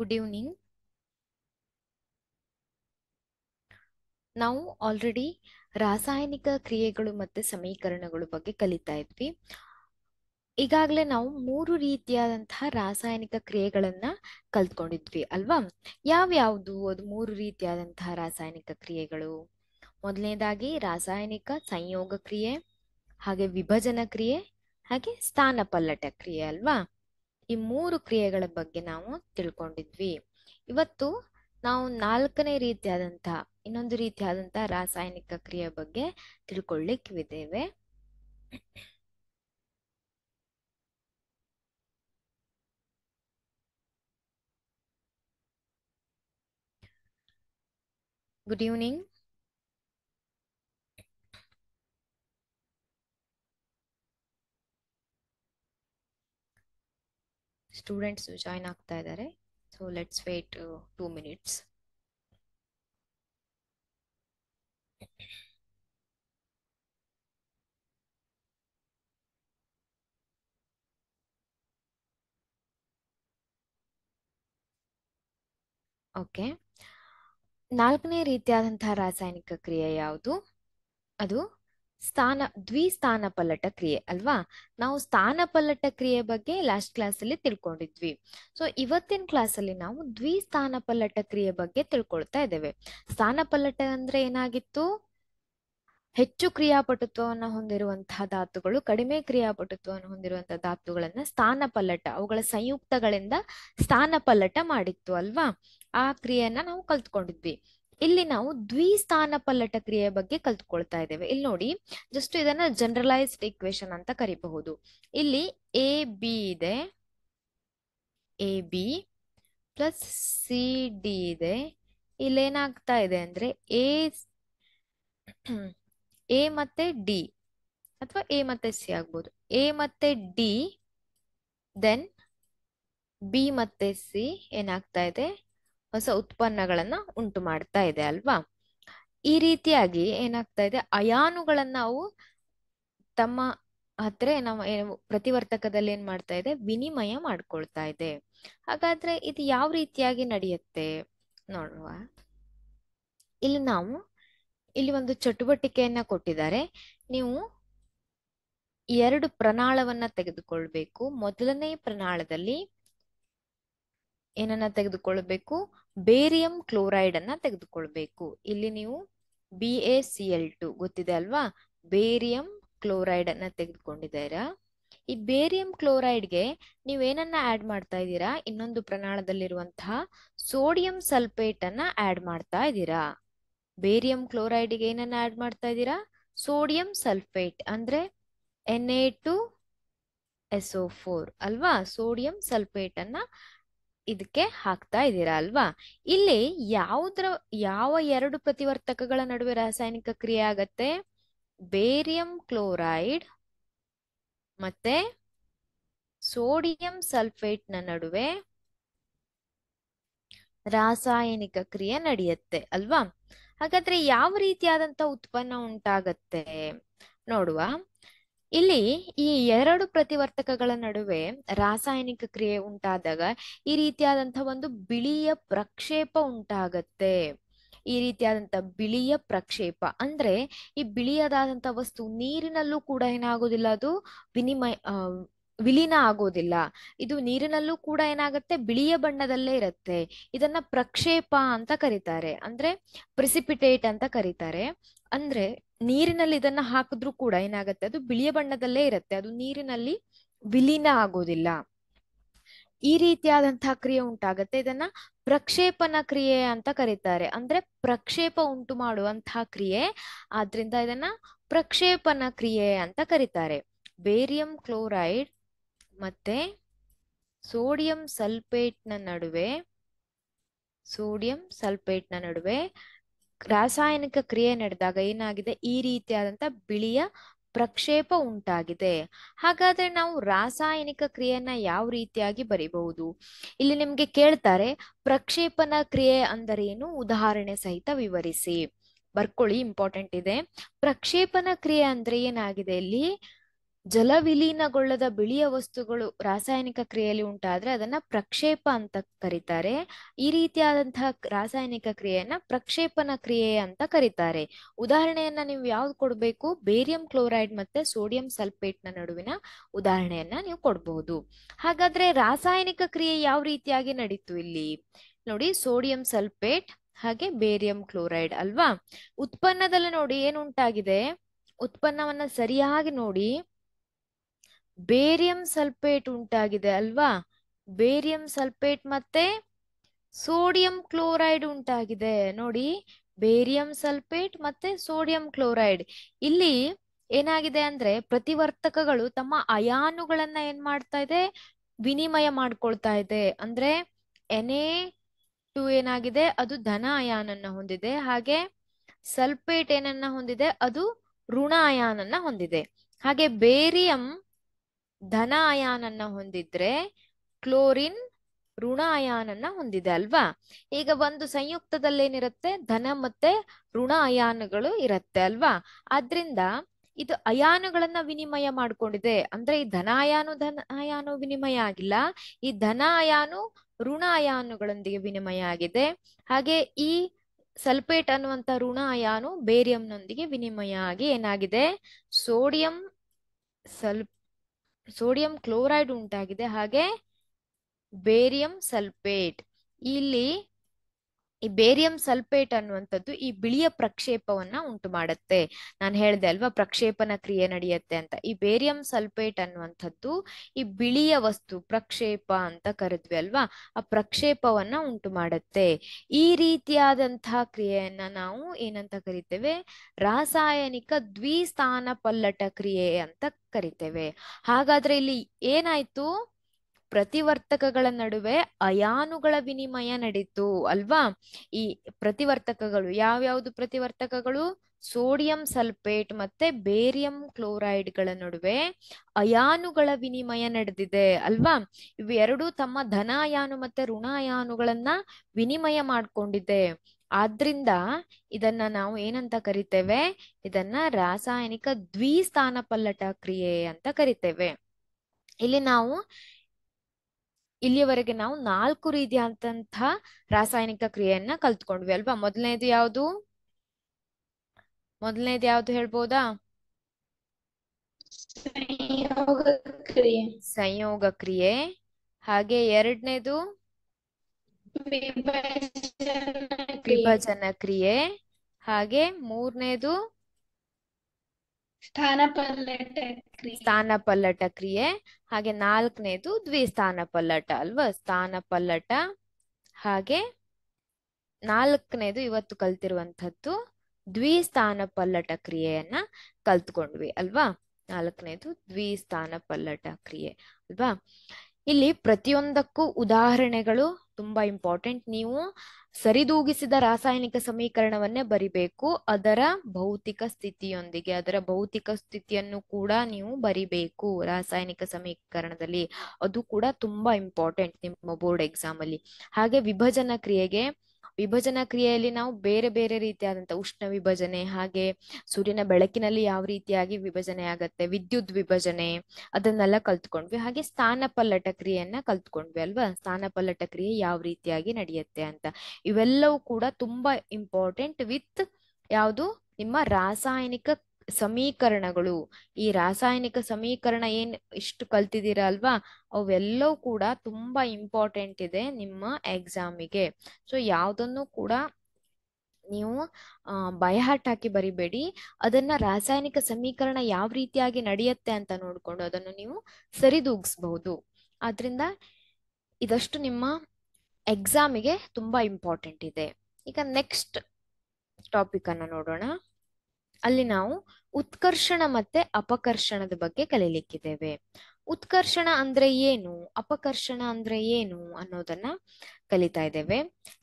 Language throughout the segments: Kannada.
ಗುಡ್ ಈವ್ನಿಂಗ್ ನಾವು ಆಲ್ರೆಡಿ ರಾಸಾಯನಿಕ ಕ್ರಿಯೆಗಳು ಮತ್ತೆ ಸಮೀಕರಣಗಳು ಬಗ್ಗೆ ಕಲಿತಾ ಇದ್ವಿ ಈಗಾಗಲೇ ನಾವು ಮೂರು ರೀತಿಯಾದಂತಹ ರಾಸಾಯನಿಕ ಕ್ರಿಯೆಗಳನ್ನ ಕಲ್ತ್ಕೊಂಡಿದ್ವಿ ಅಲ್ವಾ ಯಾವ್ಯಾವುದು ಅದು ಮೂರು ರೀತಿಯಾದಂತಹ ರಾಸಾಯನಿಕ ಕ್ರಿಯೆಗಳು ಮೊದಲನೇದಾಗಿ ರಾಸಾಯನಿಕ ಸಂಯೋಗ ಕ್ರಿಯೆ ಹಾಗೆ ವಿಭಜನ ಕ್ರಿಯೆ ಹಾಗೆ ಸ್ಥಾನ ಪಲ್ಲಟ ಕ್ರಿಯೆ ಅಲ್ವಾ ಈ ಮೂರು ಕ್ರಿಯೆಗಳ ಬಗ್ಗೆ ನಾವು ತಿಳ್ಕೊಂಡಿದ್ವಿ ಇವತ್ತು ನಾವು ನಾಲ್ಕನೇ ರೀತಿಯಾದಂತಹ ಇನ್ನೊಂದು ರೀತಿಯಾದಂತಹ ರಾಸಾಯನಿಕ ಕ್ರಿಯೆ ಬಗ್ಗೆ ತಿಳ್ಕೊಳ್ಳಿಕ್ಕಿದ್ದೇವೆ ಗುಡ್ ಈವ್ನಿಂಗ್ ಸ್ಟೂಡೆಂಟ್ಸ್ ಜಾಯಿನ್ ಆಗ್ತಾ ಇದ್ದಾರೆ so let's wait two minutes okay ನಾಲ್ಕನೇ ರೀತಿಯಾದಂತಹ ರಾಸಾಯನಿಕ ಕ್ರಿಯೆ ಯಾವುದು ಅದು ಸ್ಥಾನ ದ್ವಿ ಪಲ್ಲಟ ಕ್ರಿಯೆ ಅಲ್ವಾ ನಾವು ಸ್ಥಾನ ಪಲ್ಲಟ ಕ್ರಿಯೆ ಬಗ್ಗೆ ಲಾಸ್ಟ್ ಕ್ಲಾಸ್ ಅಲ್ಲಿ ತಿಳ್ಕೊಂಡಿದ್ವಿ ಸೊ ಇವತ್ತಿನ ಕ್ಲಾಸ್ ಅಲ್ಲಿ ನಾವು ಪಲ್ಲಟ ಕ್ರಿಯೆ ಬಗ್ಗೆ ತಿಳ್ಕೊಳ್ತಾ ಇದ್ದೇವೆ ಸ್ಥಾನ ಪಲ್ಲಟ ಅಂದ್ರೆ ಏನಾಗಿತ್ತು ಹೆಚ್ಚು ಕ್ರಿಯಾಪಟುತ್ವವನ್ನು ಹೊಂದಿರುವಂತಹ ಧಾತುಗಳು ಕಡಿಮೆ ಕ್ರಿಯಾಪಟುತ್ವವನ್ನು ಹೊಂದಿರುವಂತಹ ಧಾತುಗಳನ್ನ ಸ್ಥಾನ ಪಲ್ಲಟ ಅವುಗಳ ಸಂಯುಕ್ತಗಳಿಂದ ಸ್ಥಾನ ಪಲ್ಲಟ ಮಾಡಿತ್ತು ಅಲ್ವಾ ಆ ಕ್ರಿಯೆಯನ್ನ ನಾವು ಕಲ್ತ್ಕೊಂಡಿದ್ವಿ ಇಲ್ಲಿ ನಾವು ಸ್ಥಾನ ಪಲ್ಲಟ ಕ್ರಿಯೆಯ ಬಗ್ಗೆ ಕಲ್ತ್ಕೊಳ್ತಾ ಇದ್ದೇವೆ ಇಲ್ಲಿ ನೋಡಿ ಜಸ್ಟ್ ಇದನ್ನ ಜನರಲೈಸ್ಡ್ ಇಕ್ವೇಶನ್ ಅಂತ ಕರಿಬಹುದು ಇಲ್ಲಿ ಎ ಬಿ ಇದೆ A B plus C D ಇದೆ ಏನಾಗ್ತಾ ಇದೆ ಅಂದ್ರೆ ಎ ಎ ಮತ್ತೆ ಡಿ ಅಥವಾ ಎ ಮತ್ತೆ ಸಿ ಆಗ್ಬೋದು ಎ ಮತ್ತೆ ಡಿ ದೆನ್ ಬಿ ಮತ್ತೆ ಸಿ ಏನಾಗ್ತಾ ಇದೆ ಹೊಸ ಉತ್ಪನ್ನಗಳನ್ನ ಉಂಟು ಮಾಡ್ತಾ ಇದೆ ಅಲ್ವಾ ಈ ರೀತಿಯಾಗಿ ಏನಾಗ್ತಾ ಇದೆ ಅಯಾನುಗಳನ್ನ ಅವು ತಮ್ಮ ಹತ್ರ ನಾವು ಪ್ರತಿವರ್ತಕದಲ್ಲಿ ಏನ್ ಮಾಡ್ತಾ ಇದೆ ವಿನಿಮಯ ಮಾಡ್ಕೊಳ್ತಾ ಇದೆ ಹಾಗಾದ್ರೆ ಇದು ಯಾವ ರೀತಿಯಾಗಿ ನಡೆಯುತ್ತೆ ನೋಡುವ ಇಲ್ಲಿ ನಾವು ಇಲ್ಲಿ ಒಂದು ಚಟುವಟಿಕೆಯನ್ನ ಕೊಟ್ಟಿದ್ದಾರೆ ನೀವು ಎರಡು ಪ್ರಣಾಳವನ್ನ ತೆಗೆದುಕೊಳ್ಬೇಕು ಮೊದಲನೇ ಪ್ರಣಾಳದಲ್ಲಿ ಏನನ್ನ ತೆಗೆದುಕೊಳ್ಬೇಕು ಬೇರಿಯಂ ಕ್ಲೋರೈಡ್ ಅನ್ನ ತೆಗೆದುಕೊಳ್ಬೇಕು ಇಲ್ಲಿ ನೀವು B A C L two ಗೊತ್ತಿದೆ ಅಲ್ವಾ ಬೇರಿಯಂ ಕ್ಲೋರೈಡ್ ಅನ್ನ ತೆಗೆದುಕೊಂಡಿದ್ದೀರಾ ಈ ಬೇರಿಯಂ ಕ್ಲೋರೈಡ್ಗೆ ಏನನ್ನ ಆಡ್ ಮಾಡ್ತಾ ಇದ್ದೀರಾ ಇನ್ನೊಂದು ಪ್ರಮಾಣದಲ್ಲಿರುವಂತಹ ಸೋಡಿಯಂ ಸಲ್ಫೇಟ್ ಅನ್ನ ಆಡ್ ಮಾಡ್ತಾ ಇದ್ದೀರಾ ಬೇರಿಯಂ ಕ್ಲೋರೈಡ್ಗೆ ಏನನ್ನ ಆಡ್ ಮಾಡ್ತಾ ಇದ್ದೀರಾ ಸೋಡಿಯಂ ಸಲ್ಫೇಟ್ ಅಂದ್ರೆ N A two O four ಅಲ್ವಾ ಸೋಡಿಯಂ ಸಲ್ಫೇಟ್ ಅನ್ನ ಇದಕ್ಕೆ ಹಾಕ್ತಾ ಇದ್ದೀರಾ ಅಲ್ವಾ ಇಲ್ಲಿ ಯಾವುದ್ರ ಯಾವ ಎರಡು ಪ್ರತಿವರ್ತಕಗಳ ನಡುವೆ ರಾಸಾಯನಿಕ ಕ್ರಿಯೆ ಆಗತ್ತೆ ಬೇರಿಯಂ ಕ್ಲೋರೈಡ್ ಮತ್ತೆ ಸೋಡಿಯಂ ಸಲ್ಫೇಟ್ ನ ನಡುವೆ ರಾಸಾಯನಿಕ ಕ್ರಿಯೆ ನಡೆಯುತ್ತೆ ಅಲ್ವಾ ಹಾಗಾದ್ರೆ ಯಾವ ರೀತಿಯಾದಂತ ಉತ್ಪನ್ನ ಉಂಟಾಗತ್ತೆ ನೋಡುವ ಇಲ್ಲಿ ಈ ಎರಡು ಪ್ರತಿವರ್ತಕಗಳ ನಡುವೆ ರಾಸಾಯನಿಕ ಕ್ರಿಯೆ ಉಂಟಾದಾಗ ಈ ರೀತಿಯಾದಂತಹ ಒಂದು ಬಿಳಿಯ ಪ್ರಕ್ಷೇಪ ಉಂಟಾಗತ್ತೆ ಈ ರೀತಿಯಾದಂತ ಬಿಳಿಯ ಪ್ರಕ್ಷೇಪ ಅಂದ್ರೆ ಈ ಬಿಳಿಯದಾದಂತ ವಸ್ತು ನೀರಿನಲ್ಲೂ ಕೂಡ ಏನಾಗೋದಿಲ್ಲ ಅದು ವಿನಿಮಯ ವಿಲೀನ ಆಗೋದಿಲ್ಲ ಇದು ನೀರಿನಲ್ಲೂ ಕೂಡ ಏನಾಗುತ್ತೆ ಬಿಳಿಯ ಬಣ್ಣದಲ್ಲೇ ಇರುತ್ತೆ ಇದನ್ನ ಪ್ರಕ್ಷೇಪ ಅಂತ ಕರೀತಾರೆ ಅಂದ್ರೆ ಪ್ರಿಸಿಪಿಟೇಟ್ ಅಂತ ಕರೀತಾರೆ ಅಂದ್ರೆ ನೀರಿನಲ್ಲಿ ಇದನ್ನ ಹಾಕಿದ್ರು ಕೂಡ ಏನಾಗುತ್ತೆ ಅದು ಬಿಳಿಯ ಬಣ್ಣದಲ್ಲೇ ಇರುತ್ತೆ ಅದು ನೀರಿನಲ್ಲಿ ವಿಲೀನ ಆಗೋದಿಲ್ಲ ಈ ರೀತಿಯಾದಂತಹ ಕ್ರಿಯೆ ಉಂಟಾಗತ್ತೆ ಇದನ್ನ ಪ್ರಕ್ಷೇಪಣ ಕ್ರಿಯೆ ಅಂತ ಕರೀತಾರೆ ಅಂದ್ರೆ ಪ್ರಕ್ಷೇಪ ಉಂಟು ಮಾಡುವಂತಹ ಕ್ರಿಯೆ ಆದ್ರಿಂದ ಇದನ್ನ ಪ್ರಕ್ಷೇಪಣ ಕ್ರಿಯೆ ಅಂತ ಕರೀತಾರೆ ಬೇರಿಯಂ ಕ್ಲೋರೈಡ್ ಮತ್ತೆ ಸೋಡಿಯಂ ಸಲ್ಫೇಟ್ ನ ನಡುವೆ ಸೋಡಿಯಂ ಸಲ್ಫೇಟ್ ನ ನಡುವೆ ರಾಸಾಯನಿಕ ಕ್ರಿಯೆ ನಡೆದಾಗ ಏನಾಗಿದೆ ಈ ರೀತಿಯಾದಂತ ಬಿಳಿಯ ಪ್ರಕ್ಷೇಪ ಉಂಟಾಗಿದೆ ಹಾಗಾದ್ರೆ ನಾವು ರಾಸಾಯನಿಕ ಕ್ರಿಯೆಯನ್ನ ಯಾವ ರೀತಿಯಾಗಿ ಬರಿಬಹುದು ಇಲ್ಲಿ ನಿಮ್ಗೆ ಕೇಳ್ತಾರೆ ಪ್ರಕ್ಷೇಪಣ ಕ್ರಿಯೆ ಅಂದರೇನು ಉದಾಹರಣೆ ಸಹಿತ ವಿವರಿಸಿ ಬರ್ಕೊಳ್ಳಿ ಇಂಪಾರ್ಟೆಂಟ್ ಇದೆ ಪ್ರಕ್ಷೇಪಣ ಕ್ರಿಯೆ ಅಂದ್ರೆ ಏನಾಗಿದೆ ಇಲ್ಲಿ ಜಲ ವಿಲೀನಗೊಳ್ಳದ ಬಿಳಿಯ ವಸ್ತುಗಳು ರಾಸಾಯನಿಕ ಕ್ರಿಯೆಯಲ್ಲಿ ಉಂಟಾದ್ರೆ ಅದನ್ನ ಪ್ರಕ್ಷೇಪ ಅಂತ ಕರೀತಾರೆ ಈ ರೀತಿಯಾದಂತಹ ರಾಸಾಯನಿಕ ಕ್ರಿಯೆಯನ್ನ ಪ್ರಕ್ಷೇಪನ ಕ್ರಿಯೆ ಅಂತ ಕರೀತಾರೆ ಉದಾಹರಣೆಯನ್ನ ನೀವು ಯಾವ್ದು ಕೊಡ್ಬೇಕು ಬೇರಿಯಂ ಕ್ಲೋರೈಡ್ ಮತ್ತೆ ಸೋಡಿಯಂ ಸಲ್ಫೇಟ್ ನ ನಡುವಿನ ಉದಾಹರಣೆಯನ್ನ ನೀವು ಕೊಡಬಹುದು ಹಾಗಾದ್ರೆ ರಾಸಾಯನಿಕ ಕ್ರಿಯೆ ಯಾವ ರೀತಿಯಾಗಿ ನಡೀತು ಇಲ್ಲಿ ನೋಡಿ ಸೋಡಿಯಂ ಸಲ್ಫೇಟ್ ಹಾಗೆ ಬೇರಿಯಂ ಕ್ಲೋರೈಡ್ ಅಲ್ವಾ ಉತ್ಪನ್ನದಲ್ಲಿ ನೋಡಿ ಏನುಂಟಾಗಿದೆ ಉಂಟಾಗಿದೆ ಉತ್ಪನ್ನವನ್ನ ಸರಿಯಾಗಿ ನೋಡಿ ಬೇರಿಯಂ ಸಲ್ಪೇಟ್ ಉಂಟಾಗಿದೆ ಅಲ್ವಾ ಬೇರಿಯಂ ಸಲ್ಪೇಟ್ ಮತ್ತೆ ಸೋಡಿಯಂ ಕ್ಲೋರೈಡ್ ಉಂಟಾಗಿದೆ ನೋಡಿ ಬೇರಿಯಂ ಸಲ್ಪೇಟ್ ಮತ್ತೆ ಸೋಡಿಯಂ ಕ್ಲೋರೈಡ್ ಇಲ್ಲಿ ಏನಾಗಿದೆ ಅಂದ್ರೆ ಪ್ರತಿವರ್ತಕಗಳು ತಮ್ಮ ಅಯಾನುಗಳನ್ನ ಏನ್ ಮಾಡ್ತಾ ಇದೆ ವಿನಿಮಯ ಮಾಡ್ಕೊಳ್ತಾ ಇದೆ ಅಂದ್ರೆ ಎನೆ ಟು ಏನಾಗಿದೆ ಅದು ಧನ ಅಯಾನನ್ನ ಹೊಂದಿದೆ ಹಾಗೆ ಸಲ್ಪೇಟ್ ಏನನ್ನ ಹೊಂದಿದೆ ಅದು ಋಣ ಅಯಾನನ್ನ ಹೊಂದಿದೆ ಹಾಗೆ ಬೇರಿಯಂ ಧನ ಅಯಾನನ್ನ ಹೊಂದಿದ್ರೆ ಕ್ಲೋರಿನ್ ಋಣ ಅಯಾನನ್ನ ಹೊಂದಿದೆ ಅಲ್ವಾ ಈಗ ಒಂದು ಸಂಯುಕ್ತದಲ್ಲಿ ಏನಿರುತ್ತೆ ಧನ ಮತ್ತೆ ಋಣ ಅಯಾನುಗಳು ಇರುತ್ತೆ ಅಲ್ವಾ ಆದ್ರಿಂದ ಇದು ಅಯಾನುಗಳನ್ನ ವಿನಿಮಯ ಮಾಡ್ಕೊಂಡಿದೆ ಅಂದ್ರೆ ಈ ಧನ ಅಯಾನು ಧನ ಅಯಾನು ವಿನಿಮಯ ಆಗಿಲ್ಲ ಈ ಧನ ಅಯಾನು ಋಣ ಅಯಾನುಗಳೊಂದಿಗೆ ವಿನಿಮಯ ಆಗಿದೆ ಹಾಗೆ ಈ ಸಲ್ಪೇಟ್ ಅನ್ನುವಂತ ಋಣ ಅಯಾನು ಬೇರಿಯಂನೊಂದಿಗೆ ವಿನಿಮಯ ಆಗಿ ಏನಾಗಿದೆ ಸೋಡಿಯಂ ಸಲ್ಪ ಸೋಡಿಯಂ ಕ್ಲೋರೈಡ್ ಉಂಟಾಗಿದೆ ಹಾಗೆ ಬೇರಿಯಂ ಸಲ್ಫೇಟ್ ಇಲ್ಲಿ ಈ ಬೇರಿಯಂ ಸಲ್ಫೇಟ್ ಅನ್ನುವಂಥದ್ದು ಈ ಬಿಳಿಯ ಪ್ರಕ್ಷೇಪವನ್ನ ಉಂಟು ಮಾಡುತ್ತೆ ನಾನು ಹೇಳಿದೆ ಅಲ್ವಾ ಪ್ರಕ್ಷೇಪನ ಕ್ರಿಯೆ ನಡೆಯುತ್ತೆ ಅಂತ ಈ ಬೇರಿಯಂ ಸಲ್ಫೇಟ್ ಅನ್ನುವಂಥದ್ದು ಈ ಬಿಳಿಯ ವಸ್ತು ಪ್ರಕ್ಷೇಪ ಅಂತ ಕರೆದ್ವಿ ಅಲ್ವಾ ಆ ಪ್ರಕ್ಷೇಪವನ್ನ ಉಂಟು ಮಾಡುತ್ತೆ ಈ ರೀತಿಯಾದಂತಹ ಕ್ರಿಯೆಯನ್ನ ನಾವು ಏನಂತ ಕರಿತೇವೆ ರಾಸಾಯನಿಕ ದ್ವಿಸ್ಥಾನ ಪಲ್ಲಟ ಕ್ರಿಯೆ ಅಂತ ಕರಿತೇವೆ ಹಾಗಾದ್ರೆ ಇಲ್ಲಿ ಏನಾಯ್ತು ಪ್ರತಿವರ್ತಕಗಳ ನಡುವೆ ಅಯಾನುಗಳ ವಿನಿಮಯ ನಡೀತು ಅಲ್ವಾ ಈ ಪ್ರತಿವರ್ತಕಗಳು ಯಾವ್ಯಾವುದು ಪ್ರತಿವರ್ತಕಗಳು ಸೋಡಿಯಂ ಸಲ್ಫೇಟ್ ಮತ್ತೆ ಬೇರಿಯಂ ಕ್ಲೋರೈಡ್ ಗಳ ನಡುವೆ ಅಯಾನುಗಳ ವಿನಿಮಯ ನಡೆದಿದೆ ಅಲ್ವಾ ಇವೆರಡು ತಮ್ಮ ಧನ ಅಯಾನು ಮತ್ತೆ ಋಣ ಅಯಾನುಗಳನ್ನ ವಿನಿಮಯ ಮಾಡ್ಕೊಂಡಿದೆ ಆದ್ರಿಂದ ಇದನ್ನ ನಾವು ಏನಂತ ಕರಿತೇವೆ ಇದನ್ನ ರಾಸಾಯನಿಕ ದ್ವಿಸ್ಥಾನ ಪಲ್ಲಟ ಕ್ರಿಯೆ ಅಂತ ಕರಿತೇವೆ ಇಲ್ಲಿ ನಾವು ಇಲ್ಲಿಯವರೆಗೆ ನಾವು ನಾಲ್ಕು ರೀತಿಯಾದಂತಹ ರಾಸಾಯನಿಕ ಕ್ರಿಯೆಯನ್ನ ಕಲ್ತ್ಕೊಂಡ್ವಿ ಅಲ್ವಾ ಮೊದಲನೇದು ಯಾವುದು ಮೊದಲನೇದು ಯಾವ್ದು ಹೇಳ್ಬೋದಾ ಸಂಯೋಗ ಕ್ರಿಯೆ ಹಾಗೆ ಎರಡನೇದು ವಿಭಜನ ಕ್ರಿಯೆ ಹಾಗೆ ಮೂರನೇದು ಸ್ಥಾನ ಪಲ್ಲಟ ಕ್ರಿಯೆ ಹಾಗೆ ನಾಲ್ಕನೇದು ದ್ವಿಸ್ಥಾನ ಪಲ್ಲಟ ಅಲ್ವಾ ಸ್ಥಾನ ಪಲ್ಲಟ ಹಾಗೆ ನಾಲ್ಕನೇದು ಇವತ್ತು ದ್ವಿ ದ್ವಿಸ್ಥಾನ ಪಲ್ಲಟ ಕ್ರಿಯೆಯನ್ನ ಕಲ್ತ್ಕೊಂಡ್ವಿ ಅಲ್ವಾ ನಾಲ್ಕನೇದು ದ್ವಿಸ್ಥಾನ ಪಲ್ಲಟ ಕ್ರಿಯೆ ಅಲ್ವಾ ಇಲ್ಲಿ ಪ್ರತಿಯೊಂದಕ್ಕೂ ಉದಾಹರಣೆಗಳು ತುಂಬಾ ಇಂಪಾರ್ಟೆಂಟ್ ನೀವು ಸರಿದೂಗಿಸಿದ ರಾಸಾಯನಿಕ ಸಮೀಕರಣವನ್ನೇ ಬರಿಬೇಕು ಅದರ ಭೌತಿಕ ಸ್ಥಿತಿಯೊಂದಿಗೆ ಅದರ ಭೌತಿಕ ಸ್ಥಿತಿಯನ್ನು ಕೂಡ ನೀವು ಬರಿಬೇಕು ರಾಸಾಯನಿಕ ಸಮೀಕರಣದಲ್ಲಿ ಅದು ಕೂಡ ತುಂಬಾ ಇಂಪಾರ್ಟೆಂಟ್ ನಿಮ್ಮ ಬೋರ್ಡ್ ಎಕ್ಸಾಮ್ ಅಲ್ಲಿ ಹಾಗೆ ವಿಭಜನ ಕ್ರಿಯೆಗೆ ವಿಭಜನಾ ಕ್ರಿಯೆಯಲ್ಲಿ ನಾವು ಬೇರೆ ಬೇರೆ ರೀತಿಯಾದಂತಹ ಉಷ್ಣ ವಿಭಜನೆ ಹಾಗೆ ಸೂರ್ಯನ ಬೆಳಕಿನಲ್ಲಿ ಯಾವ ರೀತಿಯಾಗಿ ವಿಭಜನೆ ಆಗತ್ತೆ ವಿದ್ಯುತ್ ವಿಭಜನೆ ಅದನ್ನೆಲ್ಲ ಕಲ್ತ್ಕೊಂಡ್ವಿ ಹಾಗೆ ಸ್ಥಾನ ಪಲ್ಲಟ ಕ್ರಿಯೆಯನ್ನ ಕಲ್ತ್ಕೊಂಡ್ವಿ ಅಲ್ವಾ ಸ್ಥಾನ ಪಲ್ಲಟ ಕ್ರಿಯೆ ಯಾವ ರೀತಿಯಾಗಿ ನಡೆಯುತ್ತೆ ಅಂತ ಇವೆಲ್ಲವೂ ಕೂಡ ತುಂಬಾ ಇಂಪಾರ್ಟೆಂಟ್ ವಿತ್ ಯಾವುದು ನಿಮ್ಮ ರಾಸಾಯನಿಕ ಸಮೀಕರಣಗಳು ಈ ರಾಸಾಯನಿಕ ಸಮೀಕರಣ ಏನ್ ಇಷ್ಟು ಕಲ್ತಿದ್ದೀರಾ ಅಲ್ವಾ ಅವೆಲ್ಲವೂ ಕೂಡ ತುಂಬಾ ಇಂಪಾರ್ಟೆಂಟ್ ಇದೆ ನಿಮ್ಮ ಎಕ್ಸಾಮಿಗೆ ಸೊ ಯಾವುದನ್ನು ಕೂಡ ನೀವು ಬಯಹಾಟ್ ಹಾಕಿ ಬರಿಬೇಡಿ ಅದನ್ನ ರಾಸಾಯನಿಕ ಸಮೀಕರಣ ಯಾವ ರೀತಿಯಾಗಿ ನಡೆಯುತ್ತೆ ಅಂತ ನೋಡ್ಕೊಂಡು ಅದನ್ನು ನೀವು ಸರಿದೂಗಿಸಬಹುದು ಆದ್ರಿಂದ ಇದಷ್ಟು ನಿಮ್ಮ ಎಕ್ಸಾಮಿಗೆ ತುಂಬಾ ಇಂಪಾರ್ಟೆಂಟ್ ಇದೆ ಈಗ ನೆಕ್ಸ್ಟ್ ಟಾಪಿಕ್ ಅನ್ನು ನೋಡೋಣ ಅಲ್ಲಿ ನಾವು ಉತ್ಕರ್ಷಣ ಮತ್ತೆ ಅಪಕರ್ಷಣದ ಬಗ್ಗೆ ಕಲಿಲಿಕ್ಕಿದ್ದೇವೆ ಉತ್ಕರ್ಷಣ ಅಂದ್ರೆ ಏನು ಅಪಕರ್ಷಣ ಅಂದ್ರೆ ಏನು ಅನ್ನೋದನ್ನ ಕಲಿತಾ ಇದ್ದೇವೆ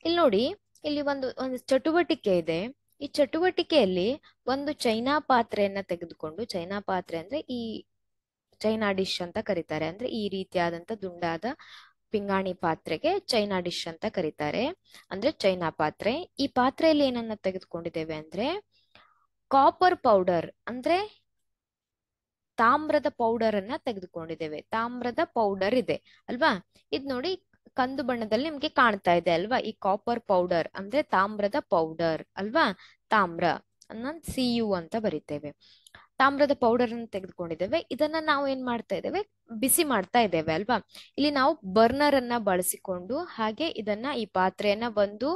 ಇಲ್ಲಿ ನೋಡಿ ಇಲ್ಲಿ ಒಂದು ಒಂದು ಚಟುವಟಿಕೆ ಇದೆ ಈ ಚಟುವಟಿಕೆಯಲ್ಲಿ ಒಂದು ಚೈನಾ ಪಾತ್ರೆಯನ್ನ ತೆಗೆದುಕೊಂಡು ಚೈನಾ ಪಾತ್ರೆ ಅಂದ್ರೆ ಈ ಚೈನಾ ಡಿಶ್ ಅಂತ ಕರೀತಾರೆ ಅಂದ್ರೆ ಈ ರೀತಿಯಾದಂತ ದುಂಡಾದ ಪಿಂಗಾಣಿ ಪಾತ್ರೆಗೆ ಚೈನಾ ಡಿಶ್ ಅಂತ ಕರೀತಾರೆ ಅಂದ್ರೆ ಚೈನಾ ಪಾತ್ರೆ ಈ ಪಾತ್ರೆಯಲ್ಲಿ ಏನನ್ನ ತೆಗೆದುಕೊಂಡಿದ್ದೇವೆ ಅಂದ್ರೆ ಕಾಪರ್ ಪೌಡರ್ ಅಂದ್ರೆ ತಾಮ್ರದ ಪೌಡರ್ ಅನ್ನ ತೆಗೆದುಕೊಂಡಿದ್ದೇವೆ ತಾಮ್ರದ ಪೌಡರ್ ಇದೆ ಅಲ್ವಾ ಇದ್ ನೋಡಿ ಕಂದು ಬಣ್ಣದಲ್ಲಿ ನಿಮ್ಗೆ ಕಾಣ್ತಾ ಇದೆ ಅಲ್ವಾ ಈ ಕಾಪರ್ ಪೌಡರ್ ಅಂದ್ರೆ ತಾಮ್ರದ ಪೌಡರ್ ಅಲ್ವಾ ತಾಮ್ರ ಸಿ ಯು ಅಂತ ಬರಿತೇವೆ ತಾಮ್ರದ ಪೌಡರ್ ಅನ್ನು ತೆಗೆದುಕೊಂಡಿದ್ದೇವೆ ಇದನ್ನ ನಾವು ಏನ್ ಮಾಡ್ತಾ ಇದ್ದೇವೆ ಬಿಸಿ ಮಾಡ್ತಾ ಇದ್ದೇವೆ ಅಲ್ವಾ ಇಲ್ಲಿ ನಾವು ಬರ್ನರ್ ಅನ್ನ ಬಳಸಿಕೊಂಡು ಹಾಗೆ ಇದನ್ನ ಈ ಪಾತ್ರೆಯನ್ನ ಒಂದು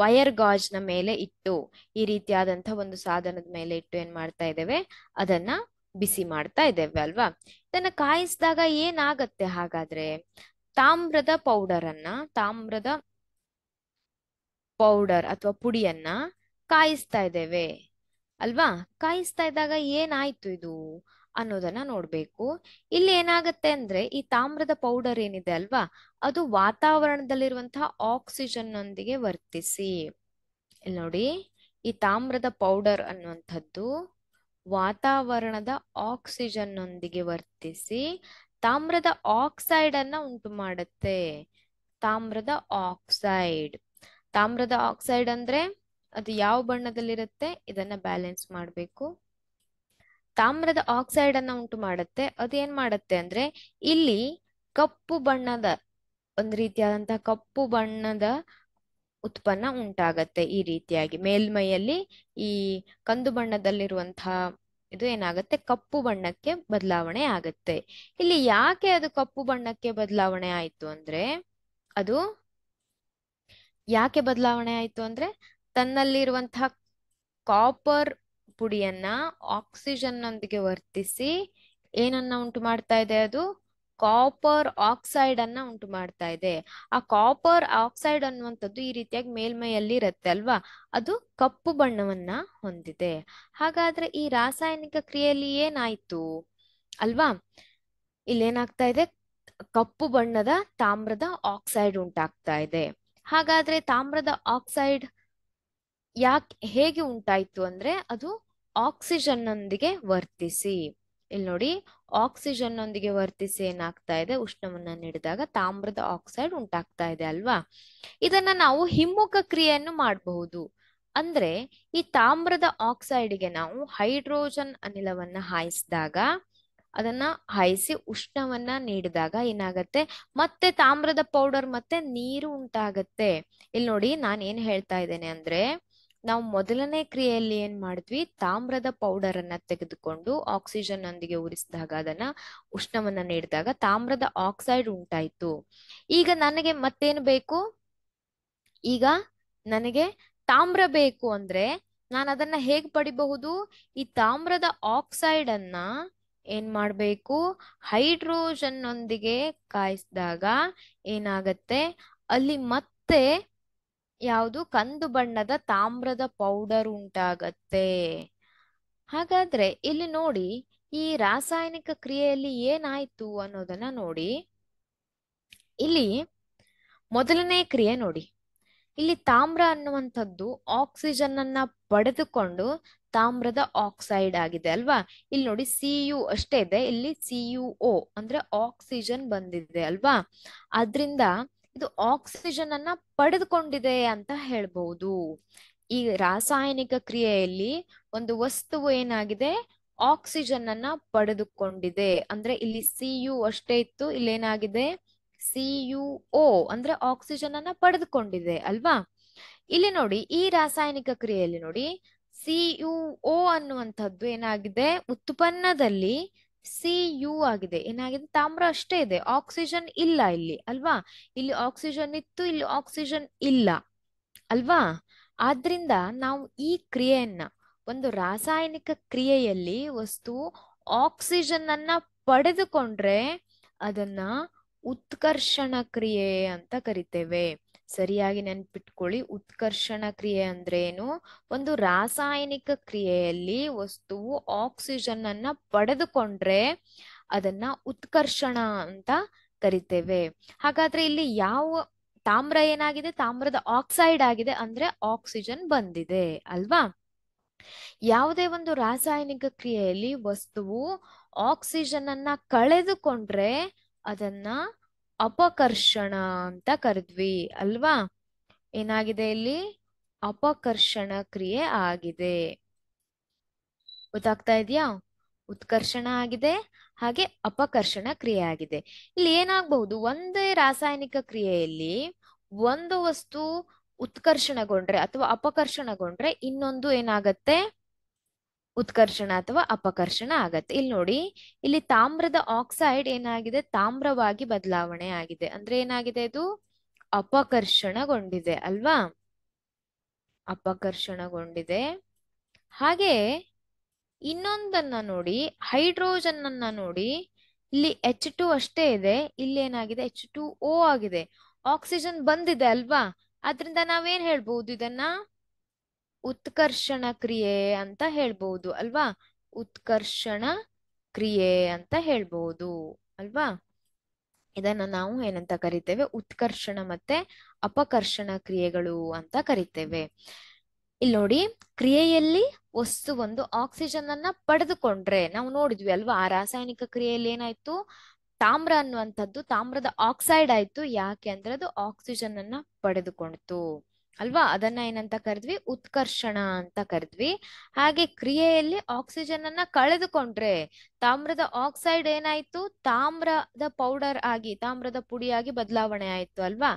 ವಯರ್ ಗಾಜ್ ನ ಮೇಲೆ ಇಟ್ಟು ಈ ರೀತಿಯಾದಂತಹ ಒಂದು ಸಾಧನದ ಮೇಲೆ ಇಟ್ಟು ಏನ್ ಮಾಡ್ತಾ ಇದ್ದೇವೆ ಅದನ್ನ ಬಿಸಿ ಮಾಡ್ತಾ ಇದ್ದೇವೆ ಅಲ್ವಾ ಇದನ್ನ ಕಾಯಿಸಿದಾಗ ಏನಾಗತ್ತೆ ಹಾಗಾದ್ರೆ ತಾಮ್ರದ ಪೌಡರ್ ಅನ್ನ ತಾಮ್ರದ ಪೌಡರ್ ಅಥವಾ ಪುಡಿಯನ್ನ ಕಾಯಿಸ್ತಾ ಇದ್ದೇವೆ ಅಲ್ವಾ ಕಾಯಿಸ್ತಾ ಇದ್ದಾಗ ಏನಾಯ್ತು ಇದು ಅನ್ನೋದನ್ನ ನೋಡ್ಬೇಕು ಇಲ್ಲಿ ಏನಾಗತ್ತೆ ಅಂದ್ರೆ ಈ ತಾಮ್ರದ ಪೌಡರ್ ಏನಿದೆ ಅಲ್ವಾ ಅದು ವಾತಾವರಣದಲ್ಲಿರುವಂತಹ ಆಕ್ಸಿಜನ್ ನೊಂದಿಗೆ ವರ್ತಿಸಿ ಇಲ್ಲಿ ನೋಡಿ ಈ ತಾಮ್ರದ ಪೌಡರ್ ಅನ್ನುವಂಥದ್ದು ವಾತಾವರಣದ ಆಕ್ಸಿಜನ್ ನೊಂದಿಗೆ ವರ್ತಿಸಿ ತಾಮ್ರದ ಆಕ್ಸೈಡ್ ಅನ್ನ ಉಂಟು ಮಾಡುತ್ತೆ ತಾಮ್ರದ ಆಕ್ಸೈಡ್ ತಾಮ್ರದ ಆಕ್ಸೈಡ್ ಅಂದ್ರೆ ಅದು ಯಾವ ಬಣ್ಣದಲ್ಲಿರುತ್ತೆ ಇದನ್ನ ಬ್ಯಾಲೆನ್ಸ್ ಮಾಡಬೇಕು ತಾಮ್ರದ ಆಕ್ಸೈಡ್ ಅನ್ನ ಉಂಟು ಮಾಡುತ್ತೆ ಅದೇನ್ ಮಾಡುತ್ತೆ ಅಂದ್ರೆ ಇಲ್ಲಿ ಕಪ್ಪು ಬಣ್ಣದ ಒಂದ್ ರೀತಿಯಾದಂತಹ ಕಪ್ಪು ಬಣ್ಣದ ಉತ್ಪನ್ನ ಉಂಟಾಗತ್ತೆ ಈ ರೀತಿಯಾಗಿ ಮೇಲ್ಮೈಯಲ್ಲಿ ಈ ಕಂದು ಬಣ್ಣದಲ್ಲಿರುವಂತಹ ಇದು ಏನಾಗುತ್ತೆ ಕಪ್ಪು ಬಣ್ಣಕ್ಕೆ ಬದಲಾವಣೆ ಆಗುತ್ತೆ ಇಲ್ಲಿ ಯಾಕೆ ಅದು ಕಪ್ಪು ಬಣ್ಣಕ್ಕೆ ಬದಲಾವಣೆ ಆಯ್ತು ಅಂದ್ರೆ ಅದು ಯಾಕೆ ಬದಲಾವಣೆ ಆಯ್ತು ಅಂದ್ರೆ ತನ್ನಲ್ಲಿರುವಂತಹ ಕಾಪರ್ ಪುಡಿಯನ್ನ ಆಕ್ಸಿಜನ್ ನೊಂದಿಗೆ ವರ್ತಿಸಿ ಏನನ್ನ ಉಂಟು ಮಾಡ್ತಾ ಇದೆ ಅದು ಕಾಪರ್ ಆಕ್ಸೈಡ್ ಅನ್ನ ಉಂಟು ಮಾಡ್ತಾ ಇದೆ ಆ ಕಾಪರ್ ಆಕ್ಸೈಡ್ ಅನ್ನುವಂಥದ್ದು ಈ ರೀತಿಯಾಗಿ ಮೇಲ್ಮೈಯಲ್ಲಿ ಇರುತ್ತೆ ಅಲ್ವಾ ಅದು ಕಪ್ಪು ಬಣ್ಣವನ್ನ ಹೊಂದಿದೆ ಹಾಗಾದ್ರೆ ಈ ರಾಸಾಯನಿಕ ಕ್ರಿಯೆಯಲ್ಲಿ ಏನಾಯ್ತು ಅಲ್ವಾ ಇಲ್ಲೇನಾಗ್ತಾ ಇದೆ ಕಪ್ಪು ಬಣ್ಣದ ತಾಮ್ರದ ಆಕ್ಸೈಡ್ ಉಂಟಾಗ್ತಾ ಇದೆ ಹಾಗಾದ್ರೆ ತಾಮ್ರದ ಆಕ್ಸೈಡ್ ಯಾಕೆ ಹೇಗೆ ಉಂಟಾಯ್ತು ಅಂದ್ರೆ ಅದು ಆಕ್ಸಿಜನ್ ನೊಂದಿಗೆ ವರ್ತಿಸಿ ಇಲ್ಲಿ ನೋಡಿ ಆಕ್ಸಿಜನ್ ನೊಂದಿಗೆ ವರ್ತಿಸಿ ಏನಾಗ್ತಾ ಇದೆ ಉಷ್ಣವನ್ನ ನೀಡಿದಾಗ ತಾಮ್ರದ ಆಕ್ಸೈಡ್ ಉಂಟಾಗ್ತಾ ಇದೆ ಅಲ್ವಾ ಇದನ್ನ ನಾವು ಹಿಮ್ಮುಖ ಕ್ರಿಯೆಯನ್ನು ಮಾಡಬಹುದು ಅಂದ್ರೆ ಈ ತಾಮ್ರದ ಆಕ್ಸೈಡ್ಗೆ ನಾವು ಹೈಡ್ರೋಜನ್ ಅನಿಲವನ್ನ ಹಾಯಿಸಿದಾಗ ಅದನ್ನ ಹಾಯಿಸಿ ಉಷ್ಣವನ್ನ ನೀಡಿದಾಗ ಏನಾಗತ್ತೆ ಮತ್ತೆ ತಾಮ್ರದ ಪೌಡರ್ ಮತ್ತೆ ನೀರು ಉಂಟಾಗತ್ತೆ ಇಲ್ಲಿ ನೋಡಿ ನಾನು ಏನ್ ಹೇಳ್ತಾ ಇದ್ದೇನೆ ಅಂದ್ರೆ ನಾವು ಮೊದಲನೇ ಕ್ರಿಯೆಯಲ್ಲಿ ಏನ್ ಮಾಡಿದ್ವಿ ತಾಮ್ರದ ಪೌಡರ್ ಅನ್ನ ತೆಗೆದುಕೊಂಡು ಆಕ್ಸಿಜನ್ ನೊಂದಿಗೆ ಉರಿಸಿದಾಗ ಅದನ್ನ ಉಷ್ಣವನ್ನ ನೀಡಿದಾಗ ತಾಮ್ರದ ಆಕ್ಸೈಡ್ ಉಂಟಾಯ್ತು ಈಗ ನನಗೆ ಮತ್ತೇನ್ ಬೇಕು ಈಗ ನನಗೆ ತಾಮ್ರ ಬೇಕು ಅಂದ್ರೆ ನಾನು ಅದನ್ನ ಹೇಗ್ ಪಡಿಬಹುದು ಈ ತಾಮ್ರದ ಆಕ್ಸೈಡ್ ಅನ್ನ ಏನ್ ಮಾಡ್ಬೇಕು ಹೈಡ್ರೋಜನ್ ನೊಂದಿಗೆ ಕಾಯಿಸಿದಾಗ ಏನಾಗತ್ತೆ ಅಲ್ಲಿ ಮತ್ತೆ ಯಾವುದು ಕಂದು ಬಣ್ಣದ ತಾಮ್ರದ ಪೌಡರ್ ಉಂಟಾಗತ್ತೆ ಹಾಗಾದ್ರೆ ಇಲ್ಲಿ ನೋಡಿ ಈ ರಾಸಾಯನಿಕ ಕ್ರಿಯೆಯಲ್ಲಿ ಏನಾಯ್ತು ಅನ್ನೋದನ್ನ ನೋಡಿ ಇಲ್ಲಿ ಮೊದಲನೇ ಕ್ರಿಯೆ ನೋಡಿ ಇಲ್ಲಿ ತಾಮ್ರ ಅನ್ನುವಂಥದ್ದು ಆಕ್ಸಿಜನ್ ಅನ್ನ ಪಡೆದುಕೊಂಡು ತಾಮ್ರದ ಆಕ್ಸೈಡ್ ಆಗಿದೆ ಅಲ್ವಾ ಇಲ್ಲಿ ನೋಡಿ ಸಿ ಯು ಅಷ್ಟೇ ಇದೆ ಇಲ್ಲಿ ಸಿ ಯು ಓ ಅಂದ್ರೆ ಆಕ್ಸಿಜನ್ ಬಂದಿದೆ ಅಲ್ವಾ ಅದ್ರಿಂದ ಇದು ಆಕ್ಸಿಜನ್ ಅನ್ನ ಪಡೆದುಕೊಂಡಿದೆ ಅಂತ ಹೇಳ್ಬಹುದು ಈ ರಾಸಾಯನಿಕ ಕ್ರಿಯೆಯಲ್ಲಿ ಒಂದು ವಸ್ತುವು ಏನಾಗಿದೆ ಆಕ್ಸಿಜನ್ ಅನ್ನ ಪಡೆದುಕೊಂಡಿದೆ ಅಂದ್ರೆ ಇಲ್ಲಿ ಸಿ ಯು ಅಷ್ಟೇ ಇತ್ತು ಏನಾಗಿದೆ ಸಿ ಯು ಓ ಅಂದ್ರೆ ಆಕ್ಸಿಜನ್ ಅನ್ನ ಪಡೆದುಕೊಂಡಿದೆ ಅಲ್ವಾ ಇಲ್ಲಿ ನೋಡಿ ಈ ರಾಸಾಯನಿಕ ಕ್ರಿಯೆಯಲ್ಲಿ ನೋಡಿ ಸಿ ಯು ಓ ಅನ್ನುವಂಥದ್ದು ಏನಾಗಿದೆ ಉತ್ಪನ್ನದಲ್ಲಿ ಸಿ ಯು ಆಗಿದೆ ಏನಾಗಿದೆ ತಾಮ್ರ ಅಷ್ಟೇ ಇದೆ ಆಕ್ಸಿಜನ್ ಇಲ್ಲ ಇಲ್ಲಿ ಅಲ್ವಾ ಇಲ್ಲಿ ಆಕ್ಸಿಜನ್ ಇತ್ತು ಇಲ್ಲಿ ಆಕ್ಸಿಜನ್ ಇಲ್ಲ ಅಲ್ವಾ ಆದ್ರಿಂದ ನಾವು ಈ ಕ್ರಿಯೆಯನ್ನ ಒಂದು ರಾಸಾಯನಿಕ ಕ್ರಿಯೆಯಲ್ಲಿ ವಸ್ತು ಆಕ್ಸಿಜನ್ ಅನ್ನ ಪಡೆದುಕೊಂಡ್ರೆ ಅದನ್ನ ಉತ್ಕರ್ಷಣ ಕ್ರಿಯೆ ಅಂತ ಕರಿತೇವೆ ಸರಿಯಾಗಿ ನೆನ್ಪಿಟ್ಕೊಳ್ಳಿ ಉತ್ಕರ್ಷಣ ಕ್ರಿಯೆ ಅಂದ್ರೆ ಏನು ಒಂದು ರಾಸಾಯನಿಕ ಕ್ರಿಯೆಯಲ್ಲಿ ವಸ್ತುವು ಆಕ್ಸಿಜನ್ ಅನ್ನ ಪಡೆದುಕೊಂಡ್ರೆ ಅದನ್ನ ಉತ್ಕರ್ಷಣ ಅಂತ ಕರಿತೇವೆ ಹಾಗಾದ್ರೆ ಇಲ್ಲಿ ಯಾವ ತಾಮ್ರ ಏನಾಗಿದೆ ತಾಮ್ರದ ಆಕ್ಸೈಡ್ ಆಗಿದೆ ಅಂದ್ರೆ ಆಕ್ಸಿಜನ್ ಬಂದಿದೆ ಅಲ್ವಾ ಯಾವುದೇ ಒಂದು ರಾಸಾಯನಿಕ ಕ್ರಿಯೆಯಲ್ಲಿ ವಸ್ತುವು ಆಕ್ಸಿಜನ್ ಅನ್ನ ಕಳೆದುಕೊಂಡ್ರೆ ಅದನ್ನ ಅಪಕರ್ಷಣ ಅಂತ ಕರೆದ್ವಿ ಅಲ್ವಾ ಏನಾಗಿದೆ ಇಲ್ಲಿ ಅಪಕರ್ಷಣ ಕ್ರಿಯೆ ಆಗಿದೆ ಗೊತ್ತಾಗ್ತಾ ಇದೆಯಾ ಉತ್ಕರ್ಷಣ ಆಗಿದೆ ಹಾಗೆ ಅಪಕರ್ಷಣ ಕ್ರಿಯೆ ಆಗಿದೆ ಇಲ್ಲಿ ಏನಾಗ್ಬಹುದು ಒಂದೇ ರಾಸಾಯನಿಕ ಕ್ರಿಯೆಯಲ್ಲಿ ಒಂದು ವಸ್ತು ಉತ್ಕರ್ಷಣಗೊಂಡ್ರೆ ಅಥವಾ ಅಪಕರ್ಷಣಗೊಂಡ್ರೆ ಇನ್ನೊಂದು ಏನಾಗತ್ತೆ ಉತ್ಕರ್ಷಣ ಅಥವಾ ಅಪಕರ್ಷಣ ಆಗತ್ತೆ ಇಲ್ಲಿ ನೋಡಿ ಇಲ್ಲಿ ತಾಮ್ರದ ಆಕ್ಸೈಡ್ ಏನಾಗಿದೆ ತಾಮ್ರವಾಗಿ ಬದಲಾವಣೆ ಆಗಿದೆ ಅಂದ್ರೆ ಏನಾಗಿದೆ ಇದು ಅಪಕರ್ಷಣಗೊಂಡಿದೆ ಅಲ್ವಾ ಅಪಕರ್ಷಣಗೊಂಡಿದೆ ಹಾಗೆ ಇನ್ನೊಂದನ್ನ ನೋಡಿ ಹೈಡ್ರೋಜನ್ ಅನ್ನ ನೋಡಿ ಇಲ್ಲಿ ಎಚ್ ಟು ಅಷ್ಟೇ ಇದೆ ಇಲ್ಲಿ ಏನಾಗಿದೆ ಎಚ್ ಟು ಓ ಆಗಿದೆ ಆಕ್ಸಿಜನ್ ಬಂದಿದೆ ಅಲ್ವಾ ಅದರಿಂದ ನಾವೇನ್ ಹೇಳ್ಬಹುದು ಇದನ್ನ ಉತ್ಕರ್ಷಣ ಕ್ರಿಯೆ ಅಂತ ಹೇಳ್ಬಹುದು ಅಲ್ವಾ ಉತ್ಕರ್ಷಣ ಕ್ರಿಯೆ ಅಂತ ಹೇಳ್ಬಹುದು ಅಲ್ವಾ ಇದನ್ನ ನಾವು ಏನಂತ ಕರಿತೇವೆ ಉತ್ಕರ್ಷಣ ಮತ್ತೆ ಅಪಕರ್ಷಣ ಕ್ರಿಯೆಗಳು ಅಂತ ಕರಿತೇವೆ ಇಲ್ಲಿ ನೋಡಿ ಕ್ರಿಯೆಯಲ್ಲಿ ವಸ್ತು ಒಂದು ಆಕ್ಸಿಜನ್ ಅನ್ನ ಪಡೆದುಕೊಂಡ್ರೆ ನಾವು ನೋಡಿದ್ವಿ ಅಲ್ವಾ ಆ ರಾಸಾಯನಿಕ ಕ್ರಿಯೆಯಲ್ಲಿ ಏನಾಯ್ತು ತಾಮ್ರ ಅನ್ನುವಂಥದ್ದು ತಾಮ್ರದ ಆಕ್ಸೈಡ್ ಆಯ್ತು ಯಾಕೆ ಅಂದ್ರೆ ಅದು ಆಕ್ಸಿಜನ್ ಅನ್ನ ಪಡೆದುಕೊಂಡ್ತು ಅಲ್ವಾ ಅದನ್ನ ಏನಂತ ಕರೆದ್ವಿ ಉತ್ಕರ್ಷಣ ಅಂತ ಕರೆದ್ವಿ ಹಾಗೆ ಕ್ರಿಯೆಯಲ್ಲಿ ಆಕ್ಸಿಜನ್ ಅನ್ನ ಕಳೆದುಕೊಂಡ್ರೆ ತಾಮ್ರದ ಆಕ್ಸೈಡ್ ಏನಾಯ್ತು ತಾಮ್ರದ ಪೌಡರ್ ಆಗಿ ತಾಮ್ರದ ಪುಡಿಯಾಗಿ ಬದಲಾವಣೆ ಆಯ್ತು ಅಲ್ವಾ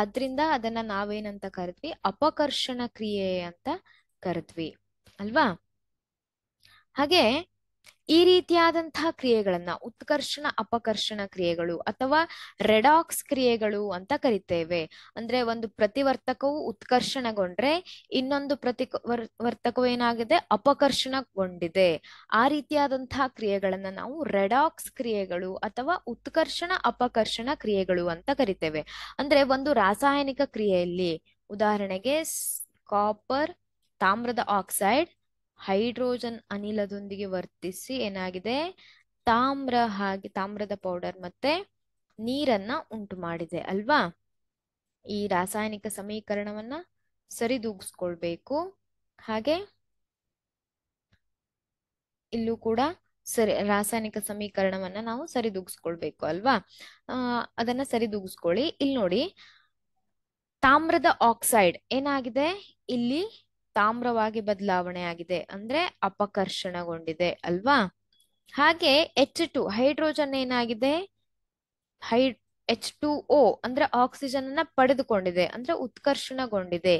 ಆದ್ರಿಂದ ಅದನ್ನ ನಾವೇನಂತ ಕರೆದ್ವಿ ಅಪಕರ್ಷಣ ಕ್ರಿಯೆ ಅಂತ ಕರೆದ್ವಿ ಅಲ್ವಾ ಹಾಗೆ ಈ ರೀತಿಯಾದಂತಹ ಕ್ರಿಯೆಗಳನ್ನ ಉತ್ಕರ್ಷಣ ಅಪಕರ್ಷಣ ಕ್ರಿಯೆಗಳು ಅಥವಾ ರೆಡಾಕ್ಸ್ ಕ್ರಿಯೆಗಳು ಅಂತ ಕರಿತೇವೆ ಅಂದ್ರೆ ಒಂದು ಪ್ರತಿವರ್ತಕವು ಉತ್ಕರ್ಷಣಗೊಂಡ್ರೆ ಇನ್ನೊಂದು ಪ್ರತಿ ವರ್ತಕವು ಏನಾಗಿದೆ ಅಪಕರ್ಷಣಗೊಂಡಿದೆ ಆ ರೀತಿಯಾದಂತಹ ಕ್ರಿಯೆಗಳನ್ನ ನಾವು ರೆಡಾಕ್ಸ್ ಕ್ರಿಯೆಗಳು ಅಥವಾ ಉತ್ಕರ್ಷಣ ಅಪಕರ್ಷಣ ಕ್ರಿಯೆಗಳು ಅಂತ ಕರಿತೇವೆ ಅಂದ್ರೆ ಒಂದು ರಾಸಾಯನಿಕ ಕ್ರಿಯೆಯಲ್ಲಿ ಉದಾಹರಣೆಗೆ ಕಾಪರ್ ತಾಮ್ರದ ಆಕ್ಸೈಡ್ ಹೈಡ್ರೋಜನ್ ಅನಿಲದೊಂದಿಗೆ ವರ್ತಿಸಿ ಏನಾಗಿದೆ ತಾಮ್ರ ಹಾಗೆ ತಾಮ್ರದ ಪೌಡರ್ ಮತ್ತೆ ನೀರನ್ನ ಉಂಟು ಮಾಡಿದೆ ಅಲ್ವಾ ಈ ರಾಸಾಯನಿಕ ಸಮೀಕರಣವನ್ನ ಸರಿದೂಗಿಸ್ಕೊಳ್ಬೇಕು ಹಾಗೆ ಇಲ್ಲೂ ಕೂಡ ಸರಿ ರಾಸಾಯನಿಕ ಸಮೀಕರಣವನ್ನ ನಾವು ಸರಿದೂಗಿಸ್ಕೊಳ್ಬೇಕು ಅಲ್ವಾ ಅದನ್ನ ಸರಿದೂಗಿಸ್ಕೊಳ್ಳಿ ಇಲ್ಲಿ ನೋಡಿ ತಾಮ್ರದ ಆಕ್ಸೈಡ್ ಏನಾಗಿದೆ ಇಲ್ಲಿ ತಾಮ್ರವಾಗಿ ಬದಲಾವಣೆ ಆಗಿದೆ ಅಂದ್ರೆ ಅಪಕರ್ಷಣಗೊಂಡಿದೆ ಅಲ್ವಾ ಹಾಗೆ ಎಚ್ ಟು ಹೈಡ್ರೋಜನ್ ಏನಾಗಿದೆ ಹೈ ಎಚ್ ಟು ಓ ಅಂದ್ರೆ ಆಕ್ಸಿಜನ್ ಅನ್ನ ಪಡೆದುಕೊಂಡಿದೆ ಅಂದ್ರೆ ಉತ್ಕರ್ಷಣಗೊಂಡಿದೆ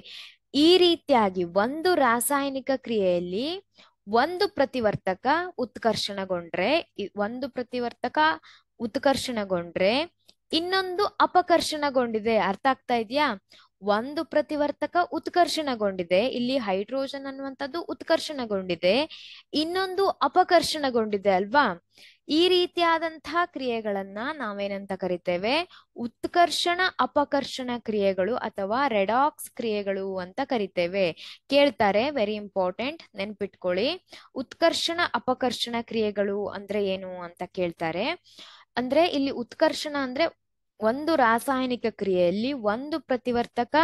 ಈ ರೀತಿಯಾಗಿ ಒಂದು ರಾಸಾಯನಿಕ ಕ್ರಿಯೆಯಲ್ಲಿ ಒಂದು ಪ್ರತಿವರ್ತಕ ಉತ್ಕರ್ಷಣಗೊಂಡ್ರೆ ಒಂದು ಪ್ರತಿವರ್ತಕ ಉತ್ಕರ್ಷಣಗೊಂಡ್ರೆ ಇನ್ನೊಂದು ಅಪಕರ್ಷಣಗೊಂಡಿದೆ ಅರ್ಥ ಆಗ್ತಾ ಇದೆಯಾ ಒಂದು ಪ್ರತಿವರ್ತಕ ಉತ್ಕರ್ಷಣಗೊಂಡಿದೆ ಇಲ್ಲಿ ಹೈಡ್ರೋಜನ್ ಅನ್ನುವಂಥದ್ದು ಉತ್ಕರ್ಷಣಗೊಂಡಿದೆ ಇನ್ನೊಂದು ಅಪಕರ್ಷಣಗೊಂಡಿದೆ ಅಲ್ವಾ ಈ ರೀತಿಯಾದಂತಹ ಕ್ರಿಯೆಗಳನ್ನ ನಾವೇನಂತ ಕರಿತೇವೆ ಉತ್ಕರ್ಷಣ ಅಪಕರ್ಷಣ ಕ್ರಿಯೆಗಳು ಅಥವಾ ರೆಡಾಕ್ಸ್ ಕ್ರಿಯೆಗಳು ಅಂತ ಕರಿತೇವೆ ಕೇಳ್ತಾರೆ ವೆರಿ ಇಂಪಾರ್ಟೆಂಟ್ ನೆನ್ಪಿಟ್ಕೊಳ್ಳಿ ಉತ್ಕರ್ಷಣ ಅಪಕರ್ಷಣ ಕ್ರಿಯೆಗಳು ಅಂದ್ರೆ ಏನು ಅಂತ ಕೇಳ್ತಾರೆ ಅಂದ್ರೆ ಇಲ್ಲಿ ಉತ್ಕರ್ಷಣ ಅಂದ್ರೆ ಒಂದು ರಾಸಾಯನಿಕ ಕ್ರಿಯೆಯಲ್ಲಿ ಒಂದು ಪ್ರತಿವರ್ತಕ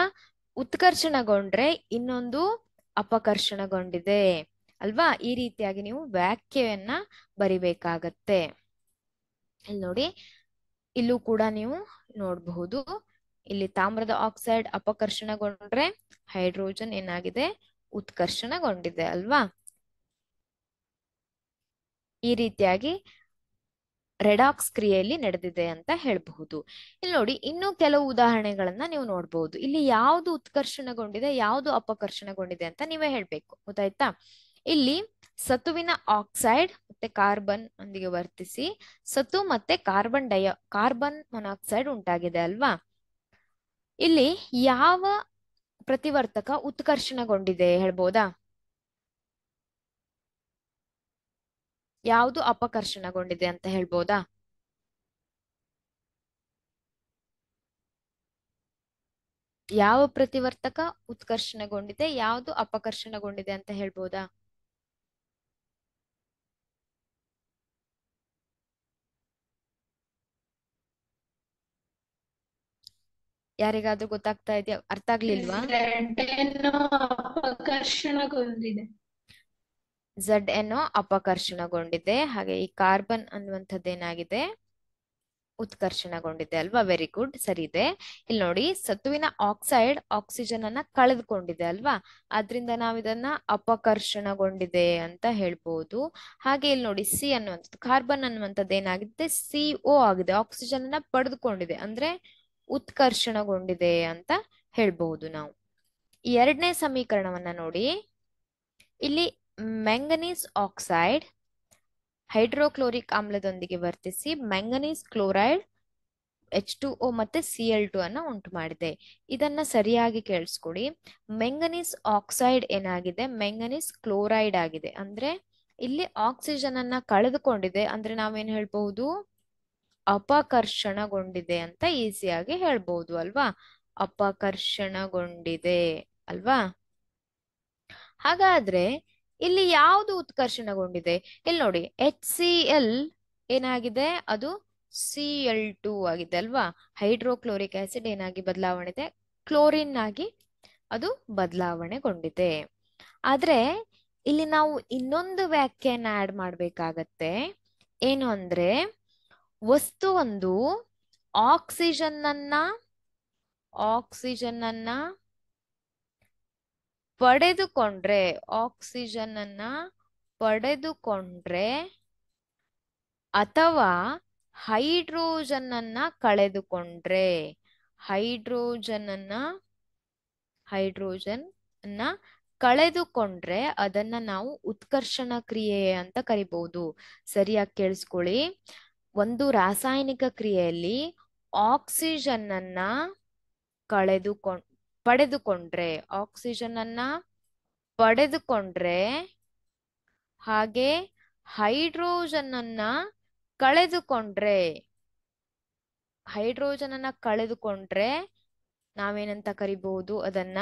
ಉತ್ಕರ್ಷಣಗೊಂಡ್ರೆ ಇನ್ನೊಂದು ಅಪಕರ್ಷಣಗೊಂಡಿದೆ ಅಲ್ವಾ ಈ ರೀತಿಯಾಗಿ ನೀವು ವ್ಯಾಖ್ಯೆಯನ್ನ ಬರಿಬೇಕಾಗತ್ತೆ ಇಲ್ಲಿ ನೋಡಿ ಇಲ್ಲೂ ಕೂಡ ನೀವು ನೋಡಬಹುದು ಇಲ್ಲಿ ತಾಮ್ರದ ಆಕ್ಸೈಡ್ ಅಪಕರ್ಷಣಗೊಂಡ್ರೆ ಹೈಡ್ರೋಜನ್ ಏನಾಗಿದೆ ಉತ್ಕರ್ಷಣಗೊಂಡಿದೆ ಅಲ್ವಾ ಈ ರೀತಿಯಾಗಿ ರೆಡಾಕ್ಸ್ ಕ್ರಿಯೆಯಲ್ಲಿ ನಡೆದಿದೆ ಅಂತ ಹೇಳಬಹುದು ಇಲ್ಲಿ ನೋಡಿ ಇನ್ನೂ ಕೆಲವು ಉದಾಹರಣೆಗಳನ್ನ ನೀವು ನೋಡಬಹುದು ಇಲ್ಲಿ ಯಾವುದು ಉತ್ಕರ್ಷಣಗೊಂಡಿದೆ ಯಾವುದು ಅಪಕರ್ಷಣಗೊಂಡಿದೆ ಅಂತ ನೀವೇ ಹೇಳ್ಬೇಕು ಗೊತ್ತಾಯ್ತಾ ಇಲ್ಲಿ ಸತುವಿನ ಆಕ್ಸೈಡ್ ಮತ್ತೆ ಕಾರ್ಬನ್ ಒಂದಿಗೆ ವರ್ತಿಸಿ ಸತು ಮತ್ತೆ ಕಾರ್ಬನ್ ಡೈ ಕಾರ್ಬನ್ ಮೊನಾಕ್ಸೈಡ್ ಉಂಟಾಗಿದೆ ಅಲ್ವಾ ಇಲ್ಲಿ ಯಾವ ಪ್ರತಿವರ್ತಕ ಉತ್ಕರ್ಷಣಗೊಂಡಿದೆ ಹೇಳ್ಬೋದಾ ಯಾವುದು ಅಪಕರ್ಷಣಗೊಂಡಿದೆ ಅಂತ ಹೇಳ್ಬೋದಾ ಯಾವ ಪ್ರತಿವರ್ತಕ ಉತ್ಕರ್ಷಣಗೊಂಡಿದೆ ಯಾವುದು ಅಪಕರ್ಷಣಗೊಂಡಿದೆ ಅಂತ ಹೇಳ್ಬೋದಾ ಯಾರಿಗಾದ್ರೂ ಗೊತ್ತಾಗ್ತಾ ಇದೆಯಾ ಅರ್ಥ ಆಗ್ಲಿಲ್ವಾ ಝಡ್ ಒ ಅಪಕರ್ಷಣಗೊಂಡಿದೆ ಹಾಗೆ ಈ ಕಾರ್ಬನ್ ಏನಾಗಿದೆ ಉತ್ಕರ್ಷಣಗೊಂಡಿದೆ ಅಲ್ವಾ ವೆರಿ ಗುಡ್ ಸರಿ ಇದೆ ಇಲ್ಲಿ ನೋಡಿ ಸತುವಿನ ಆಕ್ಸೈಡ್ ಆಕ್ಸಿಜನ್ ಅನ್ನ ಕಳೆದುಕೊಂಡಿದೆ ಅಲ್ವಾ ಅದರಿಂದ ನಾವು ಇದನ್ನ ಅಪಕರ್ಷಣಗೊಂಡಿದೆ ಅಂತ ಹೇಳ್ಬಹುದು ಹಾಗೆ ಇಲ್ಲಿ ನೋಡಿ ಸಿ ಅನ್ನುವಂಥದ್ದು ಕಾರ್ಬನ್ ಅನ್ನುವಂಥದ್ದು ಏನಾಗಿದೆ ಸಿ ಒ ಆಗಿದೆ ಆಕ್ಸಿಜನ್ ಅನ್ನ ಪಡೆದುಕೊಂಡಿದೆ ಅಂದ್ರೆ ಉತ್ಕರ್ಷಣಗೊಂಡಿದೆ ಅಂತ ಹೇಳ್ಬಹುದು ನಾವು ಎರಡನೇ ಸಮೀಕರಣವನ್ನ ನೋಡಿ ಇಲ್ಲಿ ಮ್ಯಾಂಗನೀಸ್ ಆಕ್ಸೈಡ್ ಹೈಡ್ರೋಕ್ಲೋರಿಕ್ ಆಮ್ಲದೊಂದಿಗೆ ವರ್ತಿಸಿ manganese chloride H two O ಮತ್ತೆ ಸಿ ಎಲ್ ಟು ಅನ್ನ ಉಂಟು ಮಾಡಿದೆ ಇದನ್ನ ಸರಿಯಾಗಿ ಕೇಳಿಸ್ಕೊಡಿ ಮೆಂಗನೀಸ್ ಆಕ್ಸೈಡ್ ಏನಾಗಿದೆ ಮೆಂಗನೀಸ್ ಕ್ಲೋರೈಡ್ ಆಗಿದೆ ಅಂದ್ರೆ ಇಲ್ಲಿ ಆಕ್ಸಿಜನ್ ಅನ್ನ ಕಳೆದುಕೊಂಡಿದೆ ಅಂದ್ರೆ ನಾವೇನ್ ಹೇಳ್ಬಹುದು ಅಪಕರ್ಷಣಗೊಂಡಿದೆ ಅಂತ ಈಸಿಯಾಗಿ ಹೇಳ್ಬಹುದು ಅಲ್ವಾ ಅಪಕರ್ಷಣಗೊಂಡಿದೆ ಅಲ್ವಾ ಹಾಗಾದ್ರೆ ಇಲ್ಲಿ ಯಾವುದು ಉತ್ಕರ್ಷಣಗೊಂಡಿದೆ ಇಲ್ಲಿ ನೋಡಿ ಎಚ್ ಸಿ ಎಲ್ ಏನಾಗಿದೆ ಅದು ಸಿ ಎಲ್ ಟು ಆಗಿದೆ ಅಲ್ವಾ ಹೈಡ್ರೋಕ್ಲೋರಿಕ್ ಆಸಿಡ್ ಏನಾಗಿ ಬದಲಾವಣೆ ಇದೆ ಕ್ಲೋರಿನ್ ಆಗಿ ಅದು ಬದಲಾವಣೆಗೊಂಡಿದೆ ಆದ್ರೆ ಇಲ್ಲಿ ನಾವು ಇನ್ನೊಂದು ವ್ಯಾಖ್ಯಾನ ಆಡ್ ಮಾಡ್ಬೇಕಾಗತ್ತೆ ಏನು ಅಂದ್ರೆ ಒಂದು ಆಕ್ಸಿಜನ್ ಅನ್ನ ಆಕ್ಸಿಜನ್ ಅನ್ನ ಪಡೆದುಕೊಂಡ್ರೆ ಆಕ್ಸಿಜನ್ ಅನ್ನ ಪಡೆದುಕೊಂಡ್ರೆ ಅಥವಾ ಹೈಡ್ರೋಜನ್ ಅನ್ನ ಕಳೆದುಕೊಂಡ್ರೆ ಹೈಡ್ರೋಜನ್ ಅನ್ನ ಹೈಡ್ರೋಜನ್ ಅನ್ನ ಕಳೆದುಕೊಂಡ್ರೆ ಅದನ್ನ ನಾವು ಉತ್ಕರ್ಷಣ ಕ್ರಿಯೆ ಅಂತ ಕರಿಬಹುದು ಸರಿಯಾಗಿ ಕೇಳಿಸ್ಕೊಳ್ಳಿ ಒಂದು ರಾಸಾಯನಿಕ ಕ್ರಿಯೆಯಲ್ಲಿ ಆಕ್ಸಿಜನ್ ಅನ್ನ ಕಳೆದುಕೊಂಡ್ ಪಡೆದುಕೊಂಡ್ರೆ ಆಕ್ಸಿಜನ್ ಅನ್ನ ಪಡೆದುಕೊಂಡ್ರೆ ಹಾಗೆ ಹೈಡ್ರೋಜನ್ ಅನ್ನ ಕಳೆದುಕೊಂಡ್ರೆ ಹೈಡ್ರೋಜನ್ ಅನ್ನ ಕಳೆದುಕೊಂಡ್ರೆ ನಾವೇನಂತ ಕರಿಬಹುದು ಅದನ್ನ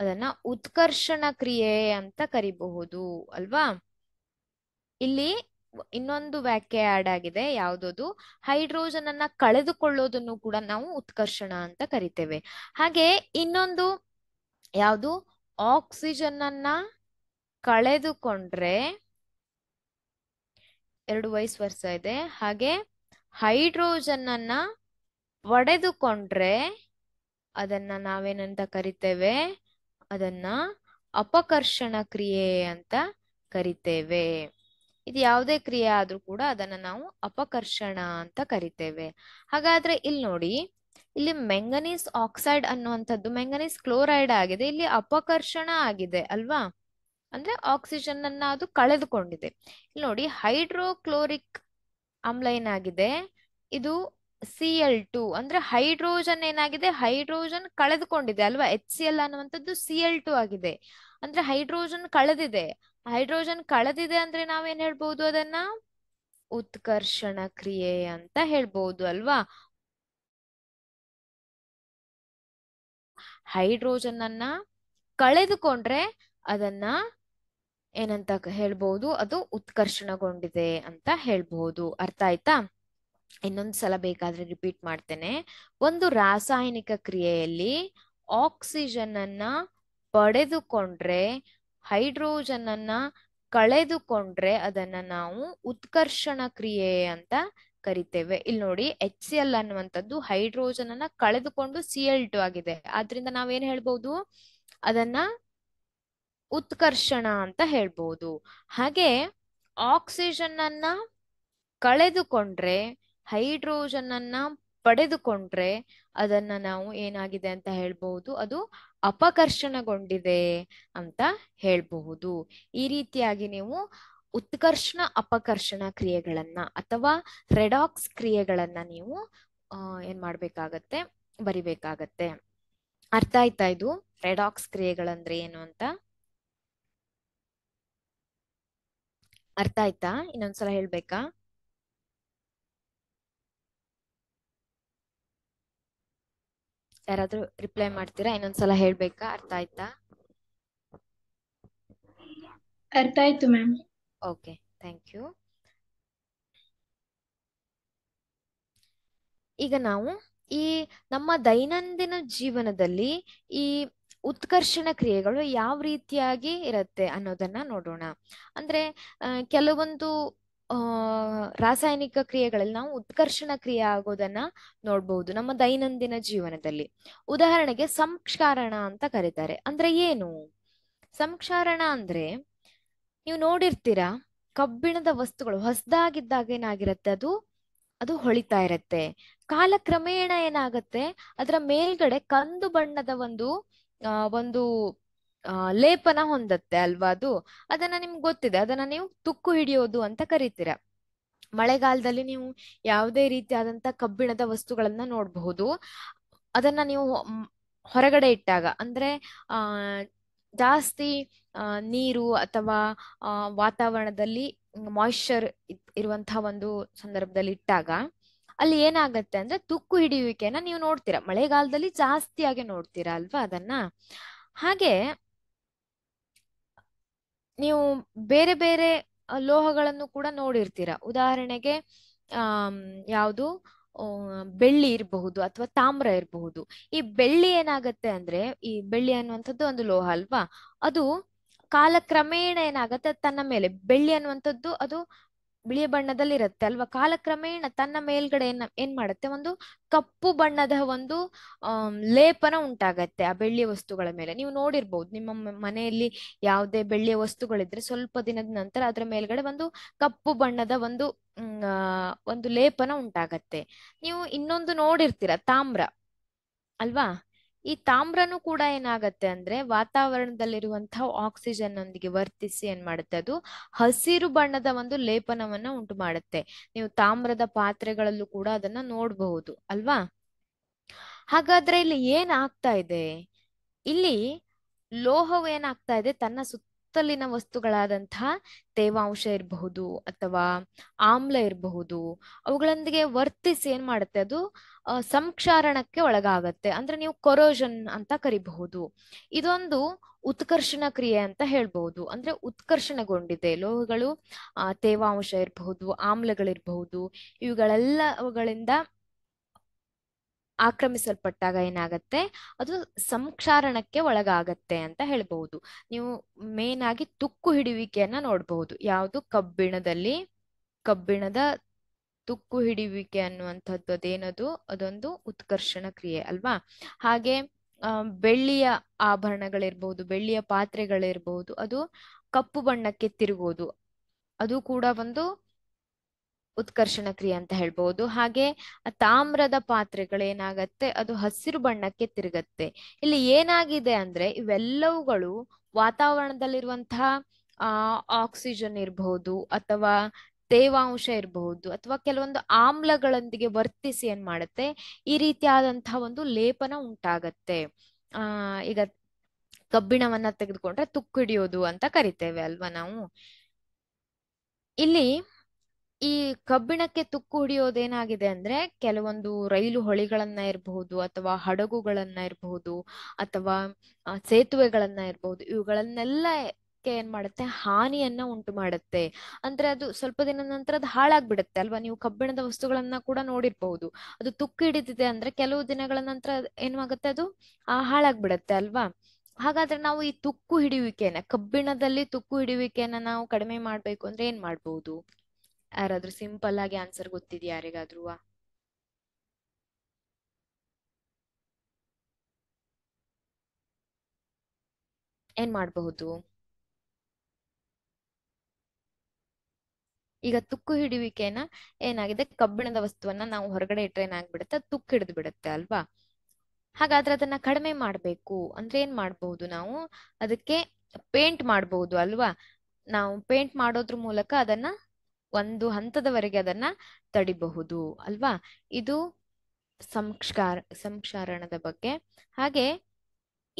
ಅದನ್ನ ಉತ್ಕರ್ಷಣ ಕ್ರಿಯೆ ಅಂತ ಕರಿಬಹುದು ಅಲ್ವಾ ಇಲ್ಲಿ ಇನ್ನೊಂದು ವ್ಯಾಖ್ಯೆ ಆಡ್ ಆಗಿದೆ ಯಾವುದದು ಹೈಡ್ರೋಜನ್ ಅನ್ನ ಕಳೆದುಕೊಳ್ಳೋದನ್ನು ಕೂಡ ನಾವು ಉತ್ಕರ್ಷಣ ಅಂತ ಕರಿತೇವೆ ಹಾಗೆ ಇನ್ನೊಂದು ಯಾವುದು ಆಕ್ಸಿಜನ್ ಅನ್ನ ಕಳೆದುಕೊಂಡ್ರೆ ಎರಡು ವಯಸ್ಸು ವರ್ಷ ಇದೆ ಹಾಗೆ ಹೈಡ್ರೋಜನ್ ಅನ್ನ ಒಡೆದುಕೊಂಡ್ರೆ ಅದನ್ನ ನಾವೇನಂತ ಕರಿತೇವೆ ಅದನ್ನ ಅಪಕರ್ಷಣ ಕ್ರಿಯೆ ಅಂತ ಕರಿತೇವೆ ಇದು ಯಾವುದೇ ಕ್ರಿಯೆ ಆದ್ರೂ ಕೂಡ ಅದನ್ನ ನಾವು ಅಪಕರ್ಷಣ ಅಂತ ಕರಿತೇವೆ ಹಾಗಾದ್ರೆ ಇಲ್ಲಿ ನೋಡಿ ಇಲ್ಲಿ ಮೆಂಗನೀಸ್ ಆಕ್ಸೈಡ್ ಅನ್ನುವಂಥದ್ದು ಮೆಂಗನೀಸ್ ಕ್ಲೋರೈಡ್ ಆಗಿದೆ ಇಲ್ಲಿ ಅಪಕರ್ಷಣ ಆಗಿದೆ ಅಲ್ವಾ ಅಂದ್ರೆ ಆಕ್ಸಿಜನ್ ಅನ್ನ ಅದು ಕಳೆದುಕೊಂಡಿದೆ ಇಲ್ಲಿ ನೋಡಿ ಹೈಡ್ರೋಕ್ಲೋರಿಕ್ ಆಮ್ಲ ಏನಾಗಿದೆ ಇದು ಸಿ ಎಲ್ ಟು ಅಂದ್ರೆ ಹೈಡ್ರೋಜನ್ ಏನಾಗಿದೆ ಹೈಡ್ರೋಜನ್ ಕಳೆದುಕೊಂಡಿದೆ ಅಲ್ವಾ ಎಚ್ ಸಿ ಎಲ್ ಅನ್ನುವಂಥದ್ದು ಸಿ ಎಲ್ ಟು ಆಗಿದೆ ಅಂದ್ರೆ ಹೈಡ್ರೋಜನ್ ಕಳೆದಿದೆ ಹೈಡ್ರೋಜನ್ ಕಳೆದಿದೆ ಅಂದ್ರೆ ನಾವೇನ್ ಹೇಳ್ಬಹುದು ಅದನ್ನ ಉತ್ಕರ್ಷಣ ಕ್ರಿಯೆ ಅಂತ ಹೇಳ್ಬಹುದು ಅಲ್ವಾ ಹೈಡ್ರೋಜನ್ ಅನ್ನ ಕಳೆದುಕೊಂಡ್ರೆ ಅದನ್ನ ಏನಂತ ಹೇಳ್ಬಹುದು ಅದು ಉತ್ಕರ್ಷಣಗೊಂಡಿದೆ ಅಂತ ಹೇಳ್ಬಹುದು ಅರ್ಥ ಆಯ್ತಾ ಇನ್ನೊಂದ್ ಸಲ ಬೇಕಾದ್ರೆ ರಿಪೀಟ್ ಮಾಡ್ತೇನೆ ಒಂದು ರಾಸಾಯನಿಕ ಕ್ರಿಯೆಯಲ್ಲಿ ಆಕ್ಸಿಜನ್ ಅನ್ನ ಪಡೆದುಕೊಂಡ್ರೆ ಹೈಡ್ರೋಜನ್ ಅನ್ನ ಕಳೆದುಕೊಂಡ್ರೆ ಅದನ್ನ ನಾವು ಉತ್ಕರ್ಷಣ ಕ್ರಿಯೆ ಅಂತ ಕರಿತೇವೆ ಇಲ್ಲಿ ನೋಡಿ ಎಚ್ ಸಿ ಎಲ್ ಅನ್ನುವಂಥದ್ದು ಹೈಡ್ರೋಜನ್ ಅನ್ನ ಕಳೆದುಕೊಂಡು ಸಿ ಎಲ್ ಟು ಆಗಿದೆ ಆದ್ರಿಂದ ನಾವೇನ್ ಹೇಳ್ಬಹುದು ಅದನ್ನ ಉತ್ಕರ್ಷಣ ಅಂತ ಹೇಳ್ಬಹುದು ಹಾಗೆ ಆಕ್ಸಿಜನ್ ಅನ್ನ ಕಳೆದುಕೊಂಡ್ರೆ ಹೈಡ್ರೋಜನ್ ಅನ್ನ ಪಡೆದುಕೊಂಡ್ರೆ ಅದನ್ನ ನಾವು ಏನಾಗಿದೆ ಅಂತ ಹೇಳ್ಬಹುದು ಅದು ಅಪಕರ್ಷಣಗೊಂಡಿದೆ ಅಂತ ಹೇಳ್ಬಹುದು ಈ ರೀತಿಯಾಗಿ ನೀವು ಉತ್ಕರ್ಷಣ ಅಪಕರ್ಷಣ ಕ್ರಿಯೆಗಳನ್ನ ಅಥವಾ ರೆಡಾಕ್ಸ್ ಕ್ರಿಯೆಗಳನ್ನ ನೀವು ಏನ್ ಮಾಡ್ಬೇಕಾಗತ್ತೆ ಬರಿಬೇಕಾಗತ್ತೆ ಅರ್ಥ ಆಯ್ತಾ ಇದು ರೆಡಾಕ್ಸ್ ಕ್ರಿಯೆಗಳಂದ್ರೆ ಏನು ಅಂತ ಅರ್ಥ ಆಯ್ತಾ ಇನ್ನೊಂದ್ಸಲ ಹೇಳ್ಬೇಕಾ ಯಾರಾದ್ರೂ ರಿಪ್ಲೈ ಮಾಡ್ತೀರಾ ಇನ್ನೊಂದ್ಸಲ ಹೇಳ್ಬೇಕಾ ಅರ್ಥ ಆಯ್ತಾ ಅರ್ಥ ಆಯ್ತು ಮ್ಯಾಮ್ ಓಕೆ ಥ್ಯಾಂಕ್ ಯು ಈಗ ನಾವು ಈ ನಮ್ಮ ದೈನಂದಿನ ಜೀವನದಲ್ಲಿ ಈ ಉತ್ಕರ್ಷಣ ಕ್ರಿಯೆಗಳು ಯಾವ ರೀತಿಯಾಗಿ ಇರುತ್ತೆ ಅನ್ನೋದನ್ನ ನೋಡೋಣ ಅಂದ್ರೆ ಕೆಲವೊಂದು ರಾಸಾಯನಿಕ ಕ್ರಿಯೆಗಳಲ್ಲಿ ನಾವು ಉತ್ಕರ್ಷಣ ಕ್ರಿಯೆ ಆಗೋದನ್ನ ನೋಡ್ಬಹುದು ನಮ್ಮ ದೈನಂದಿನ ಜೀವನದಲ್ಲಿ ಉದಾಹರಣೆಗೆ ಸಂಕ್ಷಾರಣ ಅಂತ ಕರೀತಾರೆ ಅಂದ್ರೆ ಏನು ಸಂಕ್ಷಾರಣ ಅಂದ್ರೆ ನೀವು ನೋಡಿರ್ತೀರಾ ಕಬ್ಬಿಣದ ವಸ್ತುಗಳು ಹೊಸದಾಗಿದ್ದಾಗ ಏನಾಗಿರತ್ತೆ ಅದು ಅದು ಹೊಳಿತಾ ಇರತ್ತೆ ಕಾಲಕ್ರಮೇಣ ಏನಾಗತ್ತೆ ಅದರ ಮೇಲ್ಗಡೆ ಕಂದು ಬಣ್ಣದ ಒಂದು ಒಂದು ಲೇಪನ ಹೊಂದತ್ತೆ ಅಲ್ವಾ ಅದು ಅದನ್ನ ನಿಮ್ಗೆ ಗೊತ್ತಿದೆ ಅದನ್ನ ನೀವು ತುಕ್ಕು ಹಿಡಿಯೋದು ಅಂತ ಕರಿತೀರ ಮಳೆಗಾಲದಲ್ಲಿ ನೀವು ಯಾವುದೇ ರೀತಿಯಾದಂತ ಕಬ್ಬಿಣದ ವಸ್ತುಗಳನ್ನ ನೋಡಬಹುದು ಅದನ್ನ ನೀವು ಹೊರಗಡೆ ಇಟ್ಟಾಗ ಅಂದ್ರೆ ಆ ಜಾಸ್ತಿ ನೀರು ಅಥವಾ ವಾತಾವರಣದಲ್ಲಿ ಮಾಯಿಶ್ಚರ್ ಇರುವಂತಹ ಒಂದು ಸಂದರ್ಭದಲ್ಲಿ ಇಟ್ಟಾಗ ಅಲ್ಲಿ ಏನಾಗತ್ತೆ ಅಂದ್ರೆ ತುಕ್ಕು ಹಿಡಿಯುವಿಕೆನ ನೀವು ನೋಡ್ತೀರಾ ಮಳೆಗಾಲದಲ್ಲಿ ಜಾಸ್ತಿಯಾಗಿ ನೋಡ್ತೀರಾ ಅಲ್ವಾ ಅದನ್ನ ಹಾಗೆ ನೀವು ಬೇರೆ ಬೇರೆ ಲೋಹಗಳನ್ನು ಕೂಡ ನೋಡಿರ್ತೀರ ಉದಾಹರಣೆಗೆ ಆ ಯಾವುದು ಬೆಳ್ಳಿ ಇರಬಹುದು ಅಥವಾ ತಾಮ್ರ ಇರಬಹುದು ಈ ಬೆಳ್ಳಿ ಏನಾಗತ್ತೆ ಅಂದ್ರೆ ಈ ಬೆಳ್ಳಿ ಅನ್ನುವಂಥದ್ದು ಒಂದು ಲೋಹ ಅಲ್ವಾ ಅದು ಕಾಲಕ್ರಮೇಣ ಏನಾಗತ್ತೆ ತನ್ನ ಮೇಲೆ ಬೆಳ್ಳಿ ಅನ್ನುವಂಥದ್ದು ಅದು ಬಿಳಿಯ ಬಣ್ಣದಲ್ಲಿ ಇರುತ್ತೆ ಅಲ್ವಾ ಕಾಲಕ್ರಮೇಣ ತನ್ನ ಮೇಲ್ಗಡೆ ಏನ್ ಏನ್ ಮಾಡುತ್ತೆ ಒಂದು ಕಪ್ಪು ಬಣ್ಣದ ಒಂದು ಲೇಪನ ಉಂಟಾಗತ್ತೆ ಆ ಬೆಳ್ಳಿಯ ವಸ್ತುಗಳ ಮೇಲೆ ನೀವು ನೋಡಿರ್ಬಹುದು ನಿಮ್ಮ ಮನೆಯಲ್ಲಿ ಯಾವುದೇ ಬೆಳ್ಳಿಯ ವಸ್ತುಗಳಿದ್ರೆ ಸ್ವಲ್ಪ ದಿನದ ನಂತರ ಅದರ ಮೇಲ್ಗಡೆ ಒಂದು ಕಪ್ಪು ಬಣ್ಣದ ಒಂದು ಒಂದು ಲೇಪನ ಉಂಟಾಗತ್ತೆ ನೀವು ಇನ್ನೊಂದು ನೋಡಿರ್ತೀರ ತಾಮ್ರ ಅಲ್ವಾ ಈ ತಾಮ್ರನು ಕೂಡ ಏನಾಗತ್ತೆ ಅಂದ್ರೆ ವಾತಾವರಣದಲ್ಲಿರುವಂತಹ ಆಕ್ಸಿಜನ್ ನೊಂದಿಗೆ ವರ್ತಿಸಿ ಏನ್ ಮಾಡುತ್ತೆ ಅದು ಹಸಿರು ಬಣ್ಣದ ಒಂದು ಲೇಪನವನ್ನ ಉಂಟು ಮಾಡುತ್ತೆ ನೀವು ತಾಮ್ರದ ಪಾತ್ರೆಗಳಲ್ಲೂ ಕೂಡ ಅದನ್ನ ನೋಡಬಹುದು ಅಲ್ವಾ ಹಾಗಾದ್ರೆ ಇಲ್ಲಿ ಏನ್ ಆಗ್ತಾ ಇದೆ ಇಲ್ಲಿ ಲೋಹವು ಏನಾಗ್ತಾ ಇದೆ ತನ್ನ ಸುತ್ತ ಸುತ್ತಲಿನ ವಸ್ತುಗಳಾದಂತಹ ತೇವಾಂಶ ಇರಬಹುದು ಅಥವಾ ಆಮ್ಲ ಇರಬಹುದು ಅವುಗಳೊಂದಿಗೆ ವರ್ತಿಸಿ ಏನ್ ಮಾಡುತ್ತೆ ಅದು ಸಂಕ್ಷಾರಣಕ್ಕೆ ಒಳಗಾಗತ್ತೆ ಅಂದ್ರೆ ನೀವು ಕೊರೋಜನ್ ಅಂತ ಕರಿಬಹುದು ಇದೊಂದು ಉತ್ಕರ್ಷಣ ಕ್ರಿಯೆ ಅಂತ ಹೇಳ್ಬಹುದು ಅಂದ್ರೆ ಉತ್ಕರ್ಷಣಗೊಂಡಿದೆ ಲೋಹಗಳು ತೇವಾಂಶ ಇರಬಹುದು ಆಮ್ಲಗಳಿರಬಹುದು ಇವುಗಳೆಲ್ಲವುಗಳಿಂದ ಆಕ್ರಮಿಸಲ್ಪಟ್ಟಾಗ ಏನಾಗತ್ತೆ ಅದು ಸಂಕ್ಷಾರಣಕ್ಕೆ ಒಳಗಾಗತ್ತೆ ಅಂತ ಹೇಳ್ಬಹುದು ನೀವು ಮೇನ್ ಆಗಿ ತುಕ್ಕು ಹಿಡಿಯುವಿಕೆಯನ್ನ ನೋಡಬಹುದು ಯಾವುದು ಕಬ್ಬಿಣದಲ್ಲಿ ಕಬ್ಬಿಣದ ತುಕ್ಕು ಹಿಡಿಯುವಿಕೆ ಅನ್ನುವಂಥದ್ದು ಅದೇನದು ಅದೊಂದು ಉತ್ಕರ್ಷಣ ಕ್ರಿಯೆ ಅಲ್ವಾ ಹಾಗೆ ಬೆಳ್ಳಿಯ ಆಭರಣಗಳಿರ್ಬಹುದು ಬೆಳ್ಳಿಯ ಪಾತ್ರೆಗಳಿರ್ಬಹುದು ಅದು ಕಪ್ಪು ಬಣ್ಣಕ್ಕೆ ತಿರುಗೋದು ಅದು ಕೂಡ ಒಂದು ಉತ್ಕರ್ಷಣ ಕ್ರಿಯೆ ಅಂತ ಹೇಳ್ಬಹುದು ಹಾಗೆ ತಾಮ್ರದ ಏನಾಗತ್ತೆ ಅದು ಹಸಿರು ಬಣ್ಣಕ್ಕೆ ತಿರುಗತ್ತೆ ಇಲ್ಲಿ ಏನಾಗಿದೆ ಅಂದ್ರೆ ಇವೆಲ್ಲವುಗಳು ವಾತಾವರಣದಲ್ಲಿರುವಂತಹ ಆ ಆಕ್ಸಿಜನ್ ಇರಬಹುದು ಅಥವಾ ತೇವಾಂಶ ಇರಬಹುದು ಅಥವಾ ಕೆಲವೊಂದು ಆಮ್ಲಗಳೊಂದಿಗೆ ವರ್ತಿಸಿ ಏನ್ ಮಾಡುತ್ತೆ ಈ ರೀತಿಯಾದಂತಹ ಒಂದು ಲೇಪನ ಉಂಟಾಗತ್ತೆ ಆ ಈಗ ಕಬ್ಬಿಣವನ್ನ ತೆಗೆದುಕೊಂಡ್ರೆ ತುಕ್ಕಿಡಿಯೋದು ಅಂತ ಕರಿತೇವೆ ಅಲ್ವಾ ನಾವು ಇಲ್ಲಿ ಈ ಕಬ್ಬಿಣಕ್ಕೆ ತುಕ್ಕು ಹಿಡಿಯೋದೇನಾಗಿದೆ ಅಂದ್ರೆ ಕೆಲವೊಂದು ರೈಲು ಹೊಳಿಗಳನ್ನ ಇರಬಹುದು ಅಥವಾ ಹಡಗುಗಳನ್ನ ಇರಬಹುದು ಅಥವಾ ಸೇತುವೆಗಳನ್ನ ಇರಬಹುದು ಇವುಗಳನ್ನೆಲ್ಲ ಏನ್ ಮಾಡುತ್ತೆ ಹಾನಿಯನ್ನ ಉಂಟು ಮಾಡುತ್ತೆ ಅಂದ್ರೆ ಅದು ಸ್ವಲ್ಪ ದಿನದ ನಂತರ ಅದು ಹಾಳಾಗ್ಬಿಡುತ್ತೆ ಅಲ್ವಾ ನೀವು ಕಬ್ಬಿಣದ ವಸ್ತುಗಳನ್ನ ಕೂಡ ನೋಡಿರ್ಬಹುದು ಅದು ತುಕ್ಕು ಹಿಡಿದಿದೆ ಅಂದ್ರೆ ಕೆಲವು ದಿನಗಳ ನಂತರ ಏನಾಗುತ್ತೆ ಅದು ಆ ಹಾಳಾಗ್ಬಿಡತ್ತೆ ಅಲ್ವಾ ಹಾಗಾದ್ರೆ ನಾವು ಈ ತುಕ್ಕು ಹಿಡಿಯುವಿಕೆನ ಕಬ್ಬಿಣದಲ್ಲಿ ತುಕ್ಕು ಹಿಡಿಯುವಿಕೆಯನ್ನ ನಾವು ಕಡಿಮೆ ಮಾಡ್ಬೇಕು ಅಂದ್ರೆ ಏನ್ ಮಾಡ್ಬಹುದು ಯಾರಾದ್ರೂ ಸಿಂಪಲ್ ಆಗಿ ಆನ್ಸರ್ ಗೊತ್ತಿದ್ಯಾ ಯಾರಿಗಾದ್ರೂ ಏನ್ ಮಾಡಬಹುದು ಈಗ ತುಕ್ಕು ಹಿಡಿಯುವಿಕೆನ ಏನಾಗಿದೆ ಕಬ್ಬಿಣದ ವಸ್ತುವನ್ನ ನಾವು ಹೊರಗಡೆ ಇಟ್ಟರೆ ಏನಾಗ್ಬಿಡುತ್ತೆ ತುಕ್ಕು ಹಿಡಿದು ಬಿಡುತ್ತೆ ಅಲ್ವಾ ಹಾಗಾದ್ರೆ ಅದನ್ನ ಕಡಿಮೆ ಮಾಡ್ಬೇಕು ಅಂದ್ರೆ ಏನ್ ಮಾಡಬಹುದು ನಾವು ಅದಕ್ಕೆ ಪೇಂಟ್ ಮಾಡಬಹುದು ಅಲ್ವಾ ನಾವು ಪೇಂಟ್ ಮಾಡೋದ್ರ ಮೂಲಕ ಅದನ್ನ ಒಂದು ಹಂತದವರೆಗೆ ಅದನ್ನ ತಡಿಬಹುದು ಅಲ್ವಾ ಇದು ಸಂಸ್ಕಾರ ಸಂಸ್ಕಾರಣದ ಬಗ್ಗೆ ಹಾಗೆ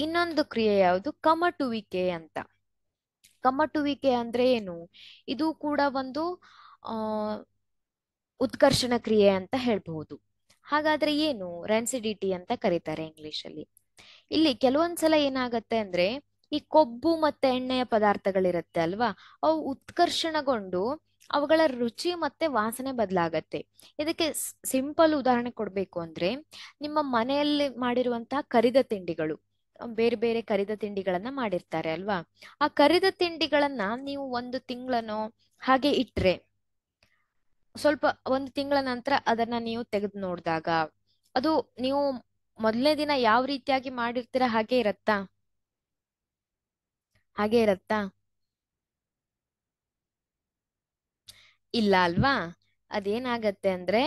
ಇನ್ನೊಂದು ಕ್ರಿಯೆ ಯಾವುದು ಕಮಟುವಿಕೆ ಅಂತ ಕಮಟುವಿಕೆ ಅಂದ್ರೆ ಏನು ಇದು ಕೂಡ ಒಂದು ಆ ಉತ್ಕರ್ಷಣ ಕ್ರಿಯೆ ಅಂತ ಹೇಳ್ಬಹುದು ಹಾಗಾದ್ರೆ ಏನು ರೆನ್ಸಿಡಿಟಿ ಅಂತ ಕರೀತಾರೆ ಇಂಗ್ಲಿಷ್ ಅಲ್ಲಿ ಇಲ್ಲಿ ಕೆಲವೊಂದ್ಸಲ ಏನಾಗತ್ತೆ ಅಂದ್ರೆ ಈ ಕೊಬ್ಬು ಮತ್ತೆ ಎಣ್ಣೆಯ ಪದಾರ್ಥಗಳಿರುತ್ತೆ ಅಲ್ವಾ ಅವು ಉತ್ಕರ್ಷಣಗೊಂಡು ಅವುಗಳ ರುಚಿ ಮತ್ತೆ ವಾಸನೆ ಬದಲಾಗತ್ತೆ ಇದಕ್ಕೆ ಸಿಂಪಲ್ ಉದಾಹರಣೆ ಕೊಡ್ಬೇಕು ಅಂದ್ರೆ ನಿಮ್ಮ ಮನೆಯಲ್ಲಿ ಮಾಡಿರುವಂತಹ ಕರಿದ ತಿಂಡಿಗಳು ಬೇರೆ ಬೇರೆ ಕರಿದ ತಿಂಡಿಗಳನ್ನ ಮಾಡಿರ್ತಾರೆ ಅಲ್ವಾ ಆ ಕರಿದ ತಿಂಡಿಗಳನ್ನ ನೀವು ಒಂದು ತಿಂಗಳನೋ ಹಾಗೆ ಇಟ್ರೆ ಸ್ವಲ್ಪ ಒಂದು ತಿಂಗಳ ನಂತರ ಅದನ್ನ ನೀವು ತೆಗೆದು ನೋಡಿದಾಗ ಅದು ನೀವು ಮೊದಲನೇ ದಿನ ಯಾವ ರೀತಿಯಾಗಿ ಮಾಡಿರ್ತೀರಾ ಹಾಗೆ ಇರತ್ತಾ ಹಾಗೆ ಇರತ್ತಾ ಇಲ್ಲ ಅಲ್ವಾ ಅದೇನಾಗತ್ತೆ ಅಂದ್ರೆ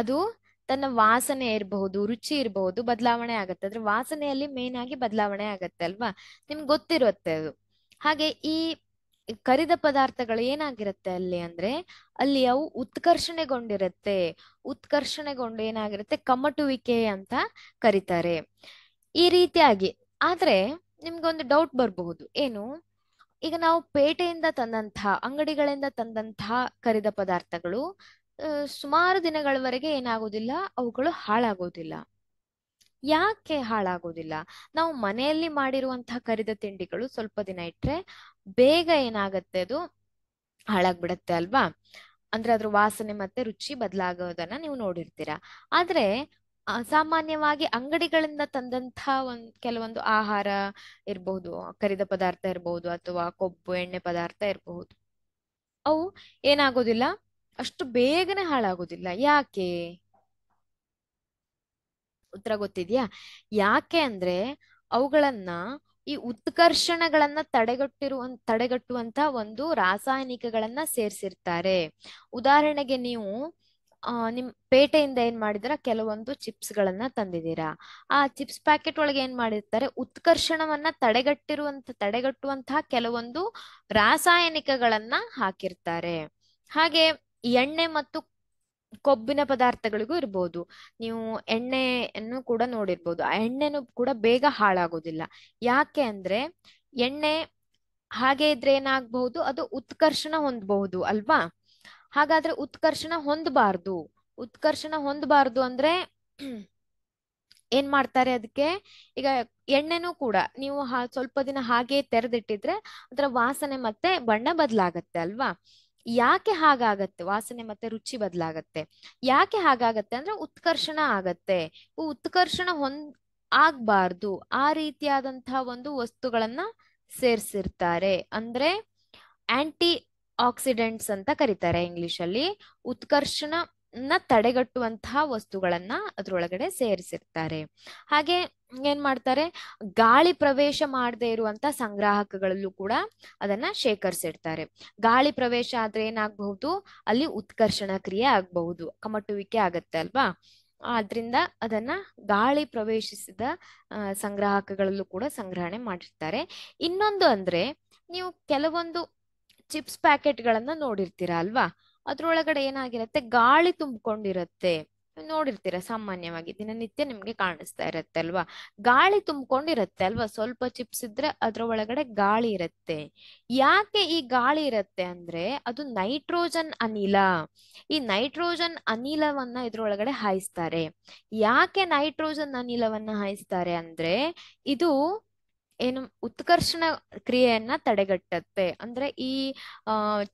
ಅದು ತನ್ನ ವಾಸನೆ ಇರಬಹುದು ರುಚಿ ಇರಬಹುದು ಬದಲಾವಣೆ ಆಗತ್ತೆ ಅಂದ್ರೆ ವಾಸನೆಯಲ್ಲಿ ಮೇನ್ ಆಗಿ ಬದಲಾವಣೆ ಆಗತ್ತೆ ಅಲ್ವಾ ನಿಮ್ಗೆ ಗೊತ್ತಿರುತ್ತೆ ಅದು ಹಾಗೆ ಈ ಕರಿದ ಪದಾರ್ಥಗಳು ಏನಾಗಿರುತ್ತೆ ಅಲ್ಲಿ ಅಂದ್ರೆ ಅಲ್ಲಿ ಅವು ಉತ್ಕರ್ಷಣೆಗೊಂಡಿರುತ್ತೆ ಉತ್ಕರ್ಷಣೆಗೊಂಡು ಏನಾಗಿರುತ್ತೆ ಕಮಟುವಿಕೆ ಅಂತ ಕರೀತಾರೆ ಈ ರೀತಿಯಾಗಿ ಆದ್ರೆ ನಿಮ್ಗೊಂದು ಡೌಟ್ ಬರಬಹುದು ಏನು ಈಗ ನಾವು ಪೇಟೆಯಿಂದ ತಂದಂತಹ ಅಂಗಡಿಗಳಿಂದ ತಂದಂತಹ ಕರಿದ ಪದಾರ್ಥಗಳು ಸುಮಾರು ದಿನಗಳವರೆಗೆ ಏನಾಗೋದಿಲ್ಲ ಅವುಗಳು ಹಾಳಾಗೋದಿಲ್ಲ ಯಾಕೆ ಹಾಳಾಗೋದಿಲ್ಲ ನಾವು ಮನೆಯಲ್ಲಿ ಮಾಡಿರುವಂತಹ ಕರಿದ ತಿಂಡಿಗಳು ಸ್ವಲ್ಪ ದಿನ ಇಟ್ರೆ ಬೇಗ ಏನಾಗತ್ತೆ ಅದು ಹಾಳಾಗ್ಬಿಡತ್ತೆ ಅಲ್ವಾ ಅಂದ್ರೆ ಅದ್ರ ವಾಸನೆ ಮತ್ತೆ ರುಚಿ ಬದಲಾಗೋದನ್ನ ನೀವು ನೋಡಿರ್ತೀರಾ ಆದ್ರೆ ಸಾಮಾನ್ಯವಾಗಿ ಅಂಗಡಿಗಳಿಂದ ತಂದಂತಹ ಒಂದ್ ಕೆಲವೊಂದು ಆಹಾರ ಇರಬಹುದು ಕರಿದ ಪದಾರ್ಥ ಇರಬಹುದು ಅಥವಾ ಕೊಬ್ಬು ಎಣ್ಣೆ ಪದಾರ್ಥ ಇರಬಹುದು ಅವು ಏನಾಗೋದಿಲ್ಲ ಅಷ್ಟು ಬೇಗನೆ ಹಾಳಾಗೋದಿಲ್ಲ ಯಾಕೆ ಉತ್ತರ ಗೊತ್ತಿದ್ಯಾ ಯಾಕೆ ಅಂದ್ರೆ ಅವುಗಳನ್ನ ಈ ಉತ್ಕರ್ಷಣಗಳನ್ನ ತಡೆಗಟ್ಟಿರುವ ತಡೆಗಟ್ಟುವಂತ ಒಂದು ರಾಸಾಯನಿಕಗಳನ್ನ ಸೇರಿಸಿರ್ತಾರೆ ಉದಾಹರಣೆಗೆ ನೀವು ನಿಮ್ ಪೇಟೆಯಿಂದ ಏನ್ ಮಾಡಿದಿರ ಕೆಲವೊಂದು ಚಿಪ್ಸ್ ಗಳನ್ನ ತಂದಿದ್ದೀರಾ ಆ ಚಿಪ್ಸ್ ಪ್ಯಾಕೆಟ್ ಒಳಗೆ ಏನ್ ಮಾಡಿರ್ತಾರೆ ಉತ್ಕರ್ಷಣವನ್ನ ತಡೆಗಟ್ಟಿರುವಂತ ತಡೆಗಟ್ಟುವಂತಹ ಕೆಲವೊಂದು ರಾಸಾಯನಿಕಗಳನ್ನ ಹಾಕಿರ್ತಾರೆ ಹಾಗೆ ಎಣ್ಣೆ ಮತ್ತು ಕೊಬ್ಬಿನ ಪದಾರ್ಥಗಳಿಗೂ ಇರ್ಬೋದು ನೀವು ಎಣ್ಣೆಯನ್ನು ಕೂಡ ನೋಡಿರ್ಬೋದು ಆ ಎಣ್ಣೆನೂ ಕೂಡ ಬೇಗ ಹಾಳಾಗೋದಿಲ್ಲ ಯಾಕೆ ಅಂದ್ರೆ ಎಣ್ಣೆ ಹಾಗೆ ಇದ್ರೆ ಏನಾಗ್ಬಹುದು ಅದು ಉತ್ಕರ್ಷಣ ಹೊಂದಬಹುದು ಅಲ್ವಾ ಹಾಗಾದ್ರೆ ಉತ್ಕರ್ಷಣ ಹೊಂದಬಾರ್ದು ಉತ್ಕರ್ಷಣ ಹೊಂದಬಾರ್ದು ಅಂದ್ರೆ ಏನ್ ಮಾಡ್ತಾರೆ ಅದಕ್ಕೆ ಈಗ ಎಣ್ಣೆನೂ ಕೂಡ ನೀವು ಸ್ವಲ್ಪ ದಿನ ಹಾಗೆ ತೆರೆದಿಟ್ಟಿದ್ರೆ ಅದರ ವಾಸನೆ ಮತ್ತೆ ಬಣ್ಣ ಬದಲಾಗತ್ತೆ ಅಲ್ವಾ ಯಾಕೆ ಹಾಗಾಗತ್ತೆ ವಾಸನೆ ಮತ್ತೆ ರುಚಿ ಬದಲಾಗತ್ತೆ ಯಾಕೆ ಹಾಗಾಗತ್ತೆ ಅಂದ್ರೆ ಉತ್ಕರ್ಷಣ ಆಗತ್ತೆ ಉತ್ಕರ್ಷಣ ಹೊಂದ್ ಆಗ್ಬಾರ್ದು ಆ ರೀತಿಯಾದಂತಹ ಒಂದು ವಸ್ತುಗಳನ್ನ ಸೇರ್ಸಿರ್ತಾರೆ ಅಂದ್ರೆ ಆಂಟಿ ಆಕ್ಸಿಡೆಂಟ್ಸ್ ಅಂತ ಕರೀತಾರೆ ಇಂಗ್ಲಿಷ್ ಅಲ್ಲಿ ಉತ್ಕರ್ಷಣ ತಡೆಗಟ್ಟುವಂತಹ ವಸ್ತುಗಳನ್ನ ಅದ್ರೊಳಗಡೆ ಸೇರಿಸಿರ್ತಾರೆ ಹಾಗೆ ಏನ್ ಮಾಡ್ತಾರೆ ಗಾಳಿ ಪ್ರವೇಶ ಮಾಡದೇ ಇರುವಂತ ಸಂಗ್ರಾಹಕಗಳಲ್ಲೂ ಕೂಡ ಅದನ್ನ ಶೇಖರಿಸಿರ್ತಾರೆ ಗಾಳಿ ಪ್ರವೇಶ ಆದ್ರೆ ಏನಾಗ್ಬಹುದು ಅಲ್ಲಿ ಉತ್ಕರ್ಷಣ ಕ್ರಿಯೆ ಆಗಬಹುದು ಕಮಟುವಿಕೆ ಆಗತ್ತೆ ಅಲ್ವಾ ಆದ್ರಿಂದ ಅದನ್ನ ಗಾಳಿ ಪ್ರವೇಶಿಸಿದ ಸಂಗ್ರಾಹಕಗಳಲ್ಲೂ ಕೂಡ ಸಂಗ್ರಹಣೆ ಮಾಡಿರ್ತಾರೆ ಇನ್ನೊಂದು ಅಂದ್ರೆ ನೀವು ಕೆಲವೊಂದು ಚಿಪ್ಸ್ ಪ್ಯಾಕೆಟ್ ಗಳನ್ನ ನೋಡಿರ್ತೀರಾ ಅಲ್ವಾ ಅದ್ರೊಳಗಡೆ ಏನಾಗಿರತ್ತೆ ಗಾಳಿ ತುಂಬಿಕೊಂಡಿರತ್ತೆ ನೋಡಿರ್ತೀರ ಸಾಮಾನ್ಯವಾಗಿ ದಿನನಿತ್ಯ ನಿಮ್ಗೆ ಕಾಣಿಸ್ತಾ ಇರತ್ತೆ ಅಲ್ವಾ ಗಾಳಿ ತುಂಬಿಕೊಂಡಿರತ್ತೆ ಅಲ್ವಾ ಸ್ವಲ್ಪ ಚಿಪ್ಸ್ ಇದ್ರೆ ಅದ್ರ ಒಳಗಡೆ ಗಾಳಿ ಇರತ್ತೆ ಯಾಕೆ ಈ ಗಾಳಿ ಇರತ್ತೆ ಅಂದ್ರೆ ಅದು ನೈಟ್ರೋಜನ್ ಅನಿಲ ಈ ನೈಟ್ರೋಜನ್ ಅನಿಲವನ್ನ ಇದ್ರೊಳಗಡೆ ಹಾಯಿಸ್ತಾರೆ ಯಾಕೆ ನೈಟ್ರೋಜನ್ ಅನಿಲವನ್ನ ಹಾಯಿಸ್ತಾರೆ ಅಂದ್ರೆ ಇದು ಏನು ಉತ್ಕರ್ಷಣ ಕ್ರಿಯೆಯನ್ನ ತಡೆಗಟ್ಟತ್ತೆ ಅಂದ್ರೆ ಈ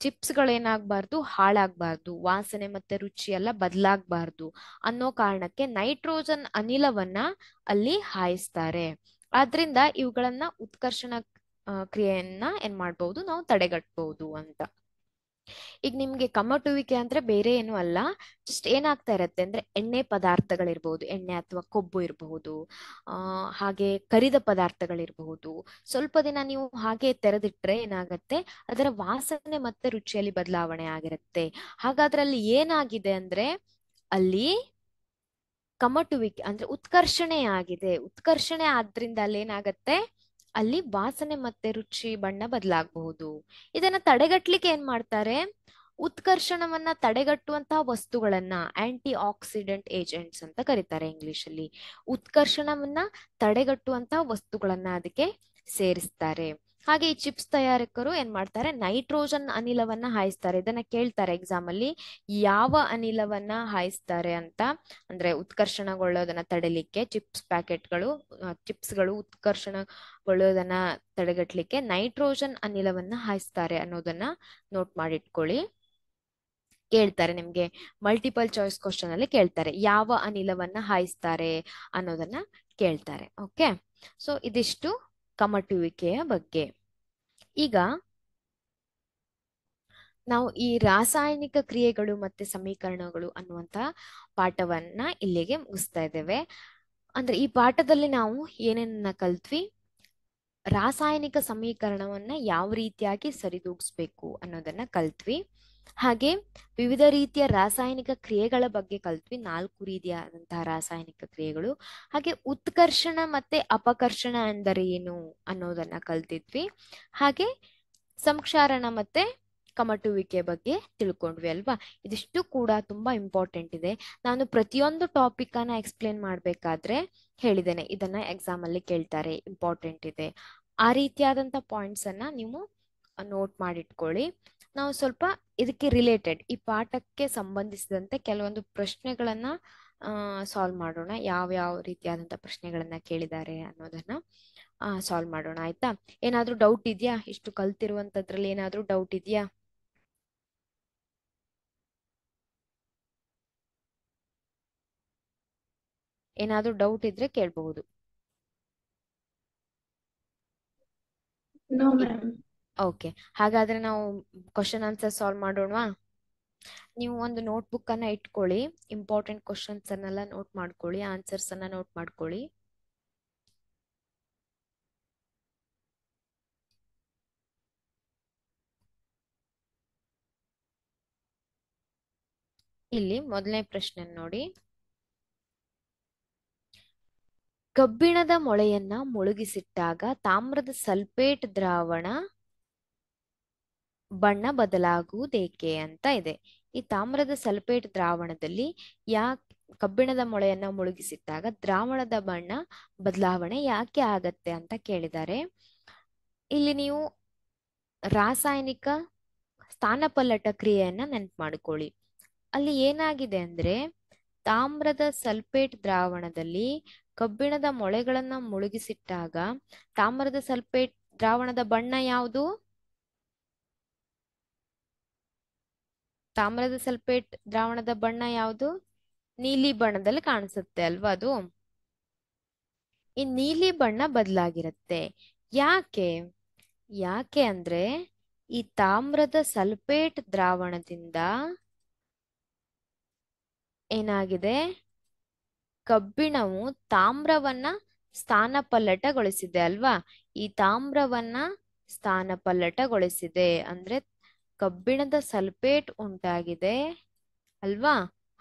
ಚಿಪ್ಸ್ ಏನಾಗ್ಬಾರ್ದು ಹಾಳಾಗ್ಬಾರ್ದು ವಾಸನೆ ಮತ್ತೆ ರುಚಿ ಎಲ್ಲ ಬದಲಾಗಬಾರ್ದು ಅನ್ನೋ ಕಾರಣಕ್ಕೆ ನೈಟ್ರೋಜನ್ ಅನಿಲವನ್ನ ಅಲ್ಲಿ ಹಾಯಿಸ್ತಾರೆ ಆದ್ರಿಂದ ಇವುಗಳನ್ನ ಉತ್ಕರ್ಷಣ ಕ್ರಿಯೆಯನ್ನ ಏನ್ ಮಾಡ್ಬಹುದು ನಾವು ತಡೆಗಟ್ಟಬಹುದು ಅಂತ ಈಗ ನಿಮ್ಗೆ ಕಮಟುವಿಕೆ ಅಂದ್ರೆ ಬೇರೆ ಏನು ಅಲ್ಲ ಜಸ್ಟ್ ಏನಾಗ್ತಾ ಇರತ್ತೆ ಅಂದ್ರೆ ಎಣ್ಣೆ ಪದಾರ್ಥಗಳಿರ್ಬಹುದು ಎಣ್ಣೆ ಅಥವಾ ಕೊಬ್ಬು ಇರಬಹುದು ಆ ಹಾಗೆ ಕರಿದ ಪದಾರ್ಥಗಳಿರ್ಬಹುದು ಸ್ವಲ್ಪ ದಿನ ನೀವು ಹಾಗೆ ತೆರೆದಿಟ್ರೆ ಏನಾಗತ್ತೆ ಅದರ ವಾಸನೆ ಮತ್ತೆ ರುಚಿಯಲ್ಲಿ ಬದಲಾವಣೆ ಆಗಿರುತ್ತೆ ಹಾಗಾದ್ರಲ್ಲಿ ಏನಾಗಿದೆ ಅಂದ್ರೆ ಅಲ್ಲಿ ಕಮಟುವಿಕೆ ಅಂದ್ರೆ ಉತ್ಕರ್ಷಣೆ ಆಗಿದೆ ಉತ್ಕರ್ಷಣೆ ಆದ್ರಿಂದ ಅಲ್ಲಿ ಏನಾಗತ್ತೆ ಅಲ್ಲಿ ವಾಸನೆ ಮತ್ತೆ ರುಚಿ ಬಣ್ಣ ಬದಲಾಗಬಹುದು ಇದನ್ನ ತಡೆಗಟ್ಟಲಿಕ್ಕೆ ಏನ್ ಮಾಡ್ತಾರೆ ಉತ್ಕರ್ಷಣವನ್ನ ತಡೆಗಟ್ಟುವಂತಹ ವಸ್ತುಗಳನ್ನ ಆಂಟಿ ಆಕ್ಸಿಡೆಂಟ್ ಏಜೆಂಟ್ಸ್ ಅಂತ ಕರೀತಾರೆ ಇಂಗ್ಲಿಷ್ ಅಲ್ಲಿ ಉತ್ಕರ್ಷಣವನ್ನ ತಡೆಗಟ್ಟುವಂತಹ ವಸ್ತುಗಳನ್ನ ಅದಕ್ಕೆ ಸೇರಿಸ್ತಾರೆ ಹಾಗೆ ಈ ಚಿಪ್ಸ್ ತಯಾರಕರು ಏನ್ ಮಾಡ್ತಾರೆ ನೈಟ್ರೋಜನ್ ಅನಿಲವನ್ನ ಹಾಯಿಸ್ತಾರೆ ಇದನ್ನ ಕೇಳ್ತಾರೆ ಎಕ್ಸಾಮ್ ಅಲ್ಲಿ ಯಾವ ಅನಿಲವನ್ನ ಹಾಯಿಸ್ತಾರೆ ಅಂತ ಅಂದ್ರೆ ಉತ್ಕರ್ಷಣಗೊಳ್ಳೋದನ್ನ ತಡಲಿಕ್ಕೆ ಚಿಪ್ಸ್ ಪ್ಯಾಕೆಟ್ಗಳು ಗಳು ಉತ್ಕರ್ಷಣಗೊಳ್ಳೋದನ್ನ ತಡೆಗಟ್ಲಿಕ್ಕೆ ನೈಟ್ರೋಜನ್ ಅನಿಲವನ್ನ ಹಾಯಿಸ್ತಾರೆ ಅನ್ನೋದನ್ನ ನೋಟ್ ಮಾಡಿಟ್ಕೊಳ್ಳಿ ಕೇಳ್ತಾರೆ ನಿಮ್ಗೆ ಮಲ್ಟಿಪಲ್ ಚಾಯ್ಸ್ ಕ್ವಶನ್ ಅಲ್ಲಿ ಕೇಳ್ತಾರೆ ಯಾವ ಅನಿಲವನ್ನ ಹಾಯಿಸ್ತಾರೆ ಅನ್ನೋದನ್ನ ಕೇಳ್ತಾರೆ ಓಕೆ ಸೊ ಇದಿಷ್ಟು ಕಮಟುವಿಕೆಯ ಬಗ್ಗೆ ಈಗ ನಾವು ಈ ರಾಸಾಯನಿಕ ಕ್ರಿಯೆಗಳು ಮತ್ತೆ ಸಮೀಕರಣಗಳು ಅನ್ನುವಂತ ಪಾಠವನ್ನ ಇಲ್ಲಿಗೆ ಮುಗಿಸ್ತಾ ಇದ್ದೇವೆ ಅಂದ್ರೆ ಈ ಪಾಠದಲ್ಲಿ ನಾವು ಏನೇನ ಕಲ್ತ್ವಿ ರಾಸಾಯನಿಕ ಸಮೀಕರಣವನ್ನ ಯಾವ ರೀತಿಯಾಗಿ ಸರಿದೂಗಿಸ್ಬೇಕು ಅನ್ನೋದನ್ನ ಕಲ್ತ್ವಿ ಹಾಗೆ ವಿವಿಧ ರೀತಿಯ ರಾಸಾಯನಿಕ ಕ್ರಿಯೆಗಳ ಬಗ್ಗೆ ಕಲ್ತ್ವಿ ನಾಲ್ಕು ರೀತಿಯಾದಂತಹ ರಾಸಾಯನಿಕ ಕ್ರಿಯೆಗಳು ಹಾಗೆ ಉತ್ಕರ್ಷಣ ಮತ್ತೆ ಅಪಕರ್ಷಣ ಅಂದರೆ ಏನು ಅನ್ನೋದನ್ನ ಕಲ್ತಿದ್ವಿ ಹಾಗೆ ಸಂಕ್ಷಾರಣ ಮತ್ತೆ ಕಮಟುವಿಕೆ ಬಗ್ಗೆ ತಿಳ್ಕೊಂಡ್ವಿ ಅಲ್ವಾ ಇದಿಷ್ಟು ಕೂಡ ತುಂಬಾ ಇಂಪಾರ್ಟೆಂಟ್ ಇದೆ ನಾನು ಪ್ರತಿಯೊಂದು ಟಾಪಿಕ್ ಅನ್ನ ಎಕ್ಸ್ಪ್ಲೇನ್ ಮಾಡ್ಬೇಕಾದ್ರೆ ಹೇಳಿದ್ದೇನೆ ಇದನ್ನ ಎಕ್ಸಾಮ್ ಅಲ್ಲಿ ಕೇಳ್ತಾರೆ ಇಂಪಾರ್ಟೆಂಟ್ ಇದೆ ಆ ರೀತಿಯಾದಂತ ಪಾಯಿಂಟ್ಸ್ ಅನ್ನ ನೀವು ನೋಟ್ ಮಾಡಿಟ್ಕೊಳ್ಳಿ ನಾವು ಸ್ವಲ್ಪ ಇದಕ್ಕೆ ರಿಲೇಟೆಡ್ ಈ ಪಾಠಕ್ಕೆ ಸಂಬಂಧಿಸಿದಂತೆ ಕೆಲವೊಂದು ಪ್ರಶ್ನೆಗಳನ್ನ ಸಾಲ್ವ್ ಮಾಡೋಣ ಯಾವ ಯಾವ ರೀತಿಯಾದಂತಹ ಪ್ರಶ್ನೆಗಳನ್ನ ಕೇಳಿದ್ದಾರೆ ಅನ್ನೋದನ್ನ ಸಾಲ್ವ್ ಮಾಡೋಣ ಆಯ್ತಾ ಏನಾದ್ರೂ ಡೌಟ್ ಇದೆಯಾ ಇಷ್ಟು ಕಲ್ತಿರುವಂತದ್ರಲ್ಲಿ ಏನಾದ್ರೂ ಡೌಟ್ ಇದೆಯಾ ಏನಾದ್ರೂ ಡೌಟ್ ಇದ್ರೆ ಕೇಳಬಹುದು ಓಕೆ ಹಾಗಾದ್ರೆ ನಾವು ಕ್ವಶನ್ ಆನ್ಸರ್ ಸಾಲ್ವ್ ಮಾಡೋಣವಾ ನೀವು ಒಂದು ನೋಟ್ ಬುಕ್ ಅನ್ನ ಇಟ್ಕೊಳ್ಳಿ ಇಂಪಾರ್ಟೆಂಟ್ ಕ್ವಶನ್ಸ್ ಅನ್ನೆಲ್ಲ ನೋಟ್ ಮಾಡ್ಕೊಳ್ಳಿ ಆನ್ಸರ್ಸ್ ಅನ್ನ ನೋಟ್ ಮಾಡ್ಕೊಳ್ಳಿ ಇಲ್ಲಿ ಮೊದಲನೇ ಪ್ರಶ್ನೆ ನೋಡಿ ಕಬ್ಬಿಣದ ಮೊಳೆಯನ್ನ ಮುಳುಗಿಸಿಟ್ಟಾಗ ತಾಮ್ರದ ಸಲ್ಪೇಟ್ ದ್ರಾವಣ ಬಣ್ಣ ಬದಲಾಗುವುದೇಕೆ ಅಂತ ಇದೆ ಈ ತಾಮ್ರದ ಸಲ್ಪೇಟ್ ದ್ರಾವಣದಲ್ಲಿ ಯಾ ಕಬ್ಬಿಣದ ಮೊಳೆಯನ್ನ ಮುಳುಗಿಸಿದ್ದಾಗ ದ್ರಾವಣದ ಬಣ್ಣ ಬದಲಾವಣೆ ಯಾಕೆ ಆಗತ್ತೆ ಅಂತ ಕೇಳಿದ್ದಾರೆ ಇಲ್ಲಿ ನೀವು ರಾಸಾಯನಿಕ ಸ್ಥಾನಪಲ್ಲಟ ಕ್ರಿಯೆಯನ್ನ ನೆನ್ಪು ಮಾಡಿಕೊಳ್ಳಿ ಅಲ್ಲಿ ಏನಾಗಿದೆ ಅಂದ್ರೆ ತಾಮ್ರದ ಸಲ್ಪೇಟ್ ದ್ರಾವಣದಲ್ಲಿ ಕಬ್ಬಿಣದ ಮೊಳೆಗಳನ್ನ ಮುಳುಗಿಸಿಟ್ಟಾಗ ತಾಮ್ರದ ಸಲ್ಪೇಟ್ ದ್ರಾವಣದ ಬಣ್ಣ ಯಾವುದು ತಾಮ್ರದ ಸಲ್ಪೇಟ್ ದ್ರಾವಣದ ಬಣ್ಣ ಯಾವುದು ನೀಲಿ ಬಣ್ಣದಲ್ಲಿ ಕಾಣಿಸುತ್ತೆ ಅಲ್ವಾ ಅದು ಈ ನೀಲಿ ಬಣ್ಣ ಬದಲಾಗಿರುತ್ತೆ ಯಾಕೆ ಯಾಕೆ ಅಂದ್ರೆ ಈ ತಾಮ್ರದ ಸಲ್ಪೇಟ್ ದ್ರಾವಣದಿಂದ ಏನಾಗಿದೆ ಕಬ್ಬಿಣವು ತಾಮ್ರವನ್ನ ಪಲ್ಲಟಗೊಳಿಸಿದೆ ಅಲ್ವಾ ಈ ತಾಮ್ರವನ್ನ ಪಲ್ಲಟಗೊಳಿಸಿದೆ ಅಂದ್ರೆ ಕಬ್ಬಿಣದ ಸಲ್ಪೇಟ್ ಉಂಟಾಗಿದೆ ಅಲ್ವಾ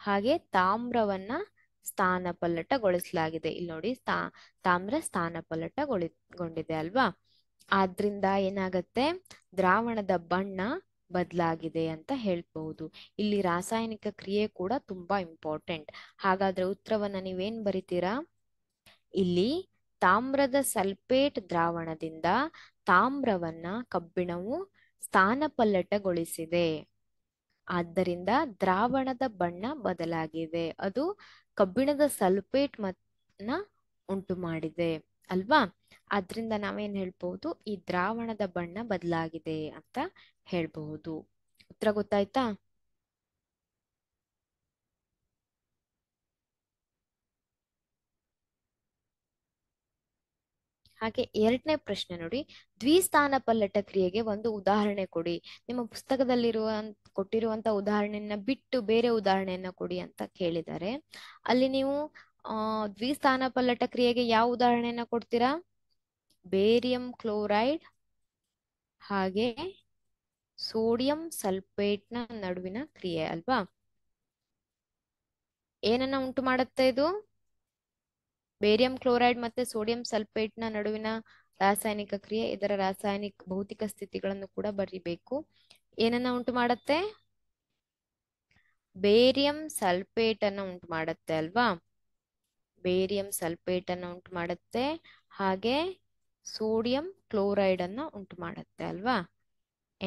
ಹಾಗೆ ತಾಮ್ರವನ್ನ ಸ್ಥಾನಪಲ್ಲಟಗೊಳಿಸಲಾಗಿದೆ ಇಲ್ಲಿ ನೋಡಿ ತಾಮ್ರ ಸ್ಥಾನಪಲ್ಲಟಗೊಳಿಗೊಂಡಿದೆ ಅಲ್ವಾ ಆದ್ರಿಂದ ಏನಾಗತ್ತೆ ದ್ರಾವಣದ ಬಣ್ಣ ಬದಲಾಗಿದೆ ಅಂತ ಹೇಳ್ಬಹುದು ಇಲ್ಲಿ ರಾಸಾಯನಿಕ ಕ್ರಿಯೆ ಕೂಡ ತುಂಬಾ ಇಂಪಾರ್ಟೆಂಟ್ ಹಾಗಾದ್ರೆ ಉತ್ತರವನ್ನ ನೀವೇನ್ ಬರಿತೀರಾ ಇಲ್ಲಿ ತಾಮ್ರದ ಸಲ್ಪೇಟ್ ದ್ರಾವಣದಿಂದ ತಾಮ್ರವನ್ನ ಕಬ್ಬಿಣವು ಸ್ಥಾನಪಲ್ಲಟಗೊಳಿಸಿದೆ ಆದ್ದರಿಂದ ದ್ರಾವಣದ ಬಣ್ಣ ಬದಲಾಗಿದೆ ಅದು ಕಬ್ಬಿಣದ ಸಲ್ಫೇಟ್ ಮತ್ನ ಉಂಟು ಮಾಡಿದೆ ಅಲ್ವಾ ಅದರಿಂದ ನಾವೇನ್ ಹೇಳ್ಬಹುದು ಈ ದ್ರಾವಣದ ಬಣ್ಣ ಬದಲಾಗಿದೆ ಅಂತ ಹೇಳ್ಬಹುದು ಉತ್ತರ ಗೊತ್ತಾಯ್ತಾ ಹಾಗೆ ಎರಡನೇ ಪ್ರಶ್ನೆ ನೋಡಿ ದ್ವಿಸ್ಥಾನ ಪಲ್ಲಟ ಕ್ರಿಯೆಗೆ ಒಂದು ಉದಾಹರಣೆ ಕೊಡಿ ನಿಮ್ಮ ಪುಸ್ತಕದಲ್ಲಿರುವ ಕೊಟ್ಟಿರುವಂತ ಉದಾಹರಣೆಯನ್ನ ಬಿಟ್ಟು ಬೇರೆ ಉದಾಹರಣೆಯನ್ನ ಕೊಡಿ ಅಂತ ಕೇಳಿದ್ದಾರೆ ಅಲ್ಲಿ ನೀವು ಅಹ್ ದ್ವಿಸ್ಥಾನ ಪಲ್ಲಟ ಕ್ರಿಯೆಗೆ ಯಾವ ಉದಾಹರಣೆಯನ್ನ ಕೊಡ್ತೀರಾ ಬೇರಿಯಂ ಕ್ಲೋರೈಡ್ ಹಾಗೆ ಸೋಡಿಯಂ ಸಲ್ಫೇಟ್ ನ ನಡುವಿನ ಕ್ರಿಯೆ ಅಲ್ವಾ ಏನನ್ನ ಉಂಟು ಮಾಡುತ್ತೆ ಇದು ಬೇರಿಯಂ ಕ್ಲೋರೈಡ್ ಮತ್ತೆ ಸೋಡಿಯಂ ಸಲ್ಫೇಟ್ನ ನಡುವಿನ ರಾಸಾಯನಿಕ ಕ್ರಿಯೆ ಇದರ ರಾಸಾಯನಿಕ ಭೌತಿಕ ಸ್ಥಿತಿಗಳನ್ನು ಕೂಡ ಬರೀಬೇಕು ಏನನ್ನ ಉಂಟು ಮಾಡುತ್ತೆ ಬೇರಿಯಂ ಸಲ್ಫೇಟ್ ಅನ್ನ ಉಂಟು ಮಾಡುತ್ತೆ ಅಲ್ವಾ ಬೇರಿಯಂ ಸಲ್ಫೇಟ್ ಅನ್ನು ಉಂಟು ಮಾಡುತ್ತೆ ಹಾಗೆ ಸೋಡಿಯಂ ಕ್ಲೋರೈಡ್ ಅನ್ನ ಉಂಟು ಮಾಡುತ್ತೆ ಅಲ್ವಾ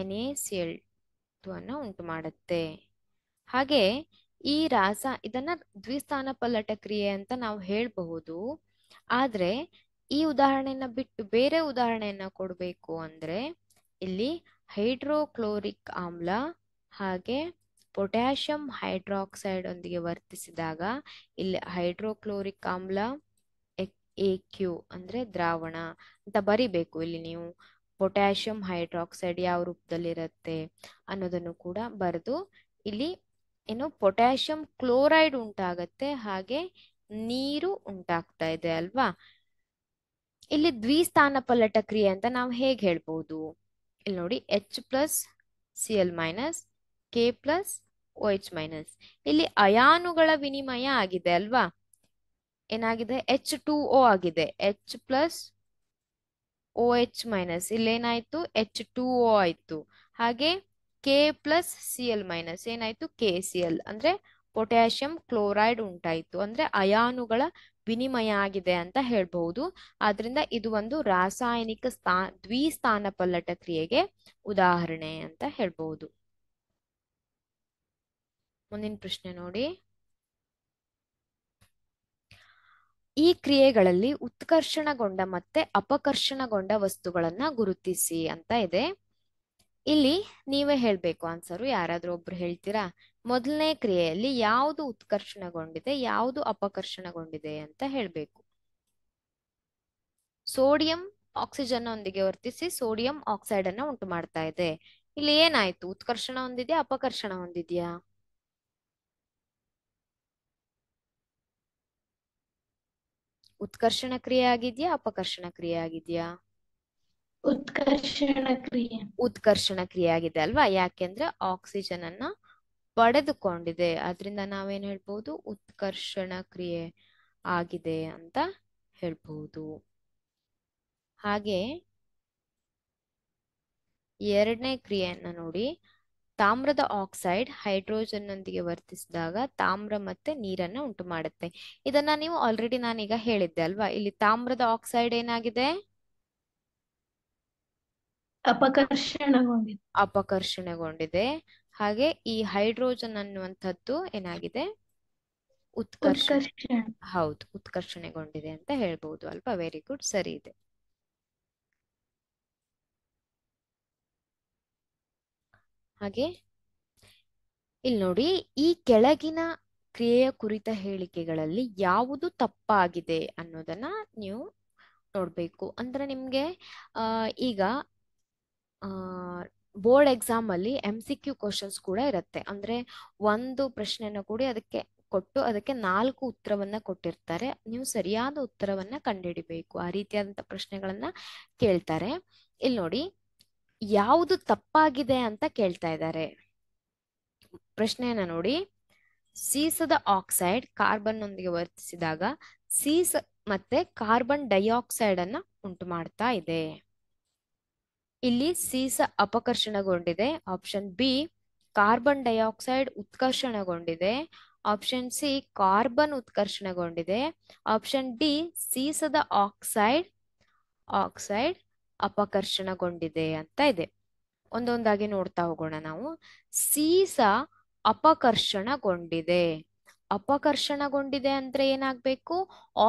ಎನ್ ಎ ಸಿ ಎಲ್ ಅನ್ನ ಉಂಟು ಮಾಡುತ್ತೆ ಹಾಗೆ ಈ ರಾಸ ಇದನ್ನ ದ್ವಿಸ್ಥಾನ ಪಲ್ಲಟ ಕ್ರಿಯೆ ಅಂತ ನಾವು ಹೇಳಬಹುದು ಆದ್ರೆ ಈ ಉದಾಹರಣೆಯನ್ನ ಬಿಟ್ಟು ಬೇರೆ ಉದಾಹರಣೆಯನ್ನ ಕೊಡಬೇಕು ಅಂದ್ರೆ ಇಲ್ಲಿ ಹೈಡ್ರೋಕ್ಲೋರಿಕ್ ಆಮ್ಲ ಹಾಗೆ ಪೊಟ್ಯಾಷಿಯಂ ಹೈಡ್ರಾಕ್ಸೈಡ್ ಒಂದಿಗೆ ವರ್ತಿಸಿದಾಗ ಇಲ್ಲಿ ಹೈಡ್ರೋಕ್ಲೋರಿಕ್ ಆಮ್ಲ ಎ ಕ್ಯೂ ಅಂದ್ರೆ ದ್ರಾವಣ ಅಂತ ಬರಿಬೇಕು ಇಲ್ಲಿ ನೀವು ಪೊಟ್ಯಾಷಿಯಂ ಹೈಡ್ರಾಕ್ಸೈಡ್ ಯಾವ ರೂಪದಲ್ಲಿರುತ್ತೆ ಅನ್ನೋದನ್ನು ಕೂಡ ಬರೆದು ಇಲ್ಲಿ ಏನು ಪೊಟ್ಯಾಷಿಯಂ ಕ್ಲೋರೈಡ್ ಉಂಟಾಗತ್ತೆ ಹಾಗೆ ನೀರು ಉಂಟಾಗ್ತಾ ಇದೆ ಅಲ್ವಾ ಇಲ್ಲಿ ದ್ವಿಸ್ಥಾನ ಪಲ್ಲಟ ಕ್ರಿಯೆ ಅಂತ ನಾವು ಹೇಗೆ ಹೇಳ್ಬಹುದು ಇಲ್ಲಿ ನೋಡಿ H plus C L minus K plus O H minus ಇಲ್ಲಿ ಅಯಾನುಗಳ ವಿನಿಮಯ ಆಗಿದೆ ಅಲ್ವಾ ಏನಾಗಿದೆ ಎಚ್ ಟು ಓ ಆಗಿದೆ H plus O H minus ಇಲ್ಲೇನಾಯ್ತು ಎಚ್ ಟು ಓ ಆಯ್ತು ಹಾಗೆ K plus C L minus ಏನಾಯ್ತು ಕೆ ಸಿ ಎಲ್ ಅಂದ್ರೆ ಪೊಟ್ಯಾಷಿಯಂ ಕ್ಲೋರೈಡ್ ಉಂಟಾಯಿತು ಅಂದ್ರೆ ಅಯಾನುಗಳ ವಿನಿಮಯ ಆಗಿದೆ ಅಂತ ಹೇಳ್ಬಹುದು ಆದ್ರಿಂದ ಇದು ಒಂದು ರಾಸಾಯನಿಕ ಸ್ಥಾ ದ್ವಿಸ್ಥಾನ ಪಲ್ಲಟ ಕ್ರಿಯೆಗೆ ಉದಾಹರಣೆ ಅಂತ ಹೇಳ್ಬಹುದು ಮುಂದಿನ ಪ್ರಶ್ನೆ ನೋಡಿ ಈ ಕ್ರಿಯೆಗಳಲ್ಲಿ ಉತ್ಕರ್ಷಣಗೊಂಡ ಮತ್ತೆ ಅಪಕರ್ಷಣಗೊಂಡ ವಸ್ತುಗಳನ್ನ ಗುರುತಿಸಿ ಅಂತ ಇದೆ ಇಲ್ಲಿ ನೀವೇ ಹೇಳಬೇಕು ಆನ್ಸರು ಯಾರಾದ್ರೂ ಒಬ್ರು ಹೇಳ್ತೀರಾ ಮೊದಲನೇ ಕ್ರಿಯೆಯಲ್ಲಿ ಯಾವುದು ಉತ್ಕರ್ಷಣಗೊಂಡಿದೆ ಯಾವುದು ಅಪಕರ್ಷಣಗೊಂಡಿದೆ ಅಂತ ಹೇಳಬೇಕು ಸೋಡಿಯಂ ಆಕ್ಸಿಜನ್ ಒಂದಿಗೆ ವರ್ತಿಸಿ ಸೋಡಿಯಂ ಆಕ್ಸೈಡ್ ಅನ್ನ ಉಂಟು ಮಾಡ್ತಾ ಇದೆ ಇಲ್ಲಿ ಏನಾಯ್ತು ಉತ್ಕರ್ಷಣ ಹೊಂದಿದ್ಯಾ ಅಪಕರ್ಷಣ ಹೊಂದಿದ್ಯಾ ಉತ್ಕರ್ಷಣ ಕ್ರಿಯೆ ಆಗಿದ್ಯಾ ಅಪಕರ್ಷಣ ಕ್ರಿಯೆ ಆಗಿದ್ಯಾ ಉತ್ಕರ್ಷಣ ಕ್ರಿಯೆ ಉತ್ಕರ್ಷಣ ಕ್ರಿಯೆ ಆಗಿದೆ ಅಲ್ವಾ ಯಾಕೆಂದ್ರೆ ಆಕ್ಸಿಜನ್ ಅನ್ನ ಪಡೆದುಕೊಂಡಿದೆ ಅದರಿಂದ ನಾವೇನ್ ಹೇಳ್ಬಹುದು ಉತ್ಕರ್ಷಣ ಕ್ರಿಯೆ ಆಗಿದೆ ಅಂತ ಹೇಳ್ಬಹುದು ಹಾಗೆ ಎರಡನೇ ಕ್ರಿಯೆಯನ್ನ ನೋಡಿ ತಾಮ್ರದ ಆಕ್ಸೈಡ್ ಹೈಡ್ರೋಜನ್ ನೊಂದಿಗೆ ವರ್ತಿಸಿದಾಗ ತಾಮ್ರ ಮತ್ತೆ ನೀರನ್ನ ಉಂಟು ಮಾಡುತ್ತೆ ಇದನ್ನ ನೀವು ಆಲ್ರೆಡಿ ನಾನೀಗ ಹೇಳಿದ್ದೆ ಅಲ್ವಾ ಇಲ್ಲಿ ತಾಮ್ರದ ಆಕ್ಸೈಡ್ ಏನಾಗಿದೆ ಅಪಕರ್ಷಣೆಗೊಂಡಿದೆ ಅಪಕರ್ಷಣೆಗೊಂಡಿದೆ ಹಾಗೆ ಈ ಹೈಡ್ರೋಜನ್ ಅನ್ನುವಂಥದ್ದು ಏನಾಗಿದೆ ಉತ್ಕರ್ಷ ಹೌದು ಉತ್ಕರ್ಷಣೆಗೊಂಡಿದೆ ಅಂತ ಹೇಳ್ಬಹುದು ಅಲ್ವಾ ವೆರಿ ಗುಡ್ ಸರಿ ಇದೆ ಹಾಗೆ ಇಲ್ಲಿ ನೋಡಿ ಈ ಕೆಳಗಿನ ಕ್ರಿಯೆಯ ಕುರಿತ ಹೇಳಿಕೆಗಳಲ್ಲಿ ಯಾವುದು ತಪ್ಪಾಗಿದೆ ಅನ್ನೋದನ್ನ ನೀವು ನೋಡ್ಬೇಕು ಅಂದ್ರೆ ನಿಮ್ಗೆ ಈಗ ಬೋರ್ಡ್ ಎಕ್ಸಾಮ್ ಅಲ್ಲಿ ಎಂ ಸಿ ಕ್ಯೂ ಕ್ವಶನ್ಸ್ ಕೂಡ ಇರುತ್ತೆ ಅಂದ್ರೆ ಒಂದು ಪ್ರಶ್ನೆಯನ್ನು ಕೂಡಿ ಅದಕ್ಕೆ ಕೊಟ್ಟು ಅದಕ್ಕೆ ನಾಲ್ಕು ಉತ್ತರವನ್ನ ಕೊಟ್ಟಿರ್ತಾರೆ ನೀವು ಸರಿಯಾದ ಉತ್ತರವನ್ನ ಕಂಡುಹಿಡಿಬೇಕು ಆ ರೀತಿಯಾದಂತ ಪ್ರಶ್ನೆಗಳನ್ನ ಕೇಳ್ತಾರೆ ಇಲ್ಲಿ ನೋಡಿ ಯಾವುದು ತಪ್ಪಾಗಿದೆ ಅಂತ ಕೇಳ್ತಾ ಇದ್ದಾರೆ ಪ್ರಶ್ನೆಯನ್ನ ನೋಡಿ ಸೀಸದ ಆಕ್ಸೈಡ್ ಕಾರ್ಬನ್ ಒಂದಿಗೆ ವರ್ತಿಸಿದಾಗ ಸೀಸ ಮತ್ತೆ ಕಾರ್ಬನ್ ಡೈಆಕ್ಸೈಡ್ ಅನ್ನ ಉಂಟು ಮಾಡ್ತಾ ಇದೆ ಇಲ್ಲಿ ಸೀಸ ಅಪಕರ್ಷಣಗೊಂಡಿದೆ ಆಪ್ಷನ್ ಬಿ ಕಾರ್ಬನ್ ಡೈಆಕ್ಸೈಡ್ ಉತ್ಕರ್ಷಣಗೊಂಡಿದೆ ಆಪ್ಷನ್ ಸಿ ಕಾರ್ಬನ್ ಉತ್ಕರ್ಷಣಗೊಂಡಿದೆ ಆಪ್ಷನ್ ಡಿ ಸೀಸದ ಆಕ್ಸೈಡ್ ಆಕ್ಸೈಡ್ ಅಪಕರ್ಷಣಗೊಂಡಿದೆ ಅಂತ ಇದೆ ಒಂದೊಂದಾಗಿ ನೋಡ್ತಾ ಹೋಗೋಣ ನಾವು ಸೀಸ ಅಪಕರ್ಷಣಗೊಂಡಿದೆ ಅಪಕರ್ಷಣಗೊಂಡಿದೆ ಅಂದ್ರೆ ಏನಾಗ್ಬೇಕು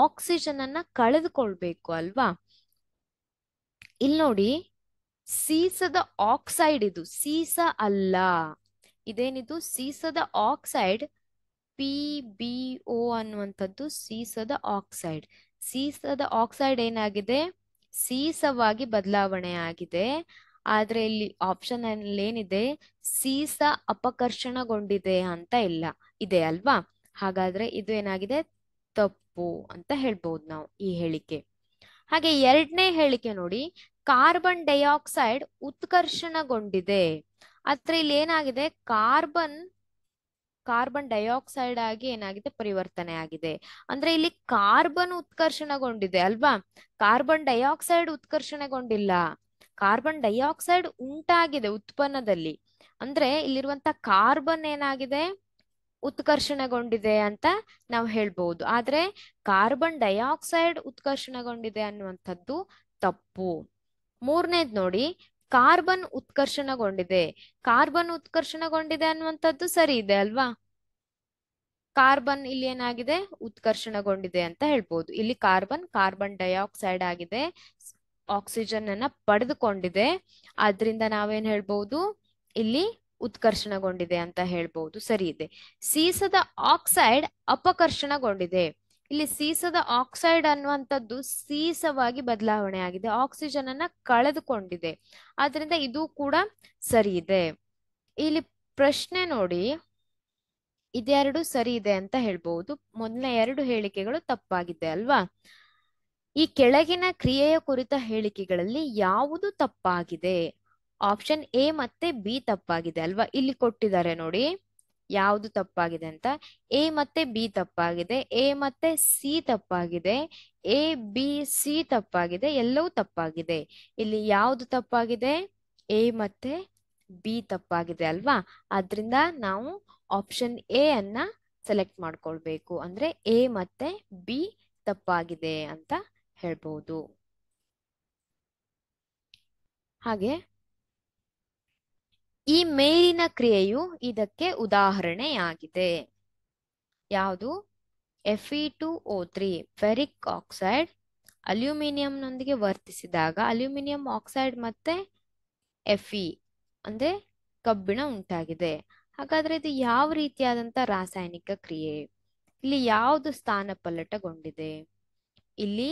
ಆಕ್ಸಿಜನ್ ಅನ್ನ ಕಳೆದುಕೊಳ್ಬೇಕು ಅಲ್ವಾ ಇಲ್ಲಿ ನೋಡಿ ಸೀಸದ ಆಕ್ಸೈಡ್ ಇದು ಸೀಸ ಅಲ್ಲ ಇದೇನಿದು ಸೀಸದ ಆಕ್ಸೈಡ್ ಪಿ ಬಿ ಒ ಅನ್ನುವಂಥದ್ದು ಸೀಸದ ಆಕ್ಸೈಡ್ ಸೀಸದ ಆಕ್ಸೈಡ್ ಏನಾಗಿದೆ ಸೀಸವಾಗಿ ಬದಲಾವಣೆ ಆಗಿದೆ ಆದ್ರೆ ಇಲ್ಲಿ ಆಪ್ಷನ್ ಅಲ್ಲಿ ಏನಿದೆ ಸೀಸ ಅಪಕರ್ಷಣಗೊಂಡಿದೆ ಅಂತ ಇಲ್ಲ ಇದೆ ಅಲ್ವಾ ಹಾಗಾದ್ರೆ ಇದು ಏನಾಗಿದೆ ತಪ್ಪು ಅಂತ ಹೇಳ್ಬಹುದು ನಾವು ಈ ಹೇಳಿಕೆ ಹಾಗೆ ಎರಡನೇ ಹೇಳಿಕೆ ನೋಡಿ ಕಾರ್ಬನ್ ಡೈಆಕ್ಸೈಡ್ ಉತ್ಕರ್ಷಣಗೊಂಡಿದೆ ಆದ್ರೆ ಇಲ್ಲಿ ಏನಾಗಿದೆ ಕಾರ್ಬನ್ ಕಾರ್ಬನ್ ಡೈಆಕ್ಸೈಡ್ ಆಗಿ ಏನಾಗಿದೆ ಪರಿವರ್ತನೆ ಆಗಿದೆ ಅಂದ್ರೆ ಇಲ್ಲಿ ಕಾರ್ಬನ್ ಉತ್ಕರ್ಷಣಗೊಂಡಿದೆ ಅಲ್ವಾ ಕಾರ್ಬನ್ ಡೈಆಕ್ಸೈಡ್ ಉತ್ಕರ್ಷಣೆಗೊಂಡಿಲ್ಲ ಕಾರ್ಬನ್ ಡೈಆಕ್ಸೈಡ್ ಉಂಟಾಗಿದೆ ಉತ್ಪನ್ನದಲ್ಲಿ ಅಂದ್ರೆ ಇಲ್ಲಿರುವಂತ ಕಾರ್ಬನ್ ಏನಾಗಿದೆ ಉತ್ಕರ್ಷಣಗೊಂಡಿದೆ ಅಂತ ನಾವು ಹೇಳ್ಬಹುದು ಆದ್ರೆ ಕಾರ್ಬನ್ ಡೈಆಕ್ಸೈಡ್ ಉತ್ಕರ್ಷಣಗೊಂಡಿದೆ ಅನ್ನುವಂಥದ್ದು ತಪ್ಪು ಮೂರನೇದ್ ನೋಡಿ ಕಾರ್ಬನ್ ಉತ್ಕರ್ಷಣಗೊಂಡಿದೆ ಕಾರ್ಬನ್ ಉತ್ಕರ್ಷಣಗೊಂಡಿದೆ ಅನ್ನುವಂಥದ್ದು ಸರಿ ಇದೆ ಅಲ್ವಾ ಕಾರ್ಬನ್ ಇಲ್ಲಿ ಏನಾಗಿದೆ ಉತ್ಕರ್ಷಣಗೊಂಡಿದೆ ಅಂತ ಹೇಳ್ಬೋದು ಇಲ್ಲಿ ಕಾರ್ಬನ್ ಕಾರ್ಬನ್ ಡೈಆಕ್ಸೈಡ್ ಆಗಿದೆ ಆಕ್ಸಿಜನ್ ಅನ್ನ ಪಡೆದುಕೊಂಡಿದೆ ಅದರಿಂದ ನಾವೇನ್ ಹೇಳ್ಬಹುದು ಇಲ್ಲಿ ಉತ್ಕರ್ಷಣಗೊಂಡಿದೆ ಅಂತ ಹೇಳ್ಬಹುದು ಸರಿ ಇದೆ ಸೀಸದ ಆಕ್ಸೈಡ್ ಅಪಕರ್ಷಣಗೊಂಡಿದೆ ಇಲ್ಲಿ ಸೀಸದ ಆಕ್ಸೈಡ್ ಅನ್ನುವಂಥದ್ದು ಸೀಸವಾಗಿ ಬದಲಾವಣೆ ಆಗಿದೆ ಆಕ್ಸಿಜನ್ ಅನ್ನ ಕಳೆದುಕೊಂಡಿದೆ ಆದ್ರಿಂದ ಇದು ಕೂಡ ಸರಿ ಇದೆ ಇಲ್ಲಿ ಪ್ರಶ್ನೆ ನೋಡಿ ಇದೆರಡು ಸರಿ ಇದೆ ಅಂತ ಹೇಳ್ಬಹುದು ಮೊದಲನೇ ಎರಡು ಹೇಳಿಕೆಗಳು ತಪ್ಪಾಗಿದೆ ಅಲ್ವಾ ಈ ಕೆಳಗಿನ ಕ್ರಿಯೆಯ ಕುರಿತ ಹೇಳಿಕೆಗಳಲ್ಲಿ ಯಾವುದು ತಪ್ಪಾಗಿದೆ ಆಪ್ಷನ್ ಎ ಮತ್ತೆ ಬಿ ತಪ್ಪಾಗಿದೆ ಅಲ್ವಾ ಇಲ್ಲಿ ಕೊಟ್ಟಿದ್ದಾರೆ ನೋಡಿ ಯಾವುದು ತಪ್ಪಾಗಿದೆ ಅಂತ ಎ ಮತ್ತೆ ಬಿ ತಪ್ಪಾಗಿದೆ ಎ ಮತ್ತೆ ಸಿ ತಪ್ಪಾಗಿದೆ ಎ ಬಿ ಸಿ ತಪ್ಪಾಗಿದೆ ಎಲ್ಲವೂ ತಪ್ಪಾಗಿದೆ ಇಲ್ಲಿ ಯಾವುದು ತಪ್ಪಾಗಿದೆ ಎ ಮತ್ತೆ ಬಿ ತಪ್ಪಾಗಿದೆ ಅಲ್ವಾ ಆದ್ರಿಂದ ನಾವು ಆಪ್ಷನ್ ಎ ಅನ್ನ ಸೆಲೆಕ್ಟ್ ಮಾಡ್ಕೊಳ್ಬೇಕು ಅಂದ್ರೆ ಎ ಮತ್ತೆ ಬಿ ತಪ್ಪಾಗಿದೆ ಅಂತ ಹೇಳ್ಬಹುದು ಹಾಗೆ ಈ ಮೇಲಿನ ಕ್ರಿಯೆಯು ಇದಕ್ಕೆ ಉದಾಹರಣೆಯಾಗಿದೆ ಯಾವುದು E two O three ferric oxide ಅಲ್ಯೂಮಿನಿಯಂನೊಂದಿಗೆ ವರ್ತಿಸಿದಾಗ ಅಲ್ಯೂಮಿನಿಯಂ ಆಕ್ಸೈಡ್ ಮತ್ತೆ ಎಫ್ಇ ಅಂದ್ರೆ ಕಬ್ಬಿಣ ಉಂಟಾಗಿದೆ ಹಾಗಾದ್ರೆ ಇದು ಯಾವ ರೀತಿಯಾದಂತಹ ರಾಸಾಯನಿಕ ಕ್ರಿಯೆ ಇಲ್ಲಿ ಯಾವುದು ಸ್ಥಾನ ಪಲ್ಲಟಗೊಂಡಿದೆ ಇಲ್ಲಿ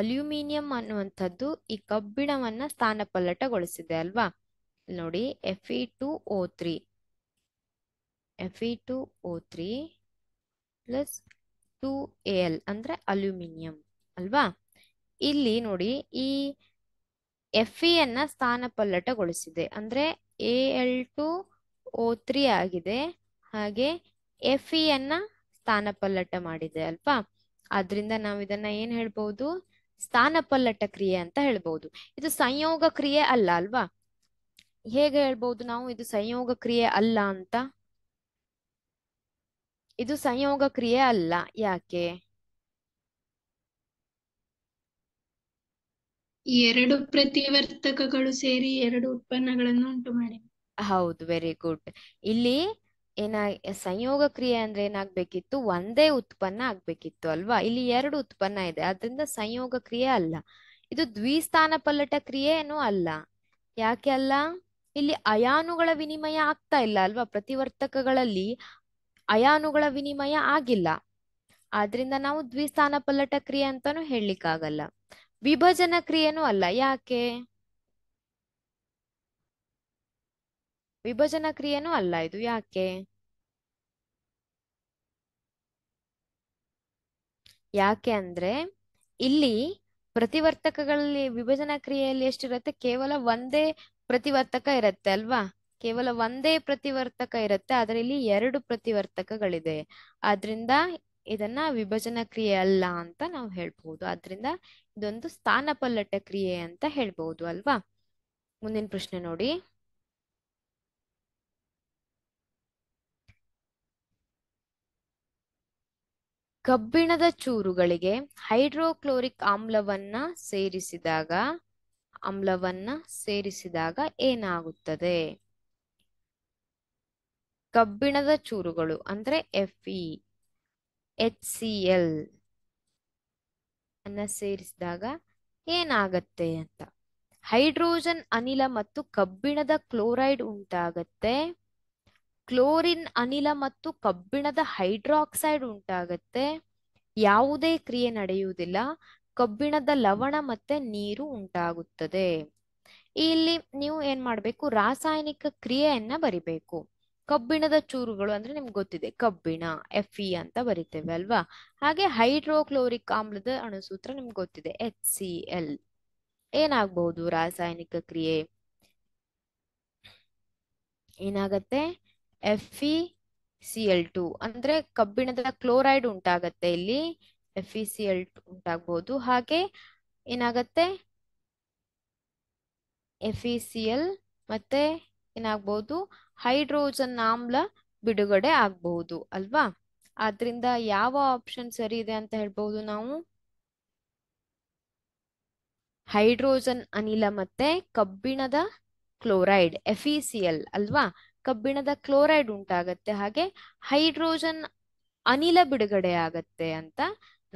ಅಲ್ಯೂಮಿನಿಯಂ ಅನ್ನುವಂಥದ್ದು ಈ ಕಬ್ಬಿಣವನ್ನ ಸ್ಥಾನಪಲ್ಲಟಗೊಳಿಸಿದೆ ಅಲ್ವಾ ನೋಡಿ F E two O three F E two O three plus two A L ಅಂದ್ರೆ ಅಲ್ಯೂಮಿನಿಯಂ ಅಲ್ವಾ ಇಲ್ಲಿ ನೋಡಿ ಈ ಎಫ್ ಇ ಅನ್ನ ಸ್ಥಾನ ಪಲ್ಲಟಗೊಳಿಸಿದೆ ಅಂದರೆ A L two O three ಆಗಿದೆ ಹಾಗೆ ಎಫ್ ಇ ಅನ್ನ ಸ್ಥಾನ ಪಲ್ಲಟ ಮಾಡಿದೆ ಅಲ್ವಾ ಆದ್ರಿಂದ ನಾವು ಇದನ್ನ ಏನ್ ಹೇಳ್ಬಹುದು ಸ್ಥಾನ ಪಲ್ಲಟ ಕ್ರಿಯೆ ಅಂತ ಹೇಳ್ಬಹುದು ಇದು ಸಂಯೋಗ ಕ್ರಿಯೆ ಅಲ್ಲ ಅಲ್ವಾ ಹೇಗೆ ಹೇಳ್ಬಹುದು ನಾವು ಇದು ಸಂಯೋಗ ಕ್ರಿಯೆ ಅಲ್ಲ ಅಂತ ಇದು ಸಂಯೋಗ ಕ್ರಿಯೆ ಅಲ್ಲ ಯಾಕೆ ಎರಡು ಪ್ರತಿವರ್ತಕಗಳು ಸೇರಿ ಎರಡು ಉತ್ಪನ್ನಗಳನ್ನು ಉಂಟು ಮಾಡಿ ಹೌದು ವೆರಿ ಗುಡ್ ಇಲ್ಲಿ ಏನ ಸಂಯೋಗ ಕ್ರಿಯೆ ಅಂದ್ರೆ ಏನಾಗ್ಬೇಕಿತ್ತು ಒಂದೇ ಉತ್ಪನ್ನ ಆಗ್ಬೇಕಿತ್ತು ಅಲ್ವಾ ಇಲ್ಲಿ ಎರಡು ಉತ್ಪನ್ನ ಇದೆ ಅದರಿಂದ ಸಂಯೋಗ ಕ್ರಿಯೆ ಅಲ್ಲ ಇದು ದ್ವಿಸ್ಥಾನ ಪಲ್ಲಟ ಕ್ರಿಯೆ ಏನು ಅಲ್ಲ ಯಾಕೆ ಅಲ್ಲ ಇಲ್ಲಿ ಅಯಾನುಗಳ ವಿನಿಮಯ ಆಗ್ತಾ ಇಲ್ಲ ಅಲ್ವಾ ಪ್ರತಿವರ್ತಕಗಳಲ್ಲಿ ಅಯಾನುಗಳ ವಿನಿಮಯ ಆಗಿಲ್ಲ ಆದ್ರಿಂದ ನಾವು ದ್ವಿಸ್ಥಾನ ಪಲ್ಲಟ ಕ್ರಿಯೆ ಅಂತಾನು ಹೇಳಲಿಕ್ಕಾಗಲ್ಲ ವಿಭಜನ ಕ್ರಿಯೆನೂ ಅಲ್ಲ ಯಾಕೆ ವಿಭಜನ ಕ್ರಿಯೆನೂ ಅಲ್ಲ ಇದು ಯಾಕೆ ಯಾಕೆ ಅಂದ್ರೆ ಇಲ್ಲಿ ಪ್ರತಿವರ್ತಕಗಳಲ್ಲಿ ವಿಭಜನ ಕ್ರಿಯೆಯಲ್ಲಿ ಎಷ್ಟಿರುತ್ತೆ ಕೇವಲ ಒಂದೇ ಪ್ರತಿವರ್ತಕ ಇರುತ್ತೆ ಅಲ್ವಾ ಕೇವಲ ಒಂದೇ ಪ್ರತಿವರ್ತಕ ಇರುತ್ತೆ ಅದರಲ್ಲಿ ಎರಡು ಪ್ರತಿವರ್ತಕಗಳಿದೆ ಆದ್ರಿಂದ ಇದನ್ನ ವಿಭಜನ ಕ್ರಿಯೆ ಅಲ್ಲ ಅಂತ ನಾವು ಹೇಳ್ಬಹುದು ಆದ್ರಿಂದ ಇದೊಂದು ಸ್ಥಾನ ಪಲ್ಲಟ ಕ್ರಿಯೆ ಅಂತ ಹೇಳ್ಬಹುದು ಅಲ್ವಾ ಮುಂದಿನ ಪ್ರಶ್ನೆ ನೋಡಿ ಕಬ್ಬಿಣದ ಚೂರುಗಳಿಗೆ ಹೈಡ್ರೋಕ್ಲೋರಿಕ್ ಆಮ್ಲವನ್ನ ಸೇರಿಸಿದಾಗ ಅಮ್ಲವನ್ನ ಸೇರಿಸಿದಾಗ ಏನಾಗುತ್ತದೆ ಕಬ್ಬಿಣದ ಚೂರುಗಳು ಅಂದ್ರೆ ಎಫ್ಇ ಎಚ್ ಸಿ ಎಲ್ ಅನ್ನ ಸೇರಿಸಿದಾಗ ಏನಾಗತ್ತೆ ಅಂತ ಹೈಡ್ರೋಜನ್ ಅನಿಲ ಮತ್ತು ಕಬ್ಬಿಣದ ಕ್ಲೋರೈಡ್ ಉಂಟಾಗತ್ತೆ ಕ್ಲೋರಿನ್ ಅನಿಲ ಮತ್ತು ಕಬ್ಬಿಣದ ಹೈಡ್ರಾಕ್ಸೈಡ್ ಉಂಟಾಗತ್ತೆ ಯಾವುದೇ ಕ್ರಿಯೆ ನಡೆಯುವುದಿಲ್ಲ ಕಬ್ಬಿಣದ ಲವಣ ಮತ್ತೆ ನೀರು ಉಂಟಾಗುತ್ತದೆ ಇಲ್ಲಿ ನೀವು ಏನ್ ಮಾಡ್ಬೇಕು ರಾಸಾಯನಿಕ ಕ್ರಿಯೆಯನ್ನ ಬರಿಬೇಕು ಕಬ್ಬಿಣದ ಚೂರುಗಳು ಅಂದ್ರೆ ನಿಮ್ಗೆ ಗೊತ್ತಿದೆ ಕಬ್ಬಿಣ ಎಫ್ ಇ ಅಂತ ಬರಿತೇವೆ ಅಲ್ವಾ ಹಾಗೆ ಹೈಡ್ರೋಕ್ಲೋರಿಕ್ ಆಮ್ಲದ ಅಣುಸೂತ್ರ ನಿಮ್ಗೆ ಗೊತ್ತಿದೆ ಎಚ್ ಸಿ ಎಲ್ ಏನಾಗಬಹುದು ರಾಸಾಯನಿಕ ಕ್ರಿಯೆ ಏನಾಗತ್ತೆ F E C L two ಅಂದ್ರೆ ಕಬ್ಬಿಣದ ಕ್ಲೋರೈಡ್ ಉಂಟಾಗತ್ತೆ ಇಲ್ಲಿ ಎಫಿಸಿಎಲ್ e ಉಂಟಾಗ್ಬೋದು ಹಾಗೆ ಏನಾಗತ್ತೆ ಎಫಿಸಿಯಲ್ e ಮತ್ತೆ ಏನಾಗ್ಬೋದು ಹೈಡ್ರೋಜನ್ ಆಮ್ಲ ಬಿಡುಗಡೆ ಆಗಬಹುದು ಅಲ್ವಾ ಆದ್ರಿಂದ ಯಾವ ಆಪ್ಷನ್ ಸರಿ ಇದೆ ಅಂತ ಹೇಳ್ಬಹುದು ನಾವು ಹೈಡ್ರೋಜನ್ ಅನಿಲ ಮತ್ತೆ ಕಬ್ಬಿಣದ ಕ್ಲೋರೈಡ್ ಎಫಿಸಿಯಲ್ e ಅಲ್ವಾ ಕಬ್ಬಿಣದ ಕ್ಲೋರೈಡ್ ಉಂಟಾಗತ್ತೆ ಹಾಗೆ ಹೈಡ್ರೋಜನ್ ಅನಿಲ ಬಿಡುಗಡೆ ಆಗತ್ತೆ ಅಂತ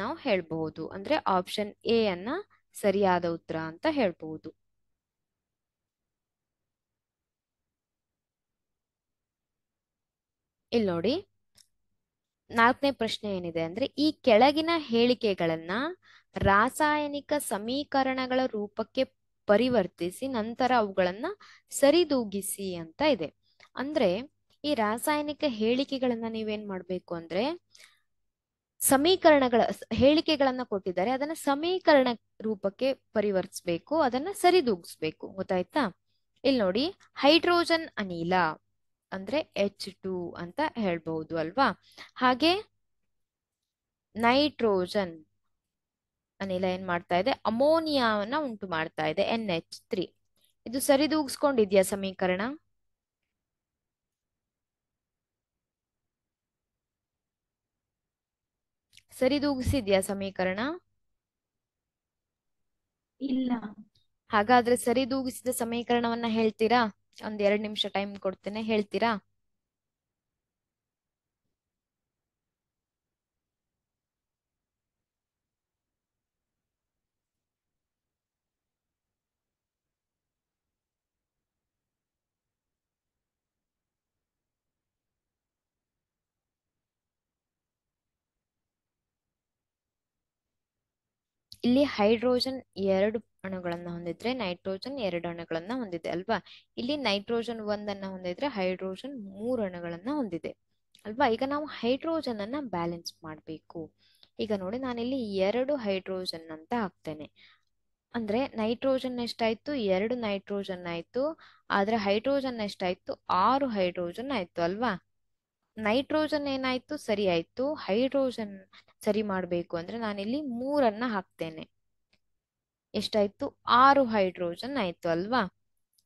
ನಾವು ಹೇಳ್ಬಹುದು ಅಂದ್ರೆ ಆಪ್ಷನ್ ಎ ಅನ್ನ ಸರಿಯಾದ ಉತ್ತರ ಅಂತ ಹೇಳ್ಬಹುದು ಇಲ್ಲಿ ನೋಡಿ ನಾಲ್ಕನೇ ಪ್ರಶ್ನೆ ಏನಿದೆ ಅಂದ್ರೆ ಈ ಕೆಳಗಿನ ಹೇಳಿಕೆಗಳನ್ನ ರಾಸಾಯನಿಕ ಸಮೀಕರಣಗಳ ರೂಪಕ್ಕೆ ಪರಿವರ್ತಿಸಿ ನಂತರ ಅವುಗಳನ್ನ ಸರಿದೂಗಿಸಿ ಅಂತ ಇದೆ ಅಂದ್ರೆ ಈ ರಾಸಾಯನಿಕ ಹೇಳಿಕೆಗಳನ್ನ ನೀವೇನ್ ಮಾಡ್ಬೇಕು ಅಂದ್ರೆ ಸಮೀಕರಣಗಳ ಹೇಳಿಕೆಗಳನ್ನ ಕೊಟ್ಟಿದ್ದಾರೆ ಅದನ್ನ ಸಮೀಕರಣ ರೂಪಕ್ಕೆ ಪರಿವರ್ತಿಸ್ಬೇಕು ಅದನ್ನ ಸರಿದೂಗಿಸ್ಬೇಕು ಗೊತ್ತಾಯ್ತಾ ಇಲ್ಲಿ ನೋಡಿ ಹೈಡ್ರೋಜನ್ ಅನಿಲ ಅಂದ್ರೆ ಎಚ್ ಟು ಅಂತ ಹೇಳ್ಬಹುದು ಅಲ್ವಾ ಹಾಗೆ ನೈಟ್ರೋಜನ್ ಅನಿಲ ಏನ್ ಮಾಡ್ತಾ ಇದೆ ಅಮೋನಿಯಾವನ್ನ ಉಂಟು ಮಾಡ್ತಾ ಇದೆ ಎನ್ ಎಚ್ ತ್ರೀ ಇದು ಸರಿದೂಗಿಸ್ಕೊಂಡಿದ್ಯಾ ಸಮೀಕರಣ ಸರಿದೂಗಿಸಿದ್ಯಾ ಸಮೀಕರಣ ಇಲ್ಲ ಹಾಗಾದ್ರೆ ಸರಿದೂಗಿಸಿದ ಸಮೀಕರಣವನ್ನ ಹೇಳ್ತೀರಾ ಒಂದ್ ಎರಡ್ ನಿಮಿಷ ಟೈಮ್ ಕೊಡ್ತೇನೆ ಹೇಳ್ತೀರಾ ಇಲ್ಲಿ ಹೈಡ್ರೋಜನ್ ಎರಡು ಅಣುಗಳನ್ನ ಹೊಂದಿದ್ರೆ ನೈಟ್ರೋಜನ್ ಎರಡು ಅಣುಗಳನ್ನ ಹೊಂದಿದೆ ಅಲ್ವಾ ಇಲ್ಲಿ ನೈಟ್ರೋಜನ್ ಒಂದನ್ನ ಹೊಂದಿದ್ರೆ ಹೈಡ್ರೋಜನ್ ಮೂರು ಅಣುಗಳನ್ನ ಹೊಂದಿದೆ ಅಲ್ವಾ ಈಗ ನಾವು ಹೈಡ್ರೋಜನ್ ಅನ್ನ ಬ್ಯಾಲೆನ್ಸ್ ಮಾಡಬೇಕು ಈಗ ನೋಡಿ ನಾನಿಲ್ಲಿ ಎರಡು ಹೈಡ್ರೋಜನ್ ಅಂತ ಹಾಕ್ತೇನೆ ಅಂದ್ರೆ ನೈಟ್ರೋಜನ್ ಎಷ್ಟಾಯ್ತು ಎರಡು ನೈಟ್ರೋಜನ್ ಆಯ್ತು ಆದ್ರೆ ಹೈಡ್ರೋಜನ್ ಎಷ್ಟಾಯ್ತು ಆರು ಹೈಡ್ರೋಜನ್ ಆಯ್ತು ಅಲ್ವಾ ನೈಟ್ರೋಜನ್ ಏನಾಯ್ತು ಸರಿ ಆಯ್ತು ಹೈಡ್ರೋಜನ್ ಸರಿ ಮಾಡಬೇಕು ಅಂದ್ರೆ ನಾನಿಲ್ಲಿ ಮೂರನ್ನ ಹಾಕ್ತೇನೆ ಎಷ್ಟಾಯ್ತು ಆರು ಹೈಡ್ರೋಜನ್ ಆಯ್ತು ಅಲ್ವಾ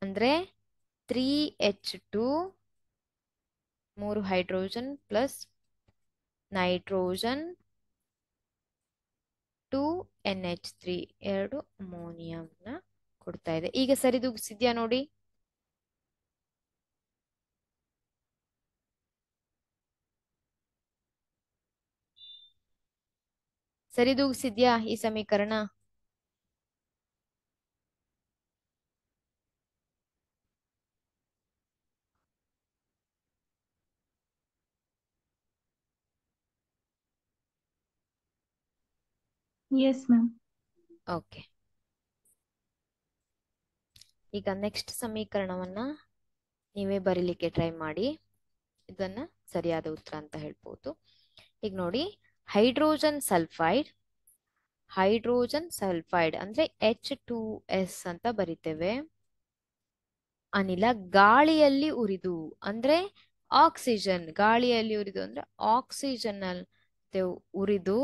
ಅಂದ್ರೆ ತ್ರೀ ಎಚ್ ಟು ಮೂರು hydrogen plus nitrogen two N H three ಎರಡು ಅಮೋನಿಯಂನ ಕೊಡ್ತಾ ಇದೆ ಈಗ ಸರಿದೂಗಿಸಿದ್ಯಾ ನೋಡಿ ಸರಿದೂಗಿಸಿದ್ಯಾ ಈ ಸಮೀಕರಣ ಮ್ಯಾಮ್ ಓಕೆ ಈಗ ನೆಕ್ಸ್ಟ್ ಸಮೀಕರಣವನ್ನ ನೀವೇ ಬರೀಲಿಕ್ಕೆ ಟ್ರೈ ಮಾಡಿ ಇದನ್ನ ಸರಿಯಾದ ಉತ್ತರ ಅಂತ ಹೇಳ್ಬೋದು ಈಗ ನೋಡಿ ಹೈಡ್ರೋಜನ್ ಸಲ್ಫೈಡ್ ಹೈಡ್ರೋಜನ್ ಸಲ್ಫೈಡ್ ಅಂದ್ರೆ ಎಚ್ ಟು ಎಸ್ ಅಂತ ಬರಿತೇವೆ ಅನಿಲ ಗಾಳಿಯಲ್ಲಿ ಉರಿದು ಅಂದ್ರೆ ಆಕ್ಸಿಜನ್ ಗಾಳಿಯಲ್ಲಿ ಉರಿದು ಅಂದ್ರೆ ಆಕ್ಸಿಜನ್ ಉರಿದು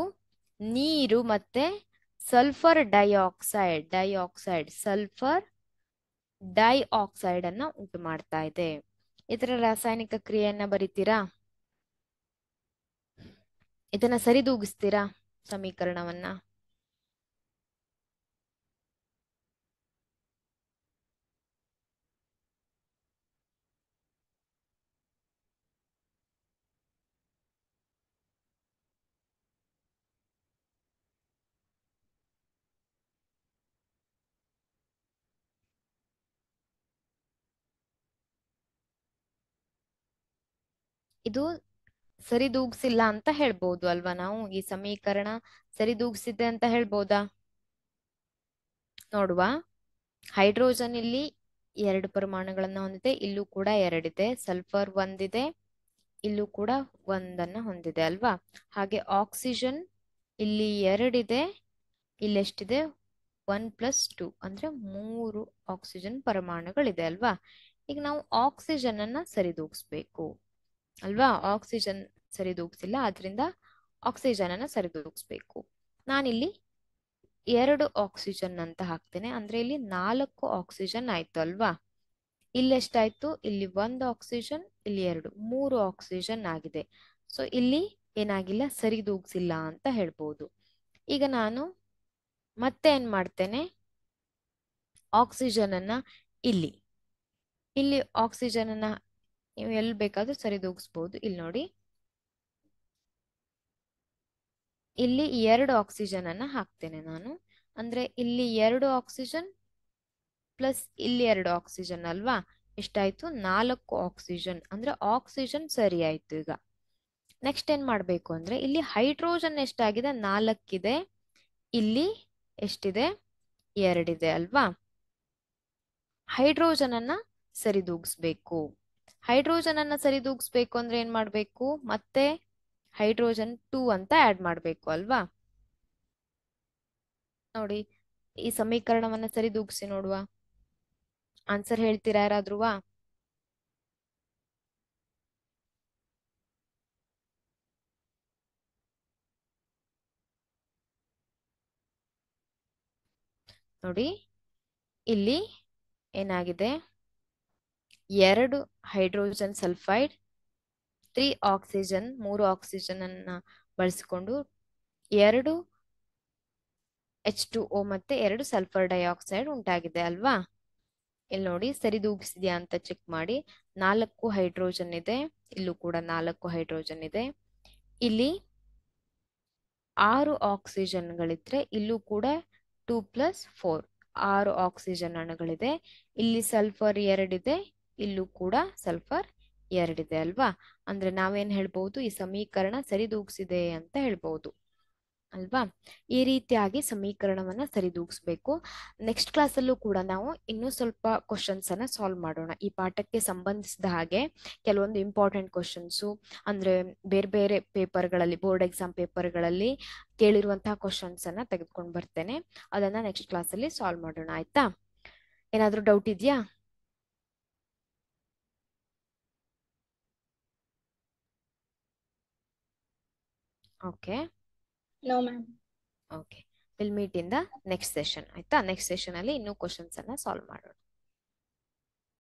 ನೀರು ಮತ್ತೆ sulphur dioxide dioxide sulphur dioxide ಅನ್ನ ಉಂಟು ಮಾಡ್ತಾ ಇದೆ ಇದರ ರಾಸಾಯನಿಕ ಕ್ರಿಯೆಯನ್ನ ಬರಿತೀರಾ ಇದನ್ನ ಸರಿದೂಗಿಸ್ತೀರಾ ಸಮೀಕರಣವನ್ನ ಇದು ಸರಿದೂಗ್ಸಿಲ್ಲ ಅಂತ ಹೇಳ್ಬೋದು ಅಲ್ವಾ ನಾವು ಈ ಸಮೀಕರಣ ಸರಿದೂಗಿಸಿದೆ ಅಂತ ಹೇಳ್ಬೋದಾ ನೋಡುವ ಹೈಡ್ರೋಜನ್ ಇಲ್ಲಿ ಎರಡು ಪರಮಾಣುಗಳನ್ನ ಹೊಂದಿದೆ ಇಲ್ಲೂ ಕೂಡ ಎರಡಿದೆ ಸಲ್ಫರ್ ಒಂದಿದೆ ಇಲ್ಲೂ ಕೂಡ ಒಂದನ್ನ ಹೊಂದಿದೆ ಅಲ್ವಾ ಹಾಗೆ ಆಕ್ಸಿಜನ್ ಇಲ್ಲಿ ಎರಡಿದೆ ಇಲ್ಲೆಷ್ಟಿದೆ ಒನ್ ಪ್ಲಸ್ ಟೂ ಅಂದ್ರೆ ಮೂರು ಆಕ್ಸಿಜನ್ ಪರಮಾಣುಗಳಿದೆ ಅಲ್ವಾ ಈಗ ನಾವು ಆಕ್ಸಿಜನ್ ಅನ್ನ ಸರಿದೂಗಿಸ್ಬೇಕು ಅಲ್ವಾ ಆಕ್ಸಿಜನ್ ಸರಿದೂಗ್ಸಿಲ್ಲ ಆದ್ರಿಂದ ಆಕ್ಸಿಜನ್ ಅನ್ನ ಸರಿದೂಗಿಸ್ಬೇಕು ನಾನಿಲ್ಲಿ ಎರಡು ಆಕ್ಸಿಜನ್ ಅಂತ ಹಾಕ್ತೇನೆ ಅಂದ್ರೆ ಇಲ್ಲಿ ನಾಲ್ಕು ಆಕ್ಸಿಜನ್ ಆಯ್ತು ಅಲ್ವಾ ಇಲ್ಲೆಷ್ಟಾಯ್ತು ಇಲ್ಲಿ ಒಂದು ಆಕ್ಸಿಜನ್ ಇಲ್ಲಿ ಎರಡು ಮೂರು ಆಕ್ಸಿಜನ್ ಆಗಿದೆ ಸೊ ಇಲ್ಲಿ ಏನಾಗಿಲ್ಲ ಸರಿದೂಗ್ಸಿಲ್ಲ ಅಂತ ಹೇಳ್ಬೋದು ಈಗ ನಾನು ಮತ್ತೆ ಏನ್ ಮಾಡ್ತೇನೆ ಆಕ್ಸಿಜನ್ ಅನ್ನ ಇಲ್ಲಿ ಇಲ್ಲಿ ಆಕ್ಸಿಜನ್ ಅನ್ನ ನೀವು ಎಲ್ಲಿ ಬೇಕಾದ್ರೂ ಸರಿದೂಗಿಸ್ಬೋದು ಇಲ್ಲಿ ನೋಡಿ ಇಲ್ಲಿ ಎರಡು ಆಕ್ಸಿಜನ್ ಅನ್ನ ಹಾಕ್ತೇನೆ ನಾನು ಅಂದ್ರೆ ಇಲ್ಲಿ ಎರಡು ಆಕ್ಸಿಜನ್ ಪ್ಲಸ್ ಇಲ್ಲಿ ಎರಡು ಆಕ್ಸಿಜನ್ ಅಲ್ವಾ ಎಷ್ಟಾಯ್ತು ನಾಲ್ಕು ಆಕ್ಸಿಜನ್ ಅಂದ್ರೆ ಆಕ್ಸಿಜನ್ ಸರಿ ಆಯ್ತು ಈಗ ನೆಕ್ಸ್ಟ್ ಏನ್ ಮಾಡ್ಬೇಕು ಅಂದ್ರೆ ಇಲ್ಲಿ ಹೈಡ್ರೋಜನ್ ಎಷ್ಟಾಗಿದೆ ನಾಲ್ಕಿದೆ ಇಲ್ಲಿ ಎಷ್ಟಿದೆ ಎರಡಿದೆ ಅಲ್ವಾ ಹೈಡ್ರೋಜನ್ ಅನ್ನ ಸರಿದೂಗಿಸ್ಬೇಕು ಹೈಡ್ರೋಜನ್ ಅನ್ನ ಸರಿದೂಗಿಸ್ಬೇಕು ಅಂದ್ರೆ ಏನ್ ಮಾಡ್ಬೇಕು ಮತ್ತೆ ಹೈಡ್ರೋಜನ್ ಟೂ ಅಂತ ಆಡ್ ಮಾಡ್ಬೇಕು ಅಲ್ವಾ ನೋಡಿ ಈ ಸಮೀಕರಣವನ್ನ ಸರಿದೂಗಿಸಿ ನೋಡುವ ಆನ್ಸರ್ ಹೇಳ್ತೀರಾ ಯಾರಾದ್ರೂ ನೋಡಿ ಇಲ್ಲಿ ಏನಾಗಿದೆ ಎರಡು ಹೈಡ್ರೋಜನ್ ಸಲ್ಫೈಡ್ ತ್ರೀ ಆಕ್ಸಿಜನ್ ಮೂರು ಆಕ್ಸಿಜನ್ ಅನ್ನ ಬಳಸಿಕೊಂಡು ಎರಡು ಎಚ್ ಟು ಓ ಮತ್ತೆ ಎರಡು ಸಲ್ಫರ್ ಡೈಆಕ್ಸೈಡ್ ಉಂಟಾಗಿದೆ ಅಲ್ವಾ ಇಲ್ಲಿ ನೋಡಿ ಸರಿದೂಗಿಸಿದ್ಯಾ ಅಂತ ಚೆಕ್ ಮಾಡಿ ನಾಲ್ಕು ಹೈಡ್ರೋಜನ್ ಇದೆ ಇಲ್ಲೂ ಕೂಡ ನಾಲ್ಕು ಹೈಡ್ರೋಜನ್ ಇದೆ ಇಲ್ಲಿ ಆರು ಆಕ್ಸಿಜನ್ಗಳಿದ್ರೆ ಇಲ್ಲೂ ಕೂಡ ಟೂ ಪ್ಲಸ್ ಫೋರ್ ಆರು ಆಕ್ಸಿಜನ್ ಅಣುಗಳಿದೆ ಇಲ್ಲಿ ಸಲ್ಫರ್ ಎರಡಿದೆ ಇಲ್ಲೂ ಕೂಡ ಸಲ್ಫರ್ ಎರಡಿದೆ ಅಲ್ವಾ ಅಂದ್ರೆ ನಾವೇನ್ ಹೇಳ್ಬಹುದು ಈ ಸಮೀಕರಣ ಸರಿದೂಗ್ಸಿದೆ ಅಂತ ಹೇಳ್ಬಹುದು ಅಲ್ವಾ ಈ ರೀತಿಯಾಗಿ ಸಮೀಕರಣವನ್ನ ಸರಿದೂಗಿಸ್ಬೇಕು ನೆಕ್ಸ್ಟ್ ಅಲ್ಲೂ ಕೂಡ ನಾವು ಇನ್ನೂ ಸ್ವಲ್ಪ ಕ್ವಶನ್ಸ್ ಅನ್ನ ಸಾಲ್ವ್ ಮಾಡೋಣ ಈ ಪಾಠಕ್ಕೆ ಸಂಬಂಧಿಸಿದ ಹಾಗೆ ಕೆಲವೊಂದು ಇಂಪಾರ್ಟೆಂಟ್ ಕ್ವಶನ್ಸು ಅಂದ್ರೆ ಬೇರೆ ಬೇರೆ ಪೇಪರ್ಗಳಲ್ಲಿ ಬೋರ್ಡ್ ಎಕ್ಸಾಮ್ ಪೇಪರ್ಗಳಲ್ಲಿ ಕೇಳಿರುವಂತಹ ಕ್ವಶನ್ಸ್ ಅನ್ನ ತೆಗೆದುಕೊಂಡು ಬರ್ತೇನೆ ಅದನ್ನ ನೆಕ್ಸ್ಟ್ ಕ್ಲಾಸ್ ಅಲ್ಲಿ ಸಾಲ್ವ್ ಮಾಡೋಣ ಆಯ್ತಾ ಏನಾದ್ರೂ ಡೌಟ್ ಇದೆಯಾ okay okay will meet in the next session ಆಯ್ತಾ ನೆಕ್ಸ್ಟ್ ಸೆಷನ್ ಅಲ್ಲಿ ಇನ್ನೂ ಕ್ವಶನ್ಸ್ ಅನ್ನ ಸಾಲ್ವ್ ಮಾಡೋಣ